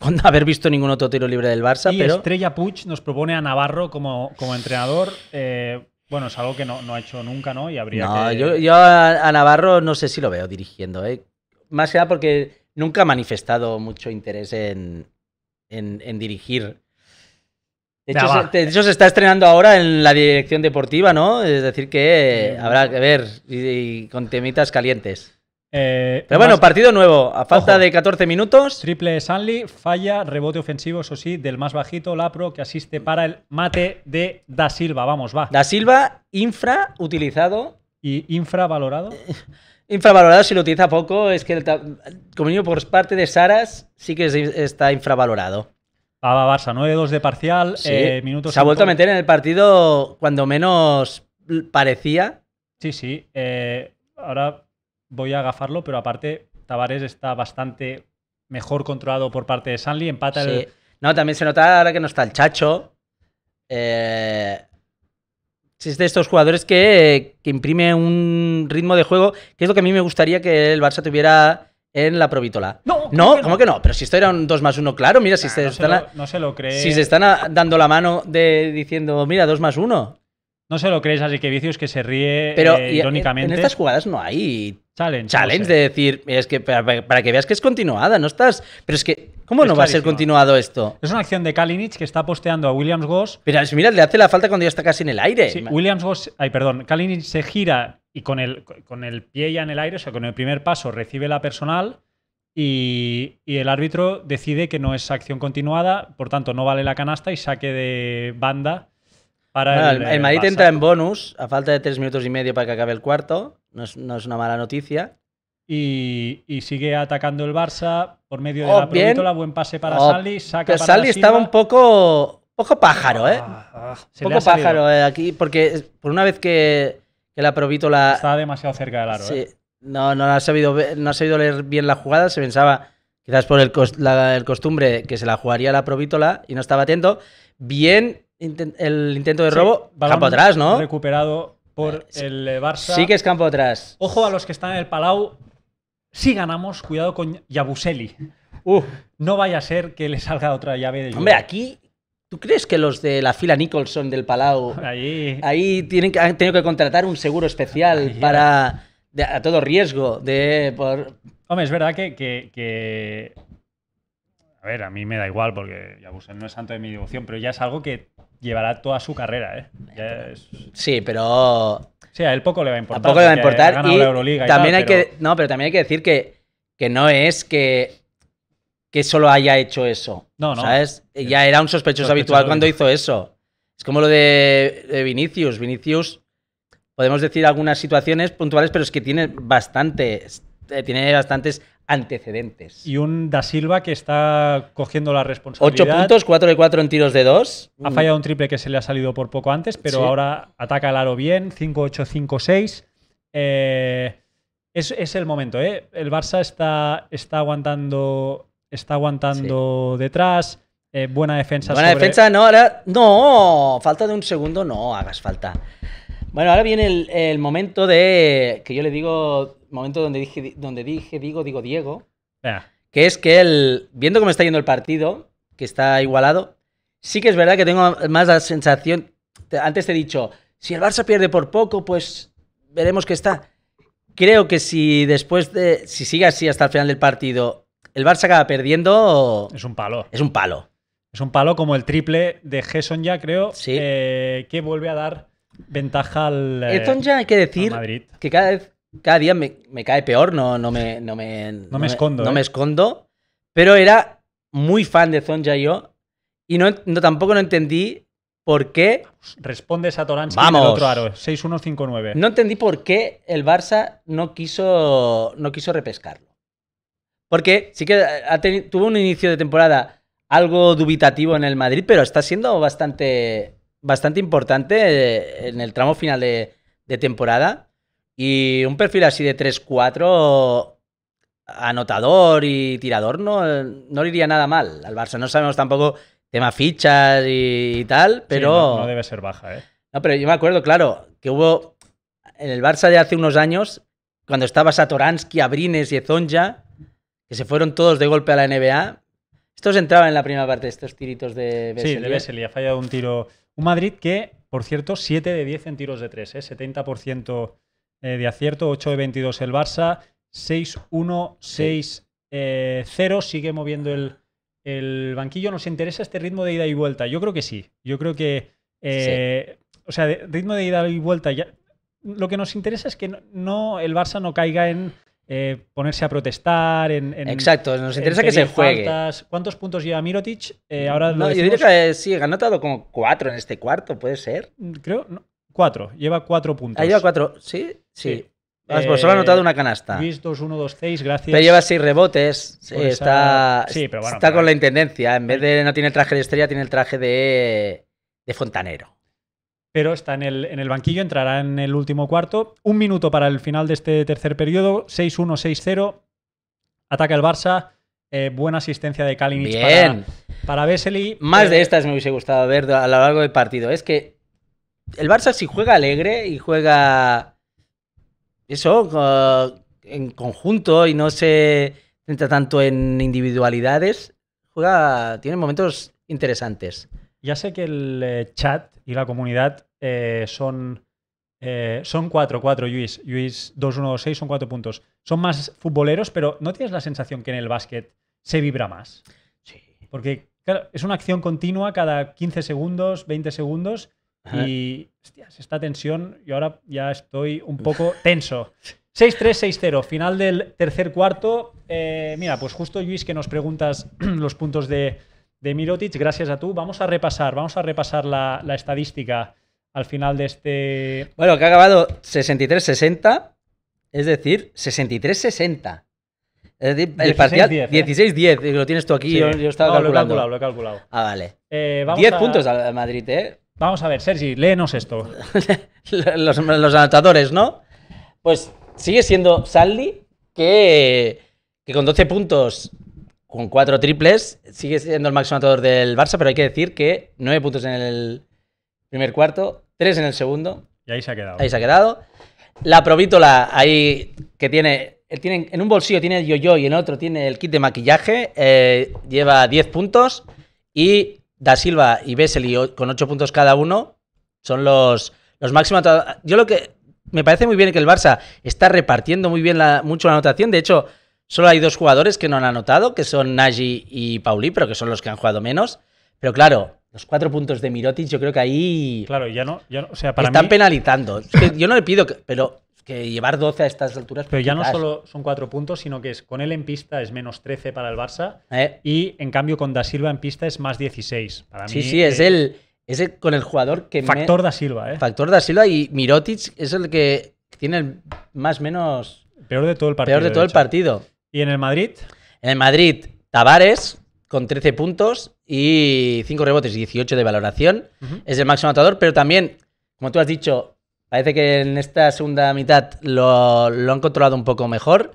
B: haber visto ningún otro tiro libre del Barça. Y pero...
A: Estrella Puig nos propone a Navarro como, como entrenador. Eh, bueno, es algo que no, ha hecho nunca, ¿no? Y habría yo,
B: a, Navarro no sé si lo veo dirigiendo. Eh. Más que porque nunca ha manifestado mucho interés en, dirigir. De hecho, se, está estrenando ahora en la dirección deportiva, ¿no? Es decir, que habrá que ver y con temitas calientes.
A: Eh, Pero bueno, partido nuevo. A falta de
B: 14 minutos. Triple Sanli,
A: falla, rebote ofensivo, eso sí, del más bajito, Lapro, que asiste para el mate de Da Silva. Vamos,
B: va. Da Silva, infra utilizado. ¿Y infravalorado? infravalorado, si lo utiliza poco, es que el como por parte de Saras sí que está infravalorado. Va, Barça, 9-2 de parcial, eh, minutos. Se ha vuelto a meter en el partido cuando menos parecía. Sí, sí. Eh, ahora voy
A: a agafarlo, pero aparte Tavares está bastante mejor controlado por parte de Sanli, empata el...
B: No, también se nota ahora que no está el Chacho. Si eh, es de estos jugadores que, imprime un ritmo de juego, que es lo que a mí me gustaría que el Barça tuviera en la Provítola. No, ¿No? ¿cómo que no? Pero si esto era un 2 más 1, claro, mira, si se, están cree. Si se están dando la mano de, diciendo, mira, 2 más 1. No se lo crees, así que vicios que se ríe Pero eh, irónicamente. Pero en, estas jugadas no hay challenge. Challenge de decir, es que para, que veas que es continuada, no estás. Pero es que, ¿cómo no va a ser continuado esto?
A: Es una acción de Kalinic que está posteando a Williams Goss.
B: Pero mira, le hace la falta cuando ya está casi en el
A: aire. Williams Goss, ay, perdón, Kalinic se gira y con el, con el pie ya en el aire, o sea, con el primer paso recibe la personal. Y, y, el árbitro decide que no es acción continuada, por tanto no vale la canasta y saque de banda el, Madrid entra
B: en bonus a falta de tres minutos y medio para que acabe el cuarto. No es, una mala noticia. Y, sigue atacando el Barça por medio de oh, la Buen pase para oh, Sally. Saca Sally estaba un poco, poco pájaro, ¿eh? Ah, ah. poco pájaro eh, aquí, porque por una vez que, que la provítola. Está demasiado cerca del aro. ¿eh? No, no, ha sabido, no ha sabido leer bien la jugada. Se pensaba, quizás por el, el costumbre, que se la jugaría la provítola y no estaba atento. Bien el intento de robo, campo atrás, ¿no? Recuperado por eh, el eh, Barça. Sí que es campo atrás.
A: Ojo a los que están en el Palau. Si ganamos, cuidado con Yabuseli. No vaya a ser que le salga otra llave de Hombre,
B: aquí ¿Tú crees que los de la fila Nicholson del Palau ahí, ahí tienen que, han tenido que contratar un seguro especial para a todo riesgo de Hombre, es verdad que, a ver, a mí me da
A: igual porque Yabusel no es santo de mi devoción, pero ya es algo que llevará toda su carrera, ¿eh?
B: Sí, pero.
A: Sí, a él poco le va a importar. A poco le va a importar. Y también hay que.
B: No, pero también hay que decir que, que no es que, que solo haya hecho eso. No, no. ¿Sabes? ya era un sospechoso, habitual cuando hizo eso. Es como lo de, Vinicius. Vinicius, podemos decir algunas situaciones puntuales, pero es que tiene bastante. Eh, tiene bastantes antecedentes.
A: Y un Da Silva que está cogiendo la responsabilidad. 8 puntos,
B: 4 de 4 en tiros de 2.
A: Ha mm. fallado un triple que se le ha salido por poco antes, pero ahora ataca el aro bien, 5-8-5-6. Eh, es, el momento, ¿eh? El Barça está, aguantando, está aguantando detrás. Eh, buena defensa. Buena defensa,
B: no, ahora. No, falta de un segundo, no hagas falta. Bueno, ahora viene el, momento de. que yo le digo. Momento donde dije, donde dije digo, digo Diego. Ah. Que es que el. Viendo cómo está yendo el partido, que está igualado, sí que es verdad que tengo más la sensación. Antes te he dicho, si el Barça pierde por poco, pues veremos qué está. Creo que si después de. Si sigue así hasta el final del partido, el Barça acaba perdiendo. Es un palo. Es un palo. Es un palo como el triple de Gesson ya, creo. Sí. Eh, que vuelve a dar ventaja al. El eh, Zonja hay que decir que cada vez, cada día me, cae peor, no, no me, no me, me escondo. No me eh. escondo. Pero era muy fan de Zonja yo. Y no, no, tampoco no entendí por qué. Respondes a Toranchi en otro
A: aro, 6 No
B: entendí por qué el Barça no quiso, no quiso repescarlo. Porque sí que tuvo un inicio de temporada algo dubitativo en el Madrid, pero está siendo bastante bastante importante eh, en el tramo final de, temporada. Y un perfil así de 3-4, anotador y tirador, no, no le iría nada mal al Barça. No sabemos tampoco tema fichas y, tal, pero. no, debe
A: ser baja, ¿eh?
B: No, pero yo me acuerdo, claro, que hubo. En el Barça de hace unos años, cuando estaba Satoransky, Abrines y Ezonja, que se fueron todos de golpe a la NBA, estos entraban en la primera parte, estos tiritos de Bessel. Sí, de le ha fallado
A: un tiro un Madrid que, por cierto, 7 de 10 en tiros de 3, 70% ¿eh? eh, de acierto, 8 de 22 el Barça, 6-1, 6-0, eh, sigue moviendo el, banquillo. ¿Nos interesa este ritmo de ida y vuelta? Yo creo que sí. Yo creo que. O sea, ritmo de ida y vuelta. Ya, lo que nos interesa es que el Barça no caiga en
B: eh, ponerse
A: a protestar en, Exacto, nos interesa que se juegue. ¿Cuántos puntos lleva Mirotic? Eh, ahora no, yo diría
B: que sí, ha anotado como cuatro en este cuarto, ¿puede ser? Mm, creo, cuatro, lleva cuatro puntos. Ah, lleva cuatro, sí, sí. Ah, pues solo ha eh, anotado una canasta. Luis
A: 2-1-2-6, gracias. Pero lleva seis rebotes. está, está
B: con la intendencia. En vez de no tiene el traje de estrella, tiene el traje de fontanero
A: pero está en el, en el, banquillo, entrará en el último cuarto. Un minuto para el final de este tercer periodo, 6-1, 6-0. Ataca el Barça. Eh, buena asistencia de Kalinic para,
B: para Vesely. Más de eh, estas me hubiese gustado ver a lo largo del partido. Es que el Barça si juega alegre y juega eso en conjunto y no se centra tanto en individualidades, juega
A: tiene momentos
B: interesantes.
A: Ya sé que el eh, chat y la comunidad eh, son, eh, son cuatro, cuatro, Luis, Luis 2, 1, 6 son cuatro puntos. Son más futboleros, pero ¿no tienes la sensación que en el básquet se vibra más? Sí. Porque claro, es una acción continua cada 15 segundos, 20 segundos. Y, hostias, esta tensión, yo ahora ya estoy un poco tenso. 6-3-6-0, final del tercer cuarto. Eh, mira, pues justo Luis que nos preguntas los puntos de, de Mirotic, gracias a tú. Vamos a repasar, vamos a repasar la, estadística al final de
B: este. Bueno, que ha acabado 63-60, es decir, 63-60. 16, parcial 16-10, ¿eh? lo tienes tú aquí, Lo he calculado, lo he calculado. Ah, vale. 10 eh, puntos al Madrid, ¿eh?
A: Vamos a ver, Sergi,
B: léenos esto. los, anotadores, ¿no? Pues sigue siendo Sally, que, que con 12 puntos con cuatro triples. Sigue siendo el máximo anotador del Barça, pero hay que decir que nueve puntos en el primer cuarto, tres en el segundo. Y ahí se ha quedado. Ahí se ha quedado. La provítola ahí que tiene, tiene en un bolsillo tiene el yo-yo y en otro tiene el kit de maquillaje, eh, lleva diez puntos y Da Silva y Vesely con ocho puntos cada uno son los, los máximos. Yo lo que me parece muy bien que el Barça está repartiendo muy bien la, mucho la anotación, de hecho Solo hay dos jugadores que no han anotado, que son Nagy y Pauli, pero que son los que han jugado menos. Pero claro, los cuatro puntos de Mirotic, yo creo que ahí. Claro, ya no. o sea, para están penalizando. yo no le pido, que, pero que llevar 12 a estas alturas. Pero ya no solo son
A: cuatro puntos, sino que es con él en pista es menos 13 para el Barça. Eh. Y en cambio con Da Silva en pista es más 16. Para sí, mí, sí, es,
B: el, es con el jugador que. Factor Da Silva, ¿eh? Factor Da Silva y Mirotic es el que tiene el más menos. Peor de todo el partido. Peor de todo el partido. ¿Y en el Madrid? En el Madrid, Tavares con 13 puntos y 5 rebotes y 18 de valoración. Es el máximo atador, pero también, como tú has dicho, parece que en esta segunda mitad lo, han controlado un poco mejor.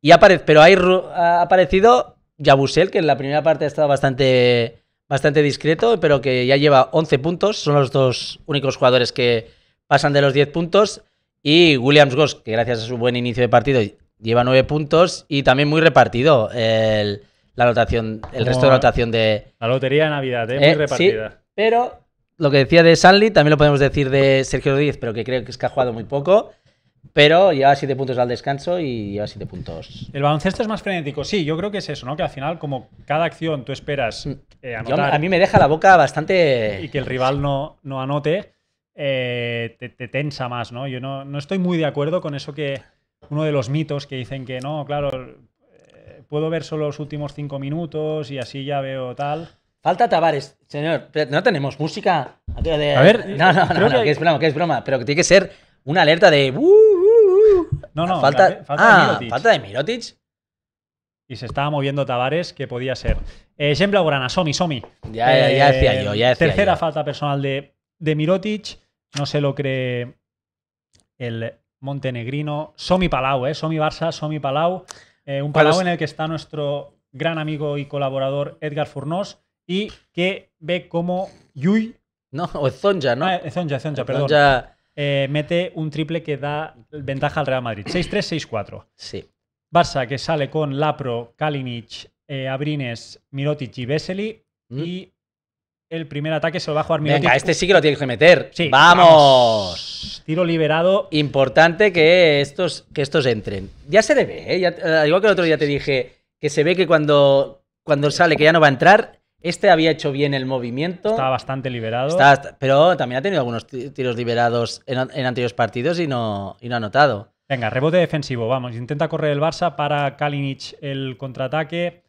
B: Y aparece, pero ha aparecido Yabusel, que en la primera parte ha estado bastante, bastante discreto, pero que ya lleva 11 puntos. Son los dos únicos jugadores que pasan de los 10 puntos. Y Williams Goss, que gracias a su buen inicio de partido lleva nueve puntos y también muy repartido el, la anotación el resto de anotación de. La lotería de Navidad, ¿eh? muy eh, repartida. Sí, pero lo que decía de Sanli, también lo podemos decir de Sergio Rodríguez, pero que creo que es que ha jugado muy poco. Pero lleva siete puntos al descanso y lleva siete puntos.
A: El baloncesto es más frenético, sí, yo creo que es eso, ¿no? Que al final, como cada acción tú esperas mm, eh, anotar. a mí me deja la boca bastante. Y que el rival no, no anote, te, te, tensa más, ¿no? Yo no, no, estoy muy de acuerdo con eso que, uno de los mitos que dicen que no, claro, eh, puedo ver solo los últimos cinco minutos y así ya veo tal.
B: Falta Tavares, señor. No tenemos música. A
A: ver, no, no, no, que... es
B: broma, que es broma. Pero que tiene que ser una alerta de. Uh, uh, uh". No, no, ah, falta, de Mirotic.
A: Y se estaba moviendo Tavares, que podía ser. Ejemplo eh, Urana, Somi, Somi. Ya, ya eh, decía yo, ya decía Tercera falta personal de, de Mirotic. No se lo cree el montenegrino, Somi Palau, ¿eh? Somi Barça, Somi Palau. Eh, un Palau pues- en el que está nuestro gran amigo y colaborador Edgar Furnós y que ve como Yui. No, o Zonja, ¿no? Ah, Zonja, Zonja, perdón. Eh, mete un triple que da ventaja al Real Madrid. 6-3, 6-4. Sí. Barça que sale con Lapro, Kalinic, eh, Abrines, Mirotic y Vesely. Mm. Y el primer ataque se lo va a jugar Venga, este
B: sí que lo tienes que meter. Sí, vamos. Tiro liberado. Importante que estos, que estos entren. Ya se debe, ve, ¿eh? eh igual que el otro día te dije que se ve que cuando, cuando sale que ya no va a entrar, este había hecho bien el movimiento. Estaba bastante liberado. pero también ha tenido algunos tiros liberados en, anteriores partidos y no, y no ha notado. Venga, rebote defensivo, vamos. Intenta correr el
A: Barça para Kalinic el contraataque.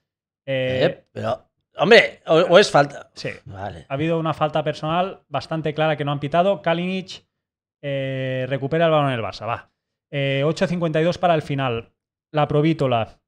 A: Eh, eh, pero Hombre, o, es falta. Sí. Vale. Ha habido una falta personal bastante clara que no han pitado. Kalinic eh, recupera el balón el Barça, va. Eh, 8.52 para el final. La Provítola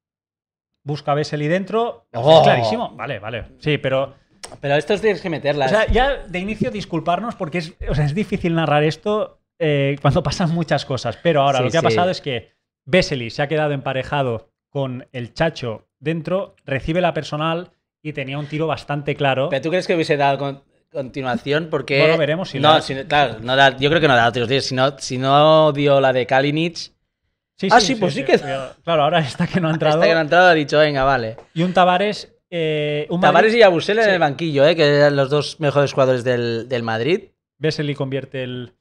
A: busca a dentro. Es oh. clarísimo. Vale, vale. Sí,
B: pero. Pero esto tienes que meterla O sea,
A: ya de inicio disculparnos porque es, es difícil narrar esto eh, cuando pasan muchas cosas. Pero ahora lo que ha pasado es que Besseli se ha quedado emparejado con el Chacho dentro, recibe la personal y tenía un tiro bastante
B: claro. ¿Pero tú crees que hubiese dado continuación? Porque. No lo veremos si yo creo que no da dado días Si no, si no dio la de Kalinic. ah, sí, pues sí, que. Claro, ahora
A: está que no ha entrado. Está que no ha
B: entrado ha dicho, venga, vale.
A: Y un Tavares. Eh, Tavares y Abusel en el
B: banquillo, eh, que eran los dos mejores jugadores del, del Madrid. Vesely convierte el,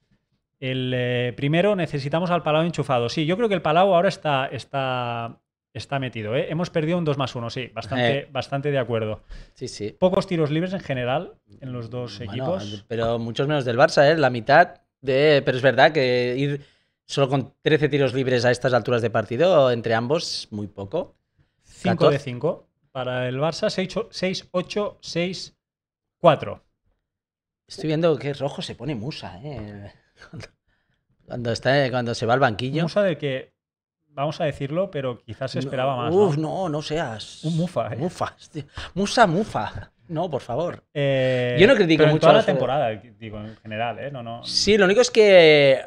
A: el eh, primero. Necesitamos al Palau enchufado. Sí, yo creo que el Palau ahora está, está está metido. ¿eh? Hemos perdido un 2 más 1, sí, bastante, eh. bastante de acuerdo. Sí, sí. Pocos tiros libres en general en los dos equipos.
B: Pero muchos menos del Barça, ¿eh? la mitad de... Pero es verdad que ir solo con 13 tiros libres a estas alturas de partido entre ambos, muy poco. 5 de 5 para el Barça, 6-8, 6-4. Estoy viendo que rojo se pone Musa, ¿eh? Cuando, está, cuando se va al banquillo. Musa del que vamos a decirlo, pero quizás
A: se esperaba más. Uf,
B: ¿no? no, seas. mufa, ¿eh? Mufa. Musa, mufa. No, por favor.
A: Eh, Yo no critico mucho. toda la temporada, digo, en general, ¿eh? No, no.
B: Sí, lo único es que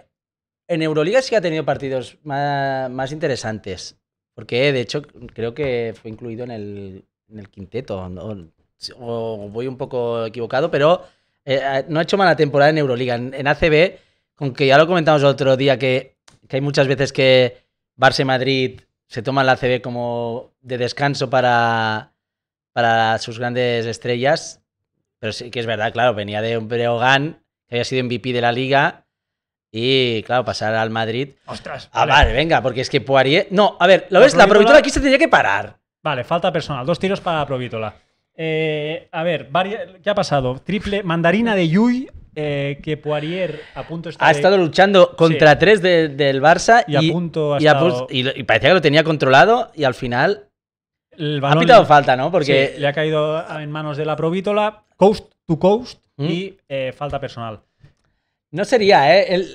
B: en Euroliga sí ha tenido partidos más, interesantes. Porque, de hecho, creo que fue incluido en el, quinteto. O voy un poco equivocado, pero eh, no ha hecho mala temporada en Euroliga. En, ACB, con que ya lo comentamos el otro día, que, que hay muchas veces que Barça Madrid se toma la CB como de descanso para, para sus grandes estrellas. Pero sí que es verdad, claro, venía de un Breogán, que había sido MVP de la liga. Y claro, pasar al Madrid. Ostras. Ah, vale, venga, porque es que Poirier. No, a ver, ¿lo ves? La provitola
A: aquí se tenía que parar. Vale, falta personal. Dos tiros para la Eh, a ver, ¿qué ha pasado? Triple mandarina de Yui eh, que Poirier a punto ha estado luchando contra
B: tres del Barça y, parecía que lo tenía controlado y al final ha pitado falta, ¿no? Porque le ha
A: caído en manos de la Provítola,
B: coast to coast mm. y eh, falta personal. No sería, ¿eh?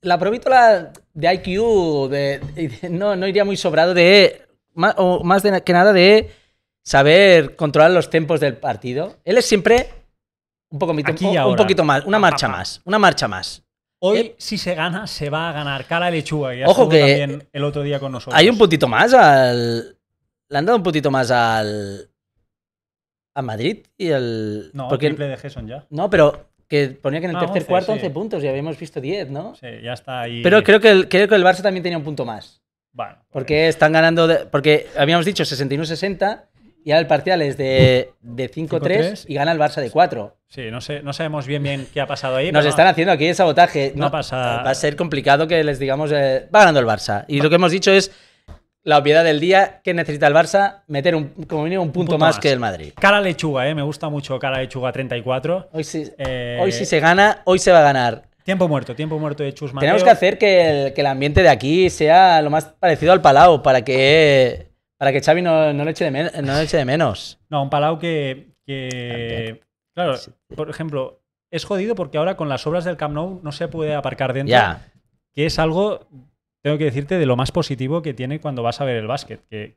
B: la Provítola de IQ de, no, no iría muy sobrado de. o más que nada de saber controlar los tiempos del partido. Él es siempre un, poco, mi poquito más, una marcha más, una marcha más.
A: Hoy, eh, si se gana, se va a ganar cara de lechuga. ya Ojo que también el otro día con nosotros. Hay un
B: puntito más al. Le han dado un puntito más al. A Madrid y el. No, triple de Gerson ya. No, pero que ponía que en el ah, tercer cuarto 11 puntos y habíamos visto 10, ¿no? Sí, ya está ahí. Pero creo que el, creo que el Barça también tenía un punto más. Bueno. Pues porque, están ganando. porque habíamos dicho 61-60 y ahora el parcial es de, de 5-3 y gana el Barça de 4. Sí, no, sé, no sabemos bien bien qué ha pasado ahí. Nos están haciendo aquí el sabotaje. No, ha pasado. Va a ser complicado que les digamos. Eh, va ganando el Barça. Y lo que hemos dicho es la obviedad del día que necesita el Barça meter un, como mínimo un punto, más, que el Madrid. Cara lechuga, eh, me gusta mucho cara lechuga 34. Hoy sí, eh, hoy sí se gana, hoy se va a ganar. Tiempo muerto, tiempo muerto
A: de Chus Mateo. Tenemos que
B: hacer que el, que el ambiente de aquí sea lo más parecido al Palau para que para que Xavi no, no, eche de eche de menos.
A: No, un Palau que. claro, por ejemplo, es jodido porque ahora con las obras del Camp Nou no se puede aparcar dentro. Ya. Que es algo, tengo que decirte, de lo más positivo que tiene cuando vas a ver el básquet. Que,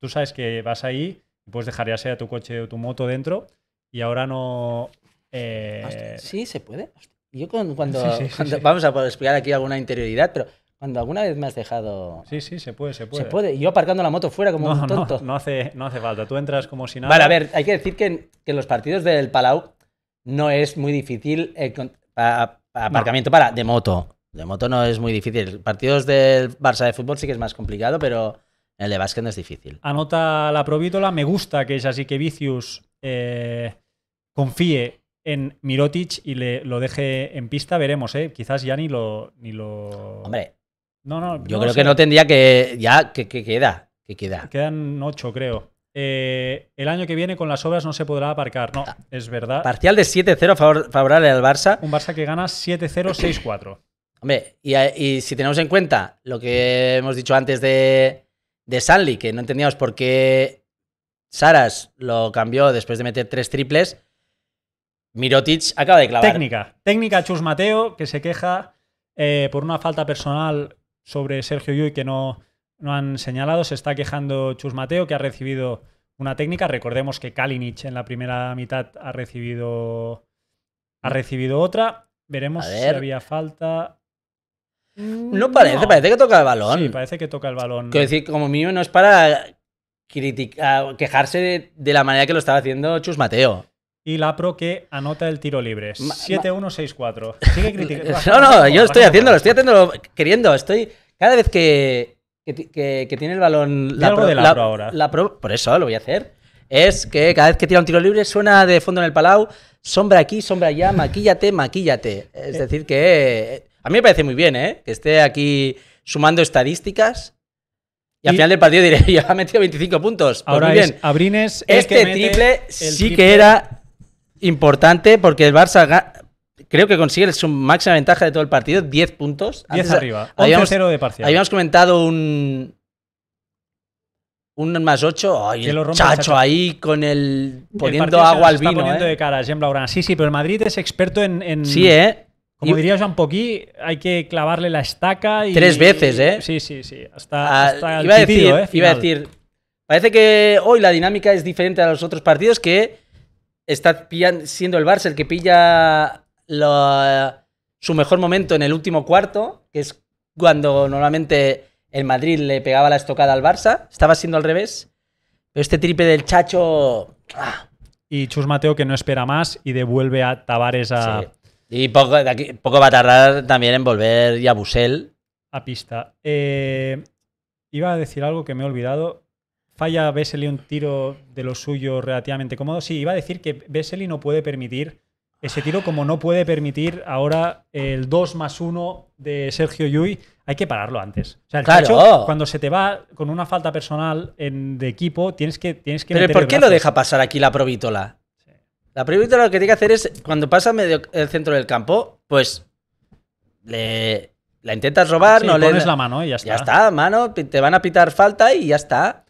A: tú sabes que vas ahí y puedes dejar ya sea tu coche o tu moto dentro y
B: ahora no. Eh, sí, se puede. Yo cuando, vamos a poder explicar aquí alguna interioridad, pero cuando alguna vez me has dejado. Sí, sí, se puede, se puede. Se puede. yo aparcando la moto fuera como un tonto. No, hace, no hace falta. Tú entras como si nada. Vale, a ver, hay que decir que en, los partidos del Palau no es muy difícil eh, aparcamiento para de moto. De moto no es muy difícil. Partidos del Barça de fútbol sí que es más complicado, pero el de básquet no es difícil.
A: Anota la provítola. Me gusta que es así que Vicius eh, confíe en Mirotic y le, lo deje en pista. Veremos, ¿eh? Quizás ya ni
B: lo. Ni lo... Hombre no, no. Yo creo que no tendría que. Ya, que, queda. Que queda.
A: Quedan ocho, creo. Eh, el año que viene con las obras no se podrá aparcar. No, ah, es verdad. Parcial de 7-0 favorable al Barça. Un Barça que gana 7-0, 6-4.
B: Hombre, eh, y, si tenemos en cuenta lo que hemos dicho antes de, de Sanli, que no entendíamos por qué Saras lo cambió después de meter tres triples, Mirotic acaba de clavar. Técnica.
A: Técnica Chus Mateo, que se queja eh, por una falta personal sobre Sergio Yui que no, no han señalado. Se está quejando Chus Mateo, que ha recibido una técnica. Recordemos que Kalinic en la primera mitad ha recibido, ha recibido otra. Veremos si había falta. Mm, no parece, parece que toca el balón. Sí, parece que toca el balón. Quiero
B: decir, como mínimo no es para criticar, quejarse de, de, la manera que lo estaba haciendo Chus Mateo y pro que anota el tiro libre.
A: 7-1-6-4. no, no, yo estoy haciéndolo,
B: estoy haciéndolo queriendo. Estoy. Cada vez que, que, tiene el balón la pro, de ahora. La pro, por eso lo voy a hacer. Es que cada vez que tira un tiro libre suena de fondo en el palau, sombra aquí, sombra allá, maquíllate, maquíllate. Es eh. decir, que eh, a mí me parece muy bien, ¿eh? Que esté aquí sumando estadísticas y, al final del partido diré, yo ha metido 25 puntos. Pues ahora bien. Es, Abrines. Este triple sí que era importante porque el Barça creo que consigue su máxima ventaja de todo el partido, 10 puntos. 10 arriba, 11-0 de parcial. Habíamos comentado un, un más 8, ay, chacho, ahí con el poniendo agua al vino. poniendo eh. de
A: cara, Sí, sí, pero el Madrid es experto en. sí, ¿eh? Como diría Jean Poquí, hay
B: que clavarle la estaca. Y, Tres veces, ¿eh? sí, sí, sí. Hasta, ah, el iba, eh, iba a decir, parece que hoy la dinámica es diferente a los otros partidos que está siendo el Barça el que pilla su mejor momento en el último cuarto, que es cuando normalmente el Madrid le pegaba la estocada al Barça. Estaba siendo al revés. este tripe del Chacho. Ah.
A: Y Chus Mateo que no espera más y devuelve a Tavares a.
B: Y poco, poco va a tardar también en volver y a Busel.
A: A pista. Eh, iba a decir algo que me he olvidado falla Vesely un tiro de lo suyo relativamente cómodo. Sí, iba a decir que Vesely no puede permitir ese tiro, como no puede permitir ahora el 2 más 1 de Sergio Yui, hay que pararlo antes. O sea, cuando se te va con una falta personal de equipo, tienes que. Tienes que Pero ¿por qué lo deja
B: pasar aquí la provítola? La provítola lo que tiene que hacer es, cuando pasa medio el centro del campo, pues le, la intentas robar, no pones la mano y ya está. Ya está, mano, te van a pitar falta y ya está.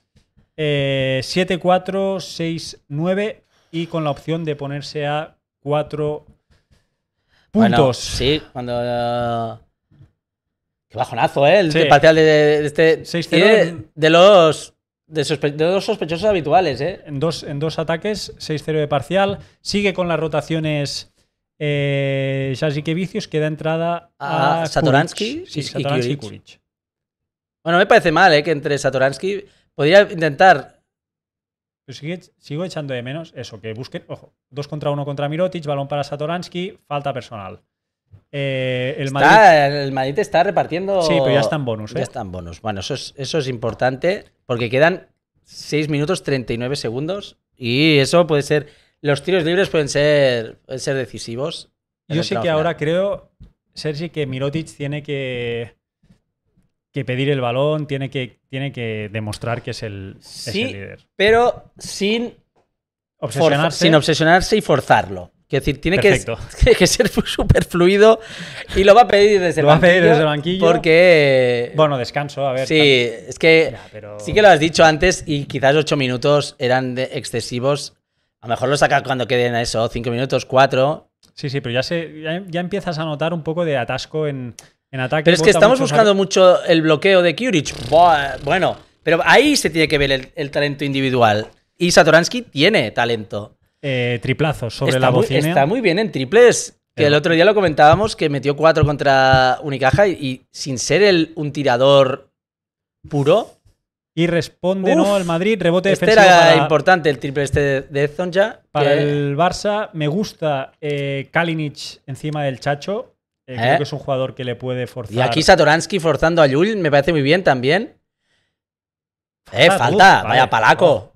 A: 7, 4, 6, 9 y con la opción de ponerse a 4 puntos.
B: sí, cuando... Eh, qué bajonazo, ¿eh? El parcial de, este. 6 de, los.
A: sospechosos habituales, ¿eh? En dos, en dos ataques, 6-0 de parcial. Sigue con las rotaciones. Eh, Vicios que entrada a. Satoransky. y
B: Bueno, me parece mal, ¿eh? Que entre Satoransky. Podría intentar. sigo echando de menos eso, que busquen, ojo, 2
A: contra 1 contra Mirotic, balón para Satoransky, falta personal. Eh, el, está,
B: Madrid, está repartiendo. Sí, pero ya están bonus. ¿eh? Ya están bonus. Bueno, eso es, importante porque quedan 6 minutos 39 segundos y eso puede ser. Los tiros libres pueden ser, ser decisivos. Yo sí que ahora
A: creo, Sergi, que Mirotic tiene que que pedir el balón, tiene que, tiene que demostrar que
B: es el, líder. Pero sin obsesionarse. sin obsesionarse y forzarlo. Es decir, tiene que, ser súper fluido y lo va a pedir desde el lo banquillo. Va a pedir desde el banquillo. Porque. Bueno, descanso, a ver. Sí, es que. Sí que lo has dicho antes y quizás ocho minutos eran excesivos. A lo mejor lo sacas cuando queden eso, cinco minutos, cuatro. Sí, sí, pero ya,
A: ya empiezas a notar un poco de atasco en pero es que estamos buscando
B: mucho el bloqueo de Kiurich. Bueno, pero ahí se tiene que ver el, talento individual. Y Satoransky tiene talento.
A: Eh, Triplazo sobre la bocina. está
B: muy bien en triples. Que el otro día lo comentábamos que metió cuatro contra Unicaja y, sin ser un tirador puro. Y responde, ¿no? El Madrid, rebote este era importante el triple este de Zonja. Para el Barça,
A: me gusta eh, Kalinic encima del Chacho. Eh, creo ¿Eh? que es un jugador que le puede forzar. Y aquí
B: Satoransky forzando a Yul me parece muy bien también.
A: Eh, falta, vaya palaco. Oh.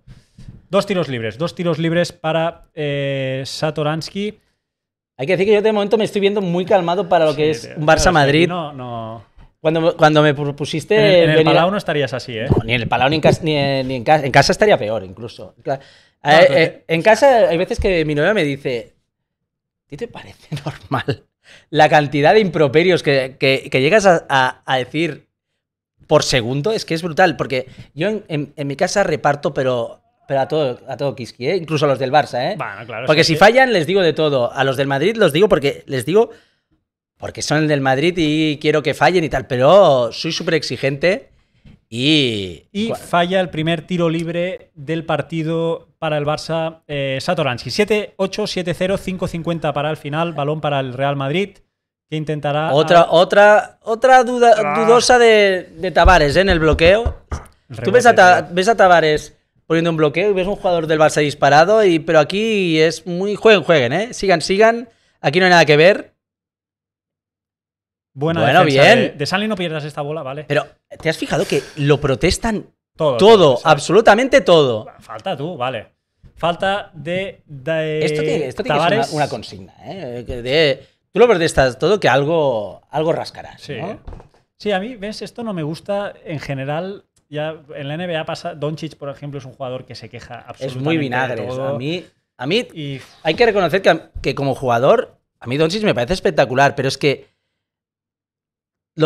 A: Dos tiros libres, dos tiros libres para eh, Satoransky. Hay que decir que yo de momento me estoy viendo muy calmado para lo que es un Barça-Madrid. No,
B: no. Cuando, cuando me propusiste. En el, Palau no estarías
A: así, ¿eh? ni en el Palau ni en, casa, en,
B: casa. estaría peor, incluso. en casa hay veces que mi novia me dice: ¿Qué te parece normal la cantidad de improperios que, llegas a, decir por segundo es que es brutal, porque yo en, mi casa reparto, pero, pero a todo, a todo Kiski, ¿eh? incluso a los del Barça, ¿eh? porque si fallan les digo de todo, a los del Madrid los digo porque les digo porque son del Madrid y quiero que fallen y tal, pero soy súper exigente y, falla el
A: primer tiro libre del partido para el Barça eh, 7-8, 7-0, 5-50 para el final, balón para el Real Madrid que intentará. Otra, otra,
B: otra duda, ah. dudosa de, de Tavares ¿eh? en el bloqueo. Tú ves a, Tavares poniendo un bloqueo y ves un jugador del Barça disparado, y, pero aquí es muy. Jueguen, jueguen, ¿eh? Sigan, sigan. Aquí no hay nada que ver bueno, bien.
A: De, de no pierdas esta bola, ¿vale? Pero,
B: ¿te has fijado que lo protestan todo? Todo, absolutamente todo.
A: Falta tú, vale. Falta de. esto tiene, que una, consigna,
B: ¿eh? De, tú lo protestas todo, que algo, algo rascarás. Sí.
A: Sí, a mí, ves, esto no me gusta en general. Ya en la NBA pasa. Doncic, por ejemplo, es un jugador que se queja absolutamente. Es muy vinagre. A mí,
B: a mí hay que reconocer que, que como jugador, a mí Doncic me parece espectacular, pero es que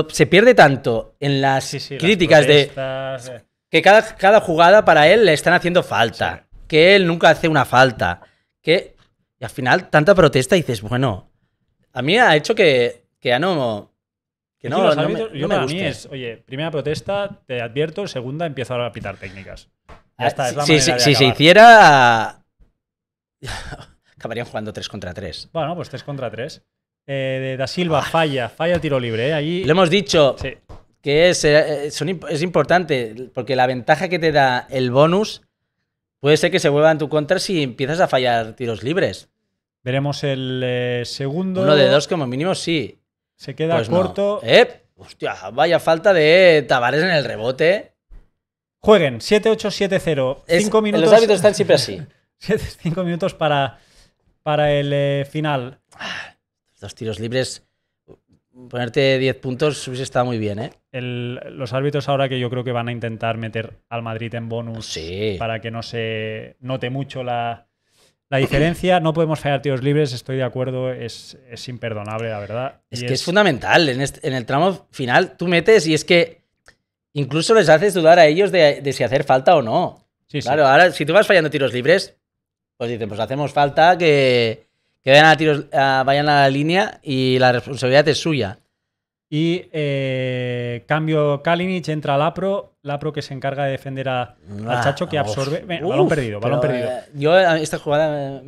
B: se pierde tanto en las críticas de
A: eh.
B: que cada, cada, jugada para él le están haciendo falta, que él nunca hace una falta, que y al final tanta protesta y dices, bueno, a mí ha hecho que, que ya no...
A: Que no, me, yo oye, primera protesta, te advierto, segunda empiezo a pitar técnicas.
B: Ya ah, está, es la si, si se hiciera... Acabarían jugando 3 contra 3. Bueno, pues 3 contra 3. Eh, de Da Silva, falla, falla el tiro libre. Eh, Lo hemos dicho, que eh, es, importante, porque la ventaja que te da el bonus puede ser que se vuelva en tu contra si empiezas a fallar tiros libres. Veremos el segundo. Uno de dos como mínimo, sí. Se queda pues corto. ¡Eh! Hostia, vaya falta de Tabares en el rebote. Jueguen, 7-8-7-0. Cinco minutos. Los hábitos están siempre así.
A: 5 minutos para, para el final final. Ah,
B: dos tiros libres, ponerte 10
A: puntos hubiese estado muy bien, ¿eh? los árbitros ahora que yo creo que van a intentar meter al Madrid en bonus para que no se note mucho la, diferencia, no podemos fallar
B: tiros libres, estoy de acuerdo, es, imperdonable, la verdad. Es que es, fundamental, en, el tramo final tú metes y es que incluso les haces dudar a ellos de, si hacer falta o no. claro, ahora si tú vas fallando tiros libres, pues dicen, pues hacemos falta que, que vayan a, tiros, vayan a la línea y la responsabilidad es suya.
A: Y eh, cambio Kalinic, entra Lapro, Lapro que se encarga de defender a, ah, Chacho que ah, absorbe. balón perdido, balón perdido. Eh,
B: yo, esta jugada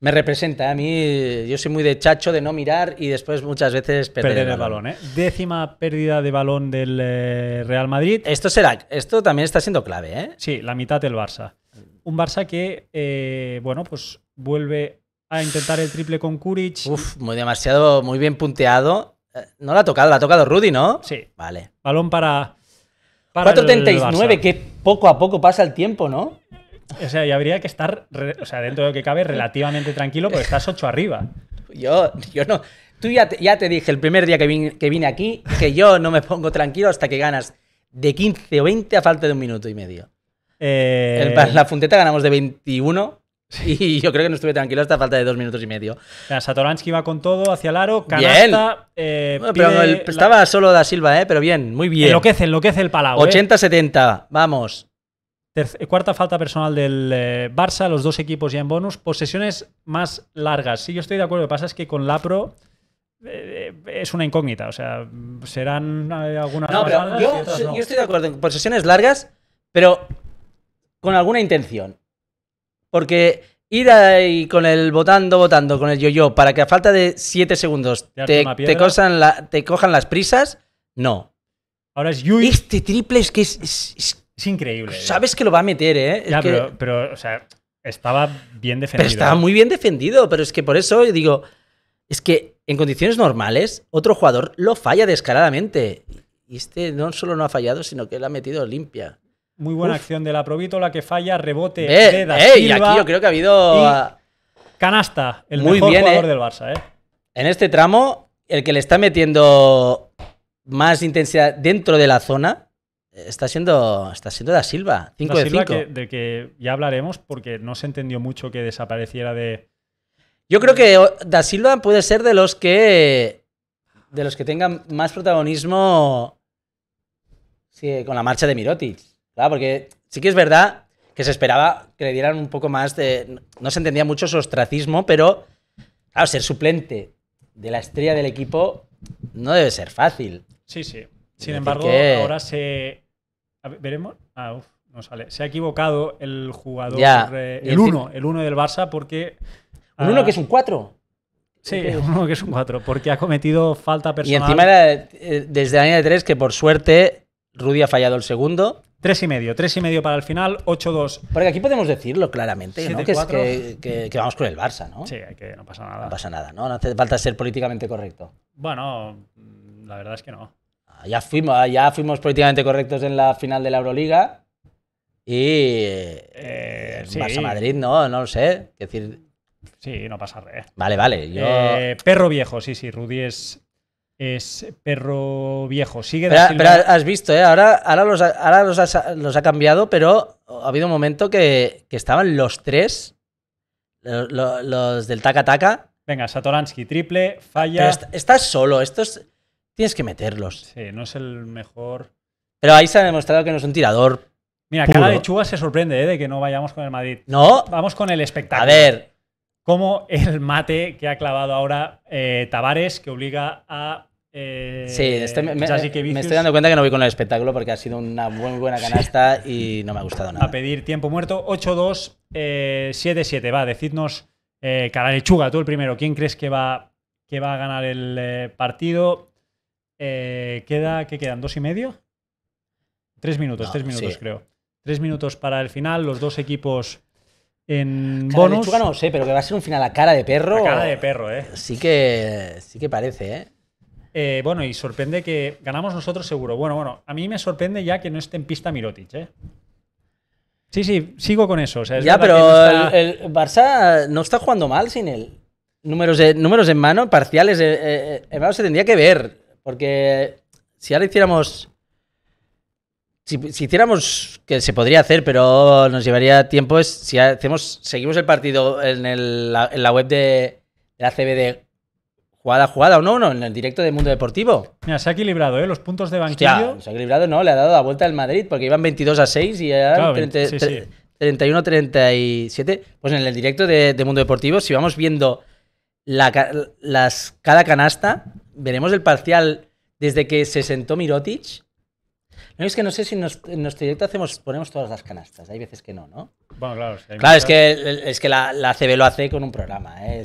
B: me, representa. A mí, yo soy muy de Chacho, de no mirar y después muchas veces perder, el, balón. ¿eh?
A: Décima pérdida de balón del eh, Real Madrid. Esto será, esto también está siendo clave. ¿eh? Sí, la mitad del Barça.
B: Un Barça que, bueno, pues vuelve a intentar el triple con Kuric. Uf, muy demasiado, muy bien punteado. Eh, no la ha tocado, la ha tocado Rudy, ¿no? Sí. Vale. Balón para. para 4.39, que poco a
A: poco pasa el tiempo, ¿no? O sea, y habría que estar, o sea, dentro de lo que cabe, relativamente tranquilo porque estás 8 arriba.
B: Yo, yo no. Tú ya te, ya te dije el primer día que, que vine aquí que yo no me pongo tranquilo hasta que ganas de 15 o 20 a falta de un minuto y medio. Eh... la punteta ganamos de 21 Y yo creo que no estuve tranquilo hasta falta de dos minutos y medio. Satoransky va con todo hacia el aro. Canasta. Eh, estaba solo Da Silva, eh, pero bien, muy bien. Enloquece, es el Palau. 80-70, eh. vamos.
A: cuarta falta personal del Barça, los dos equipos ya en bonus. Posesiones más largas. Sí, yo estoy de acuerdo. Lo que pasa es que con Lapro es una incógnita. O sea,
B: serán algunas. No, pero yo, estoy de acuerdo posesiones largas, pero con alguna intención. Porque ir ahí con el votando, votando, con el yo-yo, para que a falta de 7 segundos te, cojan las prisas, no. Ahora es Yui. Este triple es que es, increíble. Eh. Sabes que lo va a meter, ¿eh?
A: pero, o sea,
B: estaba bien defendido. Pero estaba eh. muy bien defendido, pero es que por eso digo, es que en condiciones normales, otro jugador lo falla descaradamente. Y este no solo no ha fallado, sino que lo ha metido limpia.
A: Muy buena acción de la la que falla, rebote de da Y aquí yo creo que ha habido. Ah,
B: canasta, el mejor jugador eh. del Barça, eh. En este tramo, el que le está metiendo más intensidad dentro de la zona eh, está siendo, está siendo Da Silva. 5 de Silva Que,
A: del que ya hablaremos porque no se entendió mucho que desapareciera de.
B: Yo creo que Da Silva puede ser de los que. De los que tengan más protagonismo con la marcha de Mirotic porque sí que es verdad que se esperaba que le dieran un poco más de. No se entendía mucho su ostracismo, pero claro, ser suplente de la estrella del equipo no debe ser fácil. Sí, sí. Sin embargo, ahora
A: se. Veremos. Ah, uf, no sale. Se ha equivocado el jugador. Eh, el 1, el 1 del Barça, porque. Un 1 ah, que es un 4. Sí, un uno que es un 4, porque ha cometido falta personal. Y encima era
B: eh, desde la línea de 3 que por suerte Rudy ha fallado el segundo. Tres y medio, tres y medio para el final, 8-2. Porque aquí podemos decirlo claramente, que, vamos con el Barça, ¿no? Sí,
A: que no pasa nada. No pasa nada,
B: ¿no? No hace falta ser políticamente correcto.
A: Bueno, la verdad es
B: que no. Ah, ya fuimos, ah, ya fuimos políticamente correctos en la final de la Euroliga y eh, eh Barça-Madrid, no, no lo sé. Sí, no pasa nada. Vale, vale.
A: Eh, perro viejo, sí, sí, Rudy es es perro viejo. Sigue pero, pero
B: has visto, eh. ahora, ahora, los, ha, cambiado, pero ha habido un momento que, estaban los tres, los del taca taca. Venga, Satoransky, triple, falla. estás solo, estos tienes que meterlos.
A: Sí, no es el mejor.
B: Pero ahí se ha demostrado que no es un tirador. Mira, cada
A: lechuga se sorprende ¿eh? de que no vayamos con el Madrid. No. Vamos con el espectáculo. A ver. Como
B: el mate que ha clavado
A: ahora eh, Tavares, que obliga
B: a eh, sí, este me, estoy dando cuenta que no voy con el espectáculo porque ha sido una muy buena canasta y no me ha gustado nada.
A: A pedir tiempo muerto, 8-2, 7-7. Eh, va, decidnos, eh, lechuga. tú el primero, ¿quién crees que va, que va a ganar el eh, partido? queda, ¿Qué quedan? ¿Dos y medio? Tres minutos, tres minutos creo. Tres minutos para el final, los dos equipos en Cara bonus. no sé, pero que va a ser un final a cara de perro. A cara de perro,
B: ¿eh? que, sí que parece, ¿eh?
A: Eh, bueno, y sorprende que ganamos nosotros seguro. Bueno, bueno, a mí me sorprende ya que no esté en pista Mirotic, ¿eh?
B: Sí, sí, sigo con eso. ya, pero el, Barça no está jugando mal sin él. Números, números en mano, parciales. Eh, en mano se tendría que ver. Porque si ahora hiciéramos. Si, hiciéramos, que se podría hacer, pero nos llevaría tiempo, es, si hacemos, seguimos el partido en, la web de, la CBD... Jugada, jugada o no, no, en el directo de Mundo Deportivo. Mira, se ha equilibrado, ¿eh? Los puntos de banquillo. se ha equilibrado, no, le ha dado la vuelta al Madrid porque iban 22 a 6 y ahora 31 37. Pues en el directo de, Mundo Deportivo, si vamos viendo las, cada canasta, veremos el parcial desde que se sentó Mirotic es que no sé si en nuestro directo ponemos todas las canastas. Hay veces que no, ¿no? Bueno, claro. claro, es que, es que la, CB lo hace con un programa. ¿eh?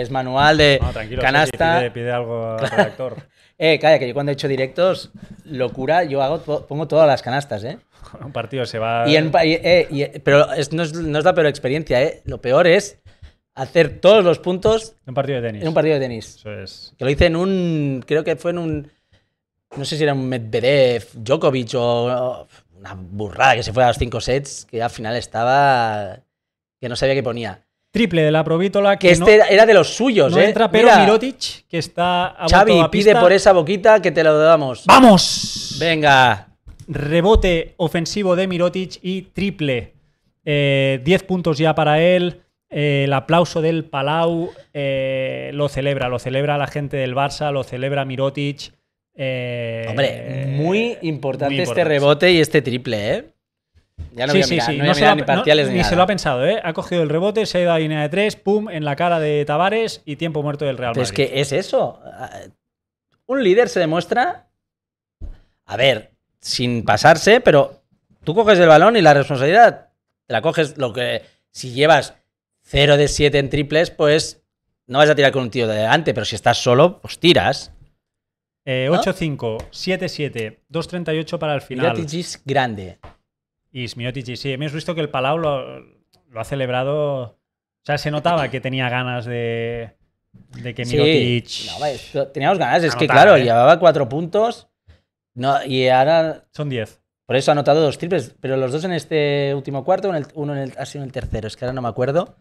B: Es, manual de no, canasta. pide, algo al redactor. eh, calla, que yo cuando he hecho directos, locura, yo hago, pongo todas las canastas, ¿eh? Un partido se va. Y, en, eh, pero no, es, no, es, la peor experiencia, ¿eh? Lo peor es hacer todos los puntos. En un partido de tenis. En un partido de tenis. Eso es. Que lo hice en un. Creo que fue en un no sé si era un Medvedev, Djokovic o una burrada que se fue a los cinco sets, que al final estaba que no sabía qué ponía.
A: Triple de la Provítola que, este era de los suyos, no ¿eh? entra pero
B: Mirotic que está a pide por esa boquita que te lo damos.
A: Vamos. Venga. Rebote ofensivo de Mirotic y triple. 10 eh, puntos ya para él. Eh, el aplauso del Palau lo celebra, lo celebra la gente del Barça, lo celebra Mirotic.
B: Eh, Hombre, muy importante este rebote y este triple, ¿eh? Ya no voy No, ni parciales ni, se lo
A: ha pensado, ¿eh? Ha cogido el rebote, se ha ido a línea de tres, pum, en la cara de Tavares y tiempo muerto del Real Madrid. Es que es eso. Un líder se demuestra,
B: a ver, sin pasarse, pero tú coges el balón y la responsabilidad te la coges. Lo que si llevas 0 de 7 en triples, pues no vas a tirar con un tío de delante, pero si estás solo, pues tiras.
A: 8-5-7-7-2-38 eh, para el final. Miotic grande. Y Smiotic, sí. Hemos visto que el Palau lo, ha celebrado. O sea, se notaba que tenía ganas
B: de, que Mirotic. teníamos ganas, es que claro, ¿eh? llevaba cuatro puntos. No, y ahora. Son diez. Por eso ha anotado dos triples, pero los dos en este último cuarto, uno en ha sido en el tercero, es que ahora no me acuerdo.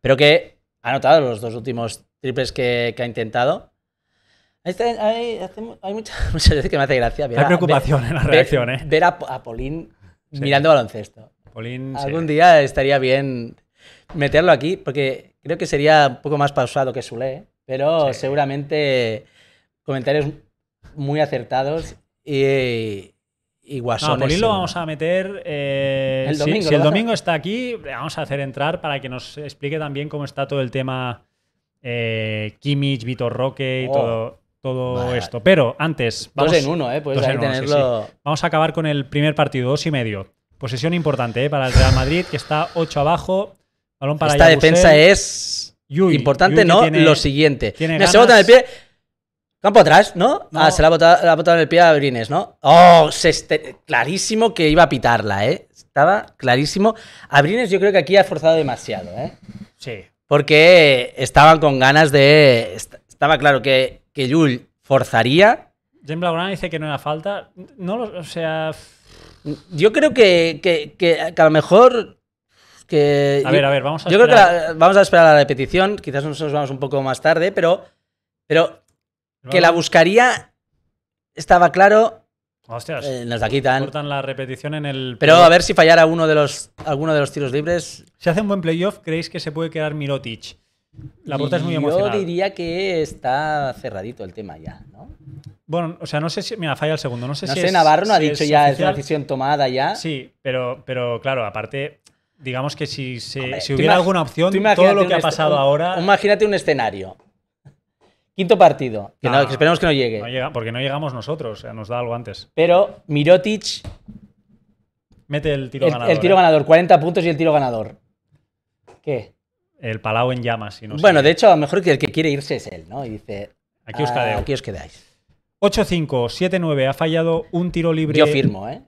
B: Pero que ha anotado los dos últimos triples que ha intentado hay, muchas, veces que me hace gracia. Ver hay preocupación en la reacción, ver, ¿eh? a, Paulín mirando baloncesto. Algún día estaría bien meterlo aquí, porque creo que sería un poco más pausado que Sule, ¿eh? pero seguramente comentarios muy acertados y, y guasones. No, Paulín lo vamos
A: a meter. Eh, el domingo, si, el domingo está aquí, vamos a hacer entrar para que nos explique también cómo está todo el tema. Eh, Kimmich, Vitor Roque y oh. todo todo esto. Pero antes. Vamos, en uno, ¿eh? tenerlo... Vamos a acabar con el primer partido, dos y medio. Posesión importante ¿eh? para el Real Madrid, que está ocho abajo. Balón para Esta defensa es importante, ¿no? lo siguiente. Tiene se bota en el pie.
B: Campo atrás, ¿no? Ah, se la ha, botado, la en el pie a Brines, ¿no? Oh, se este, clarísimo que iba a pitarla, ¿eh? Estaba clarísimo. A yo creo que aquí ha forzado demasiado, ¿eh? Sí. Porque estaban con ganas de... Estaba claro que que Jules forzaría. James dice que no era falta. No, o sea. Yo creo que, que, que, a lo mejor. Que a ver, a ver, vamos a Yo creo que vamos a esperar a la repetición. Quizás nosotros vamos un poco más tarde, pero. Pero. Que la buscaría. Estaba claro.
A: Hostias. Eh, nos la quitan. la repetición en el. Pero a ver
B: si fallara uno de
A: los, alguno de los tiros libres. Si hace un buen playoff, ¿creéis que se puede quedar Mirotic la puerta es muy emocional. Yo
B: diría que está cerradito el tema ya, ¿no?
A: Bueno, o sea, no sé si. Mira, falla el segundo. No sé no Sé, Navarro no ha dicho ya, es una decisión
B: tomada ya. Sí, pero, pero claro,
A: aparte, digamos que si, hubiera alguna opción, todo lo que ha pasado ahora. Imagínate un
B: escenario. Quinto partido, que, que esperemos que no llegue. porque no llegamos nosotros, o sea, nos da algo antes. Pero Mirotic. Mete el tiro ganador. El tiro ¿eh? ganador, 40 puntos y el tiro ganador. ¿Qué?
A: El Palau en llamas. bueno,
B: de hecho, a lo mejor que el que quiere irse es él, ¿no? Y dice. Aquí os, ah, quedáis. 8-5, 7-9,
A: ha fallado un tiro libre. Yo firmo, ¿eh?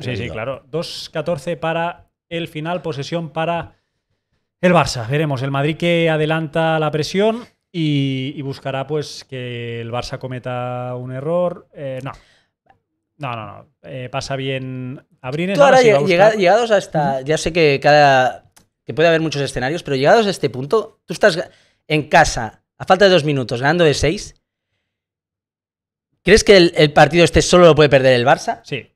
A: Sí, sí, claro. 2-14 para el final, posesión para el Barça. Veremos, el Madrid que adelanta la presión y, buscará pues que el Barça cometa un error. Eh, no.
B: No, no, no. Eh, pasa bien Abrines. Tú ahora, llegados hasta. Ya sé que cada puede haber muchos escenarios, pero llegados a este punto, tú estás en casa, a falta de dos minutos, ganando de seis. ¿Crees que el, partido este solo lo puede perder el Barça? Sí,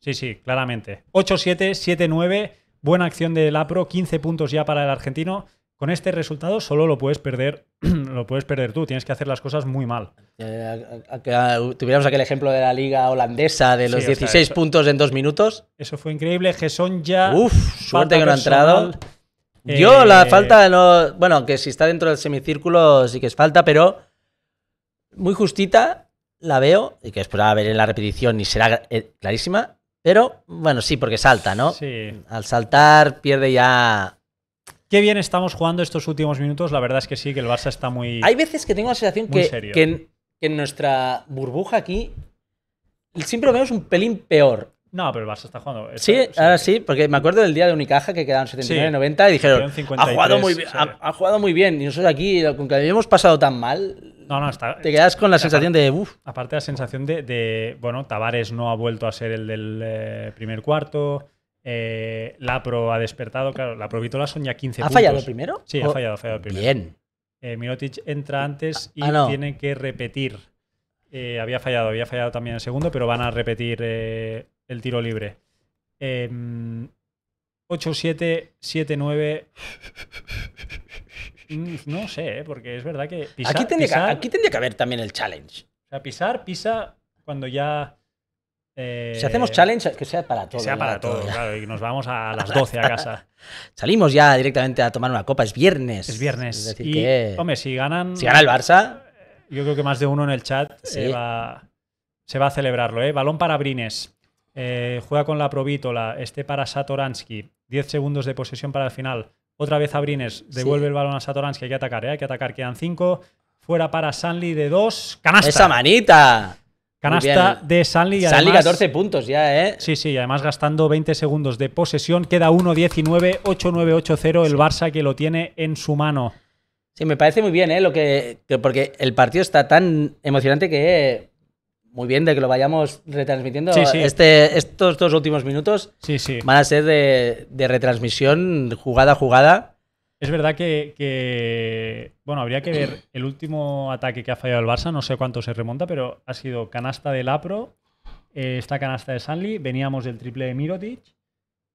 B: sí, sí, claramente. 8-7, 7-9,
A: buena acción del Apro, 15 puntos ya para el argentino. Con este resultado solo lo puedes perder, lo puedes perder tú, tienes que hacer las cosas muy mal.
B: Eh, tuviéramos aquel ejemplo de la liga holandesa de los 16 puntos en dos minutos.
A: Eso fue increíble.
B: son ya. Uf, suerte que no ha entrado. Yo la eh, falta no... Bueno, aunque si está dentro del semicírculo sí que es falta, pero muy justita la veo y que la ver en la repetición y será eh, clarísima. Pero bueno, sí, porque salta, ¿no? Sí. Al saltar pierde ya Qué bien estamos jugando estos últimos minutos. La verdad es que sí, que el Barça está muy. Hay veces que tengo la sensación que, en, que, en, nuestra burbuja aquí siempre lo vemos un pelín peor. No, pero el Barça está jugando. sí, ahora sí, porque me acuerdo del día de Unicaja que quedaron 79-90 y dijeron, ha, jugado muy bien, ha, Y nosotros aquí, con que habíamos pasado tan mal, no, no, te quedas con la sensación de...
A: Aparte la sensación de, bueno, Tavares no ha vuelto a ser el del eh, primer cuarto, eh, La Pro ha despertado, claro, Pro Vitola son ya 15 ¿Ha fallado primero? Sí, ha fallado, ha fallado el primero. Bien. Eh, entra antes ah, y ah, tiene que repetir. Eh, había fallado, había fallado también el segundo, pero van a repetir el tiro libre. 8-7, em, 7-9. Mm, no sé, ¿eh? porque es verdad que. Pisar, aquí,
B: tendría que haber también el challenge.
A: O sea, pisar, pisa cuando ya. Eh, si hacemos challenge,
B: que sea para todos Que sea para, todos claro. Y nos vamos a las 12 a casa. Salimos ya directamente a tomar una copa. Es viernes. Es viernes. Hombre, si ganan. Si gana el
A: Barça. Yo creo que más de uno en el chat eh, va, se va a celebrarlo, ¿eh? Balón para Brines. Eh, juega con la Provítola, este para Satoransky, 10 segundos de posesión para el final. Otra vez Abrines, devuelve el balón a Satoransky, hay que atacar, ¿eh? hay que atacar, quedan 5. Fuera para Sanli de 2, canasta. ¡Esa
B: manita!
A: Canasta de Sanli. Sanli 14 puntos ya, ¿eh? Sí, sí, además gastando 20 segundos de posesión. Queda 1-19, 8-9-8-0 el Barça que lo tiene en su mano.
B: Sí, me parece muy bien, ¿eh? Lo que porque el partido está tan emocionante que muy bien de que lo vayamos retransmitiendo. Este, estos dos últimos minutos sí, van a ser de, retransmisión jugada a jugada. Es verdad que, bueno,
A: habría que ver el último ataque que ha fallado el Barça, no sé cuánto se remonta, pero ha sido canasta del Apro, eh, esta canasta de Sanli, veníamos del triple de Mirotic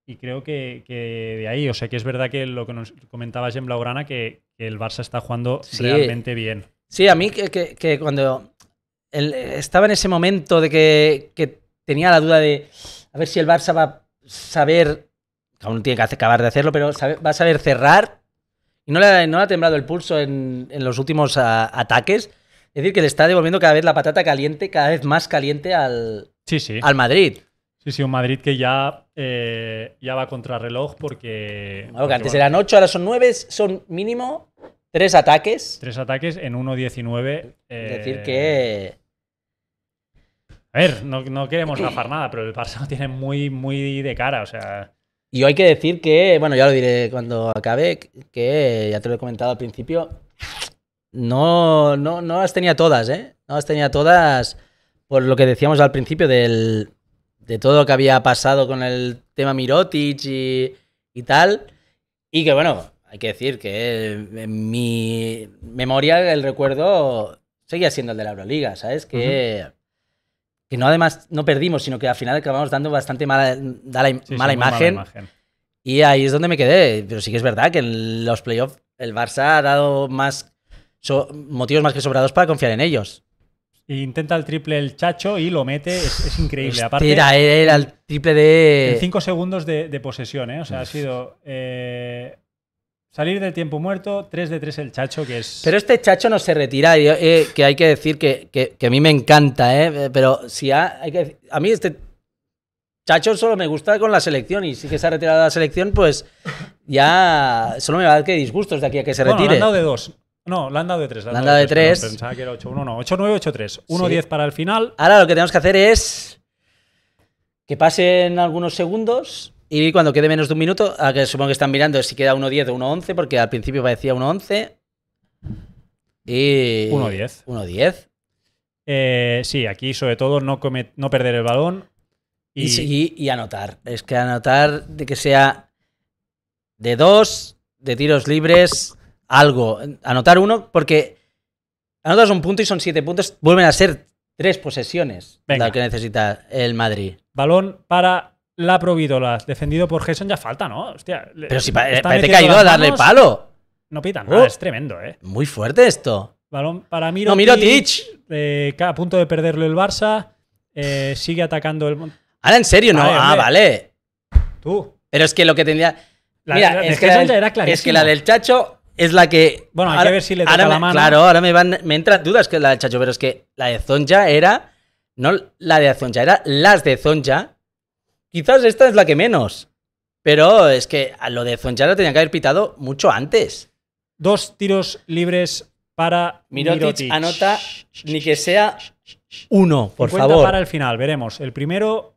A: y creo que, de ahí, o sea que es verdad que lo que nos comentabas en Blaugrana, que, el Barça está jugando realmente bien.
B: Sí, a mí que cuando estaba en ese momento de que, tenía la duda de a ver si el Barça va a saber, aún tiene que acabar de hacerlo, pero va a saber cerrar. Y no le, ha temblado el pulso en, los últimos ataques. Es decir, que le está devolviendo cada vez la patata caliente, cada vez más caliente al, al Madrid. Sí, sí, un Madrid que ya,
A: eh, ya va contra reloj porque. antes eran
B: 8, ahora son nueve, son mínimo Tres ataques.
A: Tres ataques en 1.19. Es
B: eh, Decir que.
A: A ver, no, queremos gafar nada, pero el Barça tiene muy, muy de cara, o sea.
B: Y hay que decir que, bueno, ya lo diré cuando acabe, que ya te lo he comentado al principio, no, no, no las tenía todas, ¿eh? No las tenía todas por lo que decíamos al principio del, de todo lo que había pasado con el tema Mirotic y, y tal. Y que, bueno, hay que decir que eh, en mi memoria el recuerdo seguía siendo el de la Euroliga, ¿sabes? Que, no además no perdimos, sino que al final acabamos dando bastante mala, imagen, Y ahí es donde me quedé. Pero sí que es verdad que en los playoffs el Barça ha dado más motivos más que sobrados para confiar en ellos.
A: Intenta el triple el Chacho y lo mete. Es, increíble. era, el
B: triple de. En cinco
A: segundos de, posesión, ¿eh? O sea, ha sido. Eh, Salir del tiempo muerto, 3 de 3 el Chacho, que es...
B: Pero este Chacho no se retira, eh, que hay que decir que, a mí me encanta, ¿eh? Pero si ha, hay que, a mí este Chacho solo me gusta con la selección y si que se ha retirado de la selección, pues ya solo me va a dar que disgustos de aquí a que se retire. Bueno, le han dado de
A: 2. No, le han dado de 3. Le han dado de 3. Pensaba que era 8-1, no.
B: 8-9, 8-3. 1-10 para el final. Ahora lo que tenemos que hacer es que pasen algunos segundos y cuando quede menos de un minuto, a que supongo que están mirando si queda 1.10 o 1.11, porque al principio parecía 1.11. Y... 1.10. 1.10.
A: Eh, sí, aquí sobre todo no,
B: no perder el balón. Y... anotar. Es que anotar de que sea de dos, de tiros libres, algo. Anotar uno, porque anotas un punto y son siete puntos. Vuelven a ser tres posesiones la que necesita el Madrid. Balón para la Provídolas, defendido por Gerson, ya falta,
A: ¿no? Pero si que parece ido a darle palo. No pita nada, oh. es tremendo, ¿eh? Muy
B: fuerte esto.
A: Balón para No, miro Tich a punto de perderlo el Barça. Eh, sigue atacando el.
B: Ahora en serio, ¿no? ah, vale. Tú. Pero es que lo que tendría. es, que la, del Chacho es la que. Bueno, hay que ver si le da la mano. Claro, ahora me, van, me entran dudas que la del Chacho, pero es que la de Zonja era. No la de Zonja, era las de Zonja Quizás esta es la que menos. Pero es que lo de Zonchara tenía que haber pitado mucho antes. Dos tiros libres para Mirotic. Mirotic. Anota ni que sea uno, por favor. para el
A: final, veremos. El primero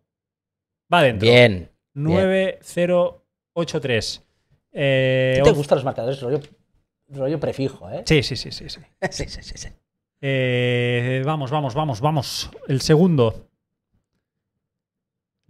A: va dentro. Bien. 9-0-8-3. Eh, ¿Te gustan
B: los marcadores rollo, rollo prefijo,
A: eh? Sí, sí, sí, sí. sí. sí, eh, vamos, vamos, vamos, vamos. El segundo.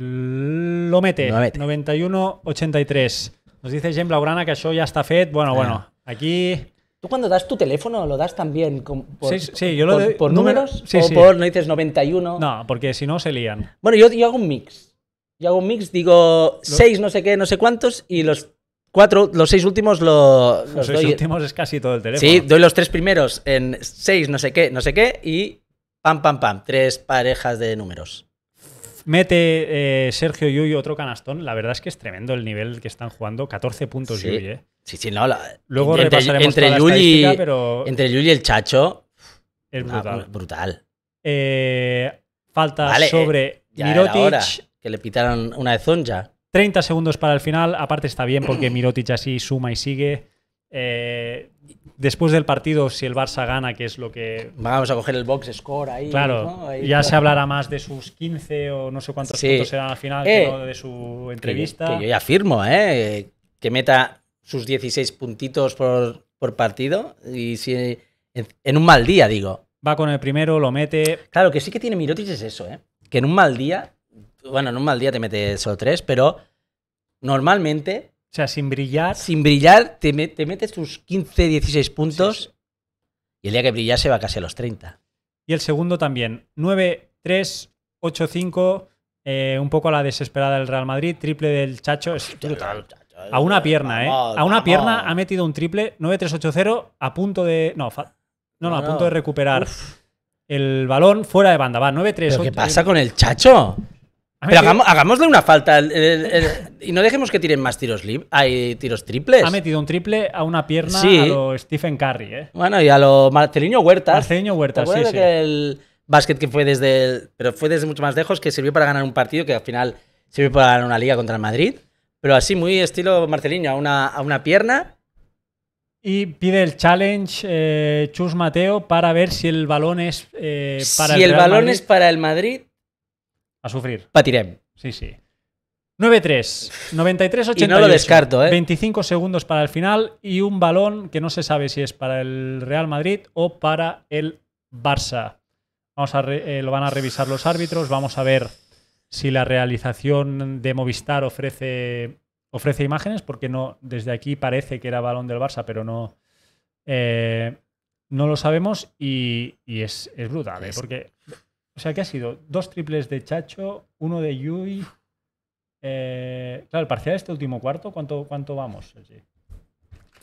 A: Lo mete. 91-83. Nos dice Jim Blaugrana que yo ya está fed Bueno, bueno, ah. aquí...
B: ¿Tú cuando das tu teléfono lo das también por, yo números o por, no dices 91?
A: No, porque si no
B: se lían. Bueno, yo, hago un mix. Yo hago un mix, digo seis no sé qué, no sé cuántos y los cuatro, los seis últimos lo, los, seis últimos es casi todo el teléfono. Sí, doy los tres primeros en seis no sé qué, no sé qué y pam, pam, pam, tres parejas de números.
A: Mete eh, Sergio Yuy otro canastón. La verdad es que es tremendo el nivel que están
B: jugando. 14 puntos sí. ¿eh? Sí, sí, no. Luego repasaremos entre toda pero... Entre Yuy y el Chacho... Es brutal. brutal. Eh, falta eh, sobre Mirotic. que le pitaron una de Zonja.
A: 30 segundos para el final. Aparte está bien porque Mirotic así suma y sigue.
B: Eh,
A: después del partido, si el Barça gana, que es lo que. Vamos a coger el box score ahí. Claro, ya se hablará más de sus 15 o no sé cuántos puntos serán al final eh, de su
B: entrevista. Que, yo ya firmo, ¿eh? Que meta sus 16 puntitos por, partido y si. En, un mal día, digo. Va con el primero, lo mete. Claro, que sí que tiene Mirotic es eso, ¿eh? Que en un mal día. Bueno, en un mal día te mete solo tres, pero normalmente o sea, sin brillar. Sin brillar, te, te metes tus 15, 16 puntos y el día que brillas se va casi a los 30.
A: Y el segundo también, 9, 3, 8, 5, un poco a la desesperada del Real Madrid, triple del Chacho. A una pierna, ¿eh? A una pierna ha metido un triple, 9-3-8-0, a punto de. No,
B: no, a punto de recuperar el balón fuera de banda. Va, 9-3. ¿Qué pasa con el Chacho? Pero hagámosle una falta y no dejemos que tiren más tiros, libres. hay tiros triples. Ha metido un
A: triple a una pierna a lo Stephen Curry, eh.
B: Bueno, y a lo Marceliño Huerta Marcelino Huerta, sí, el básquet que fue desde el, pero fue desde mucho más lejos que sirvió para ganar un partido que al final sirvió para ganar una liga contra el Madrid, pero así muy estilo Marcelino a una, a una pierna. Y pide el challenge eh,
A: Chus Mateo para ver si el balón es eh, para si el, balón es
B: para el Madrid
A: a sufrir. Patirem. Sí, sí.
B: 9-3, 93-88. No lo descarto, ¿eh?
A: 25 segundos para el final y un balón que no se sabe si es para el Real Madrid o para el Barça. Vamos a eh, lo van a revisar los árbitros, vamos a ver si la realización de Movistar ofrece, ofrece imágenes, porque no, desde aquí parece que era balón del Barça, pero no, eh, no lo sabemos y, es, es, brutal, ¿eh? porque o sea, que ha sido dos triples de Chacho, uno de Yui. Eh, claro, el parcial este último cuarto, ¿cuánto, cuánto vamos?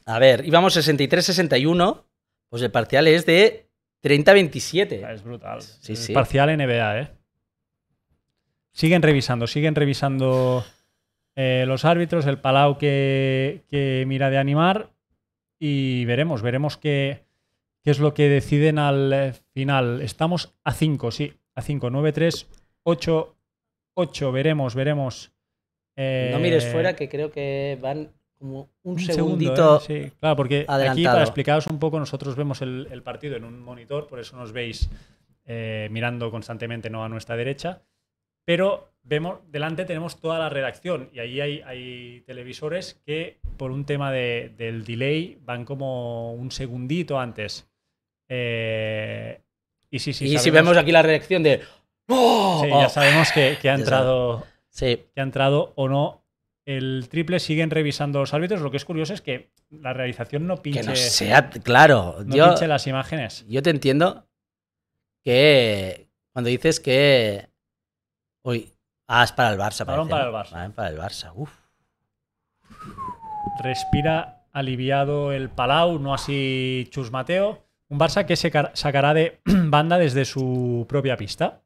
B: A ver, íbamos 63-61, pues el parcial es de 30-27. Es brutal. Sí, Parcial NBA, ¿eh?
A: Siguen revisando, siguen revisando eh, los árbitros, el palau que, que, mira de animar y veremos, veremos qué, qué es lo que deciden al final. Estamos a 5, sí a 5, 8, 8. Veremos, veremos. Eh, no mires fuera,
B: que creo que van como un, segundito. ¿eh? sí. Claro, porque aquí, para
A: explicaros un poco, nosotros vemos el, partido en un monitor, por eso nos veis eh, mirando constantemente no a nuestra derecha. Pero vemos, delante tenemos toda la redacción y ahí hay, hay televisores que, por un tema del delay, van como un segundito antes. Eh, y, si vemos aquí la reacción de... ¡Oh! ya sabemos que, ha entrado, que ha entrado o no el triple siguen revisando los árbitros. Lo que es curioso es que la realización no pinche. no sea, claro. No pinche las
B: imágenes. Yo te entiendo que cuando dices que. Uy, has ah, es para el Barça. Ah, para el Barça. Para el Barça.
A: Respira aliviado el Palau, no así Chus Mateo. Un Barça que se sacará de banda desde su propia pista.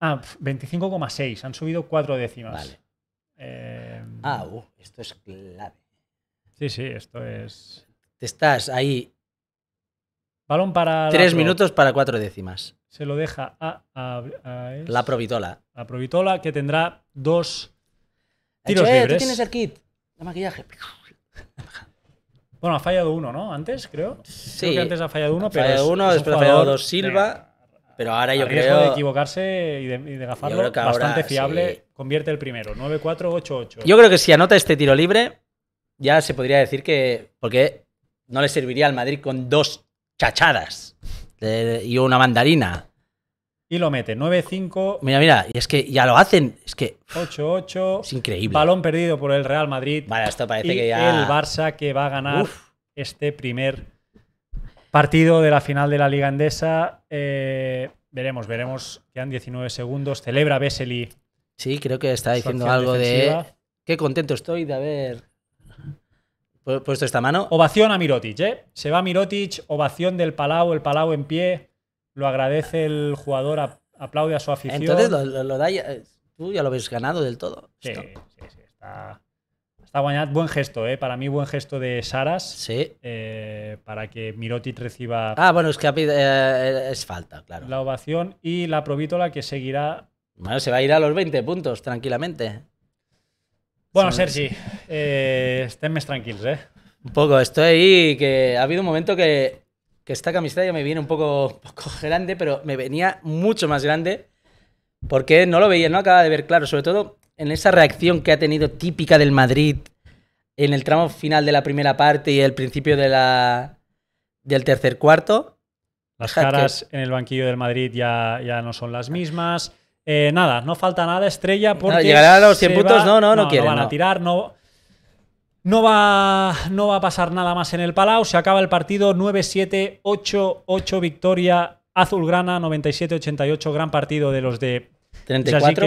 A: Ah, 25,6. Han subido cuatro décimas. Vale. Eh, ah, uh, esto es clave.
B: Sí, sí, esto es. Te estás ahí.
A: Balón para. Tres minutos
B: para cuatro décimas.
A: Se lo deja a. La
B: Provitola. La
A: Provitola que tendrá dos eh, tiros Tú tienes el
B: kit La maquillaje.
A: Bueno, ha fallado uno, ¿no? Antes, creo. Sí. Creo que antes ha fallado uno, ha pero. Fallado uno, es ha fallado dos Silva.
B: pero ahora yo creo. de
A: equivocarse y de, y de gafarlo, bastante fiable, convierte el primero. 9-4-8-8. Yo creo que
B: si anota este tiro libre, ya se podría decir que. Porque no le serviría al Madrid con dos chachadas y una mandarina y lo mete.
A: 9-5.
B: Mira, mira, y es que ya lo hacen. Es que.
A: 8-8. increíble. Balón perdido por el Real Madrid. Vale, esto parece que ya. El Barça que va a ganar este primer partido de la final de la Liga Endesa. Eh, veremos, veremos. Quedan 19 segundos. Celebra Vesely. Sí, creo que está diciendo algo de. Qué contento estoy de haber puesto esta mano. Ovación a Mirotic, ¿eh? Se va Mirotic, ovación del Palau, el Palau en pie lo agradece el jugador, aplaude a su afición. Entonces lo, da eh, tú ya lo habéis ganado del todo.
B: Sí, sí, sí, está,
A: está ah, Buen gesto, ¿eh? Para mí, buen gesto de Saras. Sí. Eh, para que Mirotic reciba. Ah, bueno, es que eh, es falta, claro. La ovación y la provítola que
B: seguirá. Bueno, se va a ir a los 20 puntos, tranquilamente. Bueno, Sergi, eh, tranquilos, ¿eh? Un poco, estoy ahí que ha habido un momento que que esta camiseta ya me viene un poco, grande, pero me venía mucho más grande porque no lo veía, no acaba de ver claro, sobre todo en esa reacción que ha tenido típica del Madrid en el tramo final de la primera parte y el principio de la, del tercer cuarto. Las caras
A: en el banquillo del Madrid ya, ya no son las mismas. Eh, nada, no falta nada, estrella, porque... a los 100 puntos, no, no, no, no, quieren, van a tirar, no... No va, no va a pasar nada más en el Palau. Se acaba el partido 9-7, 8-8 victoria azulgrana, 97-88. Gran partido de los de
B: 34,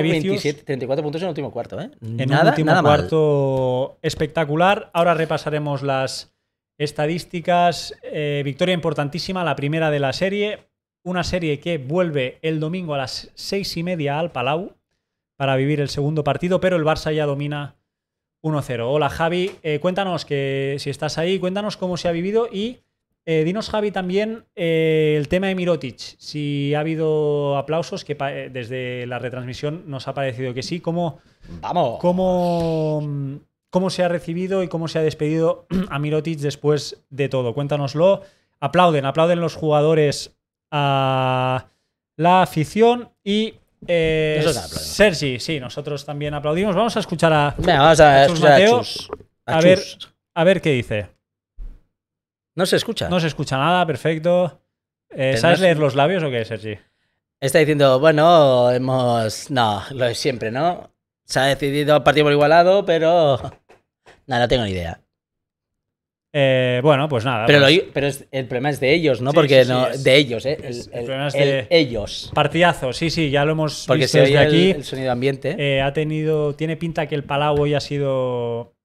B: 34 puntos en el último cuarto. ¿eh? En el último
A: cuarto espectacular. Ahora repasaremos las estadísticas. Eh, victoria importantísima, la primera de la serie. Una serie que vuelve el domingo a las seis y media al Palau para vivir el segundo partido, pero el Barça ya domina 1-0. Hola Javi, eh, cuéntanos que si estás ahí, cuéntanos cómo se ha vivido y eh, dinos Javi también eh, el tema de Mirotic, si ha habido aplausos, que desde la retransmisión nos ha parecido que sí, cómo, Vamos. cómo se ha recibido y cómo se ha despedido a Mirotic después de todo. Cuéntanoslo, aplauden, aplauden los jugadores a la afición y eh, Sergi, sí, nosotros también aplaudimos. Vamos a escuchar a, a, a, ver, qué dice. No se escucha. No se escucha
B: nada, perfecto. Eh, ¿Sabes leer los labios o qué, Sergi? Está diciendo, bueno, hemos. No, lo es siempre, ¿no? Se ha decidido partido por igualado, pero. No, no tengo ni idea.
A: Eh, bueno, pues nada. Pero,
B: pues- el problema
A: es de ellos, ¿no? Porque de ellos, ¿eh? El, problema es de ellos. Partidazo, sí, sí, ya lo hemos visto desde aquí. El sonido ambiente. Eh, ha tenido. Tiene pinta que el Palau hoy ha sido.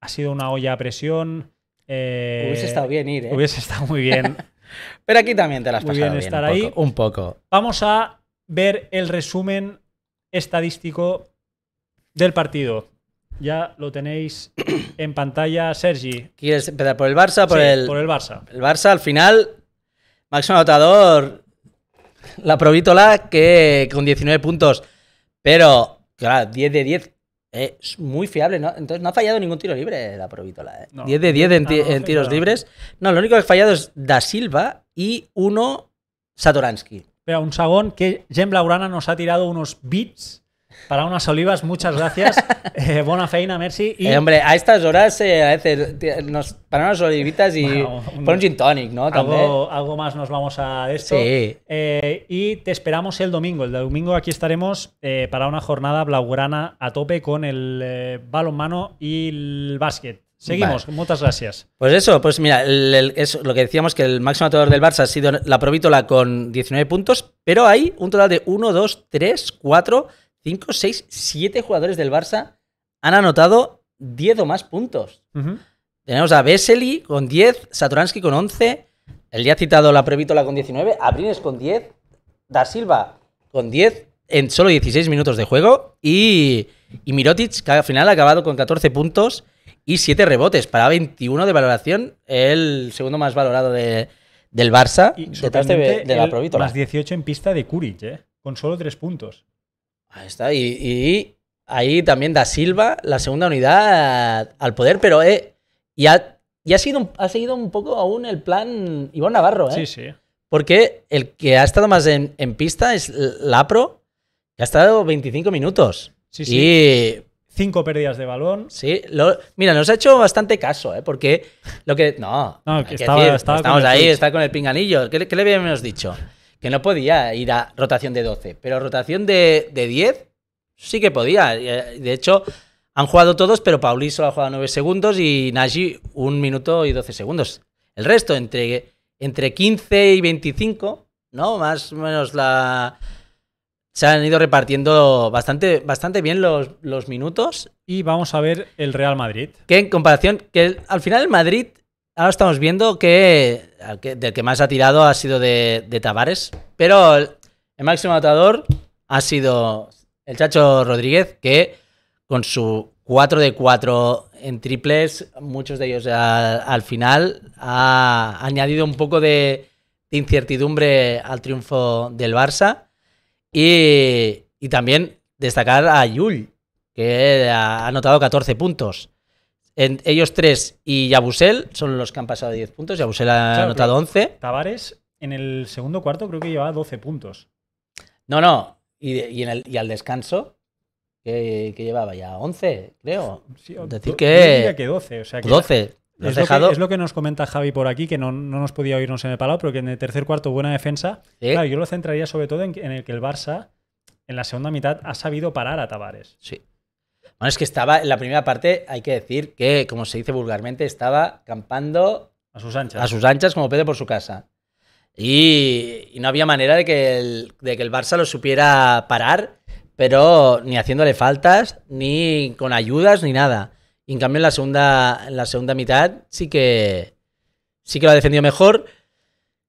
A: Ha sido una olla a presión. Eh, hubiese estado bien ir, ¿eh? Hubiese estado muy bien. pero aquí también te las pasado muy bien, estar ahí. un poco. Vamos a ver el resumen estadístico del partido. Ya lo tenéis en pantalla, Sergi.
B: ¿Quieres empezar por el Barça? Por, sí, el, por el Barça. El Barça, al final, máximo anotador, la Provítola, que con 19 puntos. Pero, claro, 10 de 10 eh, es muy fiable, Entonces no ha fallado ningún tiro libre la Provítola. 10 eh. de 10 en, tiros libres. No, lo único que ha fallado es Da Silva y uno Satoransky. Pero un sagón que Jen Laurana nos ha tirado unos beats para unas olivas, muchas gracias. Eh, buena feina, merci. Y... Eh, hombre, a estas horas eh, a veces nos para unas olivitas y un... por gin tonic, ¿no? Algo,
A: algo, más nos vamos a esto. Sí. y te esperamos el domingo. El domingo aquí estaremos para una jornada blaugrana a tope con el balonmano y el básquet. Seguimos, muchas gracias.
B: Pues eso, pues mira, es lo que decíamos que el máximo anotador del Barça ha sido la Provítola con 19 puntos, pero hay un total de 1, 2, 3, 4, 5, 6, 7 jugadores del Barça han anotado 10 o más puntos. Tenemos a Vesely con 10, Saturansky con 11, el ya citado la Prevítola con 19, Abrines con 10, Da Silva con 10 en solo 16 minutos de juego y, Mirotic, que al final ha acabado con 14 puntos y 7 rebotes para 21 de valoración, el segundo más valorado de, del Barça detrás de, la Más
A: 18 en pista de Kuric, ¿eh? con solo 3 puntos.
B: Ahí está. Y, ahí también da Silva la segunda unidad al poder, pero eh, ya, ya ha, sido, ha seguido un poco aún el plan Iván Navarro. ¿eh? Sí, sí. Porque el que ha estado más en, pista es Lapro, que ha estado 25 minutos. Sí, sí. Y cinco pérdidas de balón. Sí, lo, mira, nos ha hecho bastante caso, ¿eh? Porque lo que. No, estamos ahí, está con el pinganillo. ¿Qué, qué le habíamos dicho? que no podía ir a rotación de 12, pero rotación de, 10 sí que podía. Eh, de hecho, han jugado todos, pero Paulí solo ha jugado 9 segundos y Nagy 1 minuto y 12 segundos. El resto, entre, entre 15 y 25, ¿no? Más o menos la... Se han ido repartiendo bastante, bastante bien los, minutos. Y vamos a ver el Real Madrid. Que en comparación, que al final el Madrid Ahora estamos viendo que, del que más ha tirado ha sido de, de Tavares, pero el, máximo anotador ha sido el Chacho Rodríguez, que con su 4 de 4 en triples, muchos de ellos al, final, ha añadido un poco de, incertidumbre al triunfo del Barça. Y, y también destacar a Yul, que ha anotado 14 puntos ellos tres y Yabusel son los que han pasado 10 puntos. Yabusel ha anotado 11. Tavares en el segundo cuarto creo que llevaba 12 puntos. No, no. Y, y, al descanso, que, llevaba ya 11, creo. Sí, Decir que, 12. 12. Es
A: lo, que, nos comenta Javi por aquí, que no, nos podía oírnos en el palo pero que en el tercer cuarto buena defensa. Claro, yo lo centraría sobre todo en, en, el que el Barça,
B: en la segunda mitad, ha sabido parar a Tavares. Sí. Bueno, es que estaba en la primera parte, hay que decir que, como se dice vulgarmente, estaba campando a sus anchas, a sus como Pedro por su casa. Y, no había manera de que, el, que el Barça lo supiera parar, pero ni haciéndole faltas, ni con ayudas, ni nada. Y en cambio, en la segunda, en la segunda mitad sí que, sí que lo ha defendido mejor.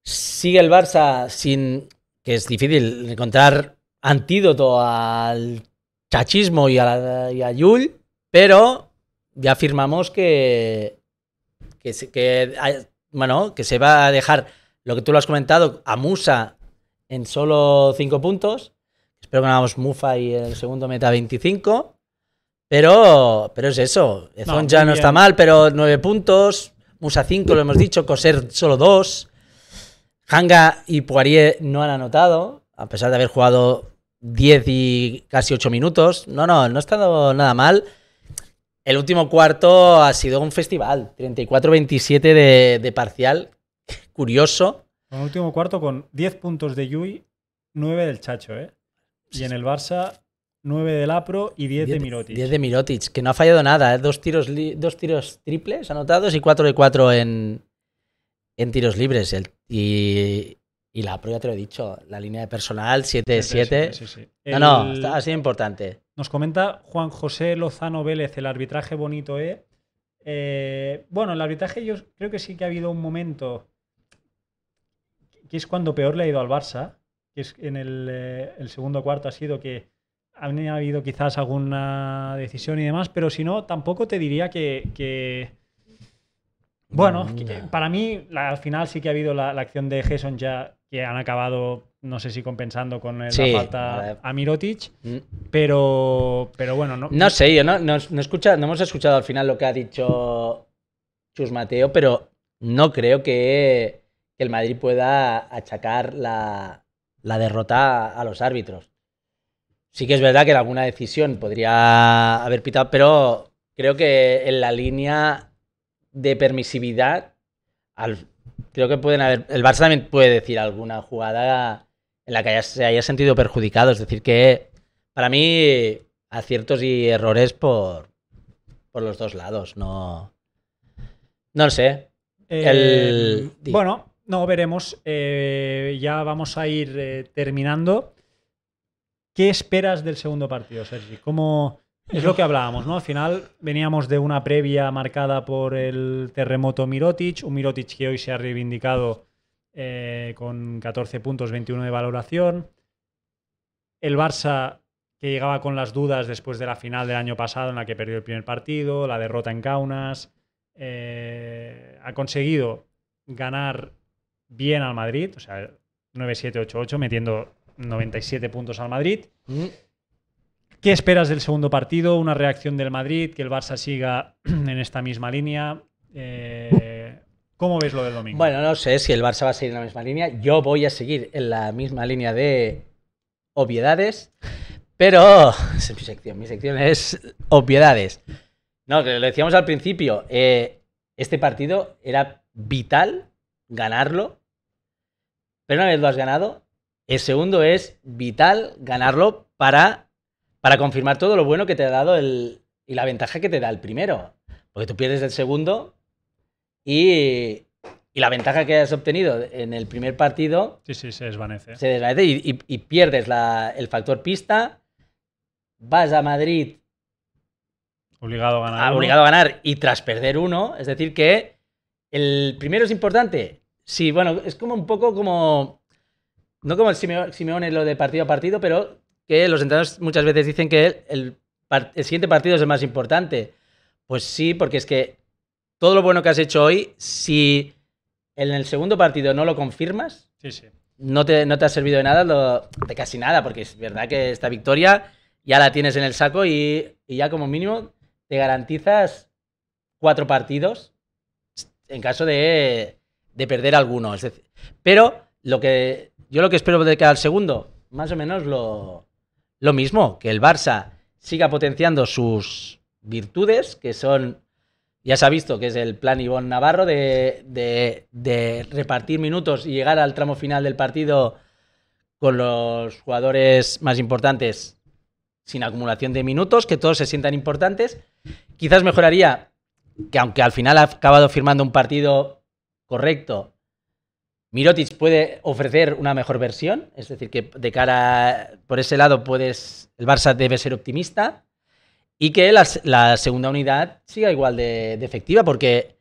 B: Sigue el Barça sin. que es difícil encontrar antídoto al Chachismo y a, Yul, pero ya afirmamos que, que, que, bueno, que se va a dejar lo que tú lo has comentado a Musa en solo 5 puntos. Espero que no hagamos Mufa y el segundo meta 25. Pero, pero es eso. Ezon ya no está mal, pero 9 puntos. Musa 5, lo hemos dicho. Coser solo 2. Hanga y Poirier no han anotado, a pesar de haber jugado 10 y casi 8 minutos. No, no, no ha estado nada mal. El último cuarto ha sido un festival, 34-27 de, parcial, curioso.
A: El último cuarto con 10 puntos de Yui, 9 del Chacho, ¿eh? Y en
B: el Barça, 9 del Apro y 10, de Mirotic. 10 de Mirotic, que no ha fallado nada, ¿eh? dos, tiros dos tiros triples anotados y 4 de 4 en, en tiros libres. y y la pro, ya te lo he dicho, la línea de personal 7-7, no, no, está así importante.
A: Nos comenta Juan José Lozano Vélez, el arbitraje bonito, ¿eh? ¿eh? bueno, el arbitraje yo creo que sí que ha habido un momento que es cuando peor le ha ido al Barça, que es en el, eh, segundo cuarto ha sido que ha habido quizás alguna decisión y demás, pero si no, tampoco te diría que... bueno, mm, para mí al final sí que ha habido la, la acción de Jason ya que han acabado, no sé si compensando con la falta a
B: Mirotic, mm.
A: pero, pero bueno, no. No sé,
B: yo no, no, hemos escuchado al final lo que ha dicho Chus Mateo, pero no creo que, el Madrid pueda achacar la, la derrota a los árbitros. Sí que es verdad que alguna decisión podría haber pitado, pero creo que en la línea de permisividad al, Creo que pueden haber. El Barça también puede decir alguna jugada en la que se haya sentido perjudicado. Es decir, que para mí, aciertos y errores por, los dos lados. No. No sé. el... Eh, bueno,
A: no, veremos. Eh, ya vamos a ir eh, terminando. ¿Qué esperas del segundo partido, Sergi? ¿Cómo, es lo que hablábamos, ¿no? Al final veníamos de una previa marcada por el terremoto Mirotic, un Mirotic que hoy se ha reivindicado eh, con 14 puntos, 21 de valoración. El Barça que llegaba con las dudas después de la final del año pasado en la que perdió el primer partido, la derrota en Kaunas, eh, ha conseguido ganar bien al Madrid, o sea, 9-7-8-8, metiendo 97 puntos al Madrid. Mm. ¿Qué esperas del segundo partido? ¿Una reacción del Madrid? ¿Que el Barça siga en esta
B: misma línea?
A: Eh, ¿Cómo ves lo del domingo?
B: Bueno, no sé si el Barça va a seguir en la misma línea. Yo voy a seguir en la misma línea de obviedades, pero mi sección, mi sección es obviedades. No, que lo decíamos al principio, eh, este partido era vital ganarlo, pero una vez lo has ganado, el segundo es vital ganarlo para para confirmar todo lo bueno que te ha dado el, y la ventaja que te da el primero. Porque tú pierdes el segundo y, y la ventaja que has obtenido en el primer partido. Sí, sí, se desvanece. Se desvanece y, pierdes el factor pista. Vas a Madrid. Obligado a ganar. Ah, obligado a ganar y tras perder uno. Es decir, que el primero es importante. Sí, bueno, es como un poco como. No como el Simeone lo de partido a partido, pero que los entrenadores muchas veces dicen que el, siguiente partido es el más importante. Pues sí, porque es que todo lo bueno que has hecho hoy, si en el segundo partido no lo confirmas, No, te, no ha servido de nada, de casi nada, porque es verdad que esta victoria ya la tienes en el saco y, ya como mínimo te garantizas cuatro partidos en caso de, perder alguno. pero lo que yo lo que espero de cada segundo, más o menos lo, lo mismo, que el Barça siga potenciando sus virtudes, que son, ya se ha visto que es el plan Ivón Navarro de, de repartir minutos y llegar al tramo final del partido con los jugadores más importantes sin acumulación de minutos, que todos se sientan importantes. Quizás mejoraría que aunque al final ha acabado firmando un partido correcto, Mirotic puede ofrecer una mejor versión, es decir, que de cara por ese lado puedes el Barça debe ser optimista y que la, segunda unidad siga igual de, efectiva porque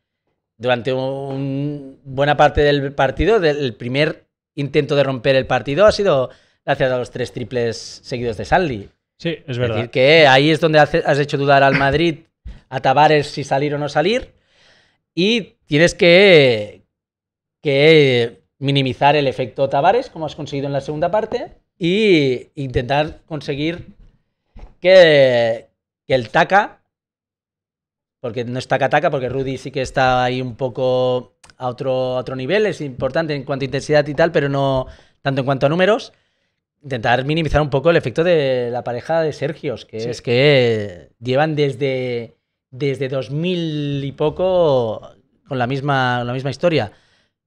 B: durante una buena parte del partido, del primer intento de romper el partido ha sido gracias a los tres triples seguidos de Saldi. Sí, es, es decir, que ahí es donde has hecho dudar al Madrid, a Tavares si salir o no salir, y tienes que, que minimizar el efecto Tavares, como has conseguido en la segunda parte, e intentar conseguir que, el taca porque no es taca taka porque Rudy sí que está ahí un poco a otro, otro nivel, es importante en cuanto a intensidad y tal, pero no tanto en cuanto a números, intentar minimizar un poco el efecto de la pareja de Sergios, que es que llevan desde, desde 2000 y poco con la misma, con la misma historia.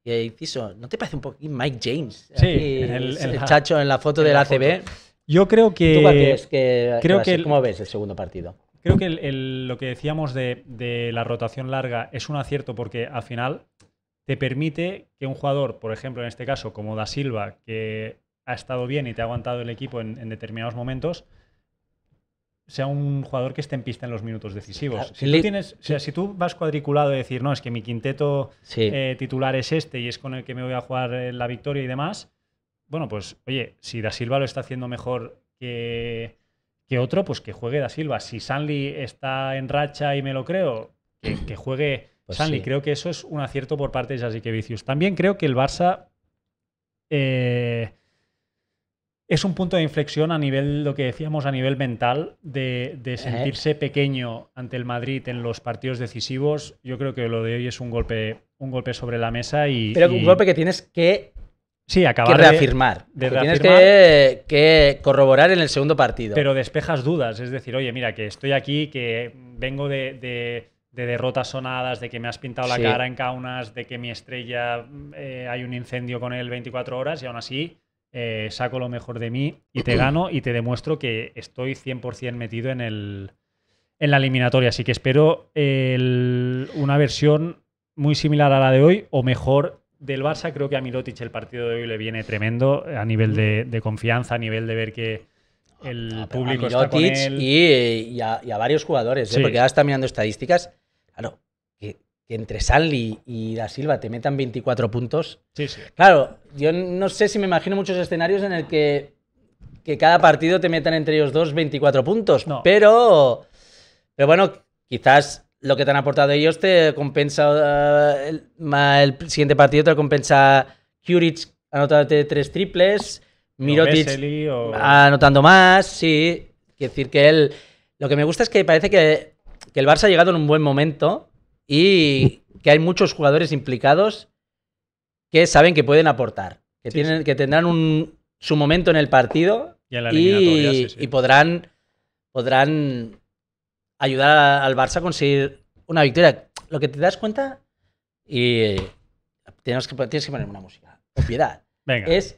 B: Y ahí ¿no te parece un poquito Mike James? Sí, el, chacho en la foto del ACB. Yo creo que. creo que, como ves el segundo partido?
A: Creo que lo que decíamos de, la rotación larga es un acierto porque al final te permite que un jugador, por ejemplo, en este caso, como Da Silva, que ha estado bien y te ha aguantado el equipo en determinados momentos, sea un jugador que esté en pista en los minutos decisivos. si, tú tienes, o sea, si tú vas cuadriculado y decir, no, es que mi quinteto eh, titular es este y es con el que me voy a jugar eh, la victoria y demás, bueno, pues oye, si Da Silva lo está haciendo mejor que, otro, pues que juegue Da Silva. Si Sanli está en racha y me lo creo, que, juegue pues Sanli. Creo que eso es un acierto por parte de Vicios. También creo que el Barça... Eh, es un punto de inflexión a nivel, lo que decíamos, a nivel mental, de, sentirse pequeño ante el Madrid en los partidos decisivos. Yo creo que lo de hoy es un golpe, un golpe sobre la mesa y. Pero un golpe que
B: tienes que. Sí, acabar reafirmar. De, tienes que,
A: corroborar en el segundo partido. Pero despejas dudas. Es decir, oye, mira, que estoy aquí, que vengo de derrotas sonadas, de que me has pintado la cara en Kaunas, de que mi estrella eh, hay un incendio con él 24 horas y aún así eh, saco lo mejor de mí y te gano y te demuestro que estoy 100% metido en, el, en la eliminatoria. Así que espero una versión muy similar a la de hoy o mejor del Barça. Creo que a Milotic
B: el partido de hoy
A: le viene tremendo eh, a nivel de, confianza, a nivel de ver que el
B: ah, público está con él. Y, a, varios jugadores, ¿eh? porque ahora está mirando estadísticas. Claro, entre Sanli y Da Silva te metan 24 puntos. Sí, sí. Claro, yo no sé si me imagino muchos escenarios en el que, cada partido te metan entre ellos dos 24 puntos. No. Pero, pero bueno, quizás lo que te han aportado ellos te compensa. Eh, el, siguiente partido te compensa Kuric anotándote tres triples. Mirotic anotando más. Sí. Quiero decir que él. Lo que me gusta es que parece que, que el Barça ha llegado en un buen momento y que hay muchos jugadores implicados que saben que pueden aportar, que, tienen, que tendrán su momento en el partido
A: y,
B: podrán, podrán ayudar al Barça a conseguir una victoria. Lo que te das cuenta, y tienes que, tienes que poner una música, obviedad, Venga. es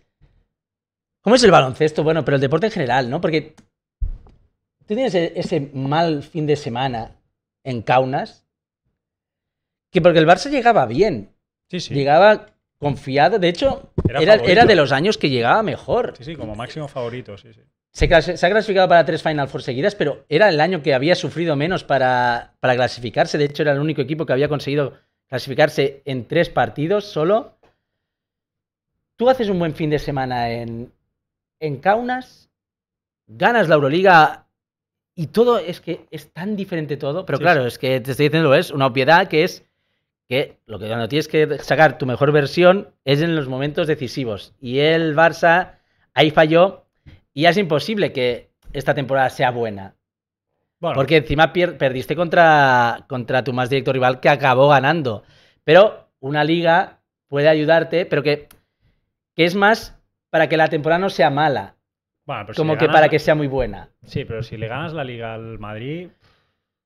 B: cómo es el baloncesto, bueno, pero el deporte en general, ¿no? Porque tú tienes e-, ese mal fin de semana en Kaunas que porque el Barça llegaba bien. Sí, sí. Llegaba confiado. De hecho, era, de los años que llegaba mejor. Sí, sí, como máximo favorito, sí, sí. Se, ha clasificado para tres Final Four seguidas, pero era el año que había sufrido menos para, clasificarse. De hecho, era el único equipo que había conseguido clasificarse en tres partidos solo. Tú haces un buen fin de semana en, en Kaunas, ganas la Euroliga y todo es que es tan diferente todo. Pero claro, es que te estoy diciendo, es una opiedad que es lo que cuando tienes que sacar tu mejor versión es en los momentos decisivos. Y el Barça ahí falló y es imposible que esta temporada sea buena. Porque encima perdiste contra, contra tu más directo rival que acabó ganando. Pero una liga puede ayudarte, pero que, que es más para que la temporada no sea mala. como que para que sea muy buena. Sí, pero si le ganas la liga al Madrid...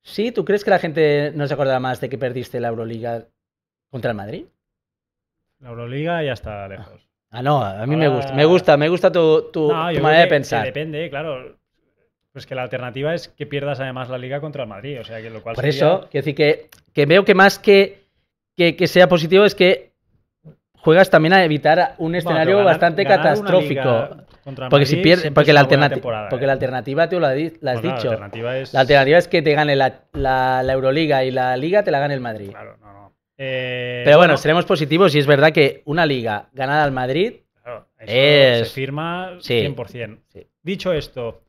B: Sí, ¿tú crees que la gente no se acordará más de que perdiste la Euroliga ¿Contra el Madrid? La Euroliga ya está ah. lejos. Ah, no, a mí me gusta. Me gusta, me gusta tu, tu, manera de pensar.
A: depende, claro.
B: Pues que la alternativa es que pierdas además la liga contra el Madrid. O sea, que lo cual Por eso, quiero decir que, veo que más que, que, sea positivo es que juegas también a evitar un escenario bastante catastrófico. Porque si pierdes, porque la, alternativa, ¿eh? porque la alternativa tú lo has pues dicho. La alternativa, es... que te gane la, la, la, Euroliga y la Liga te la gane el Madrid. Claro, no,
A: no. Eh, Pero bueno, seremos
B: positivos y es verdad que una liga ganada al Madrid es... se firma 100%.
A: Dicho esto,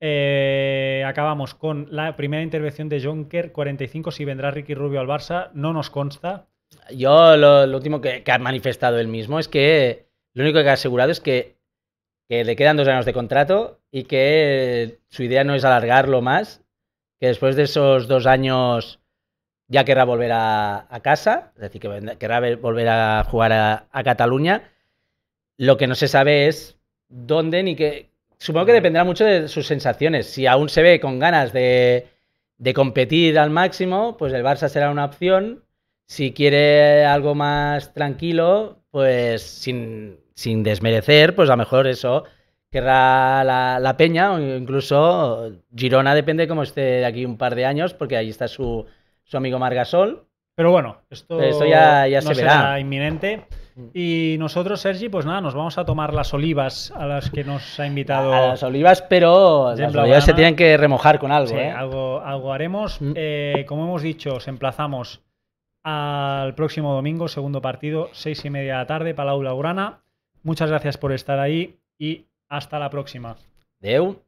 A: eh, acabamos con la primera intervención de Jonker, 45, si vendrá Ricky Rubio al Barça, no nos consta.
B: Yo lo, último que, ha manifestado él mismo es que lo único que ha asegurado es que, que le quedan dos años de contrato y que su idea no es alargarlo más, que después de esos dos años ya querrá volver a, casa, es decir, que querrá volver a jugar a, Cataluña. Lo que no se sabe es dónde ni qué. Supongo que dependerá mucho de sus sensaciones. Si aún se ve con ganas de, competir al máximo, pues el Barça será una opción. Si quiere algo más tranquilo, pues sin, desmerecer, pues a lo mejor eso querrá la, la, Peña o incluso Girona, depende cómo esté de aquí un par de años, porque ahí está su, su amigo Margasol.
A: Pero bueno, esto, ya, ya será inminente. Mm. Y nosotros, Sergi, pues nada, nos vamos a tomar las olivas a las que nos ha invitado. A las olivas, pero ya se tienen que remojar con algo. ¿eh? algo, algo haremos. Mm. Eh, como hemos dicho, os emplazamos al próximo domingo, segundo partido, seis y media de la tarde, Palau Urana. Muchas gracias por estar ahí y hasta la próxima.
B: Deu.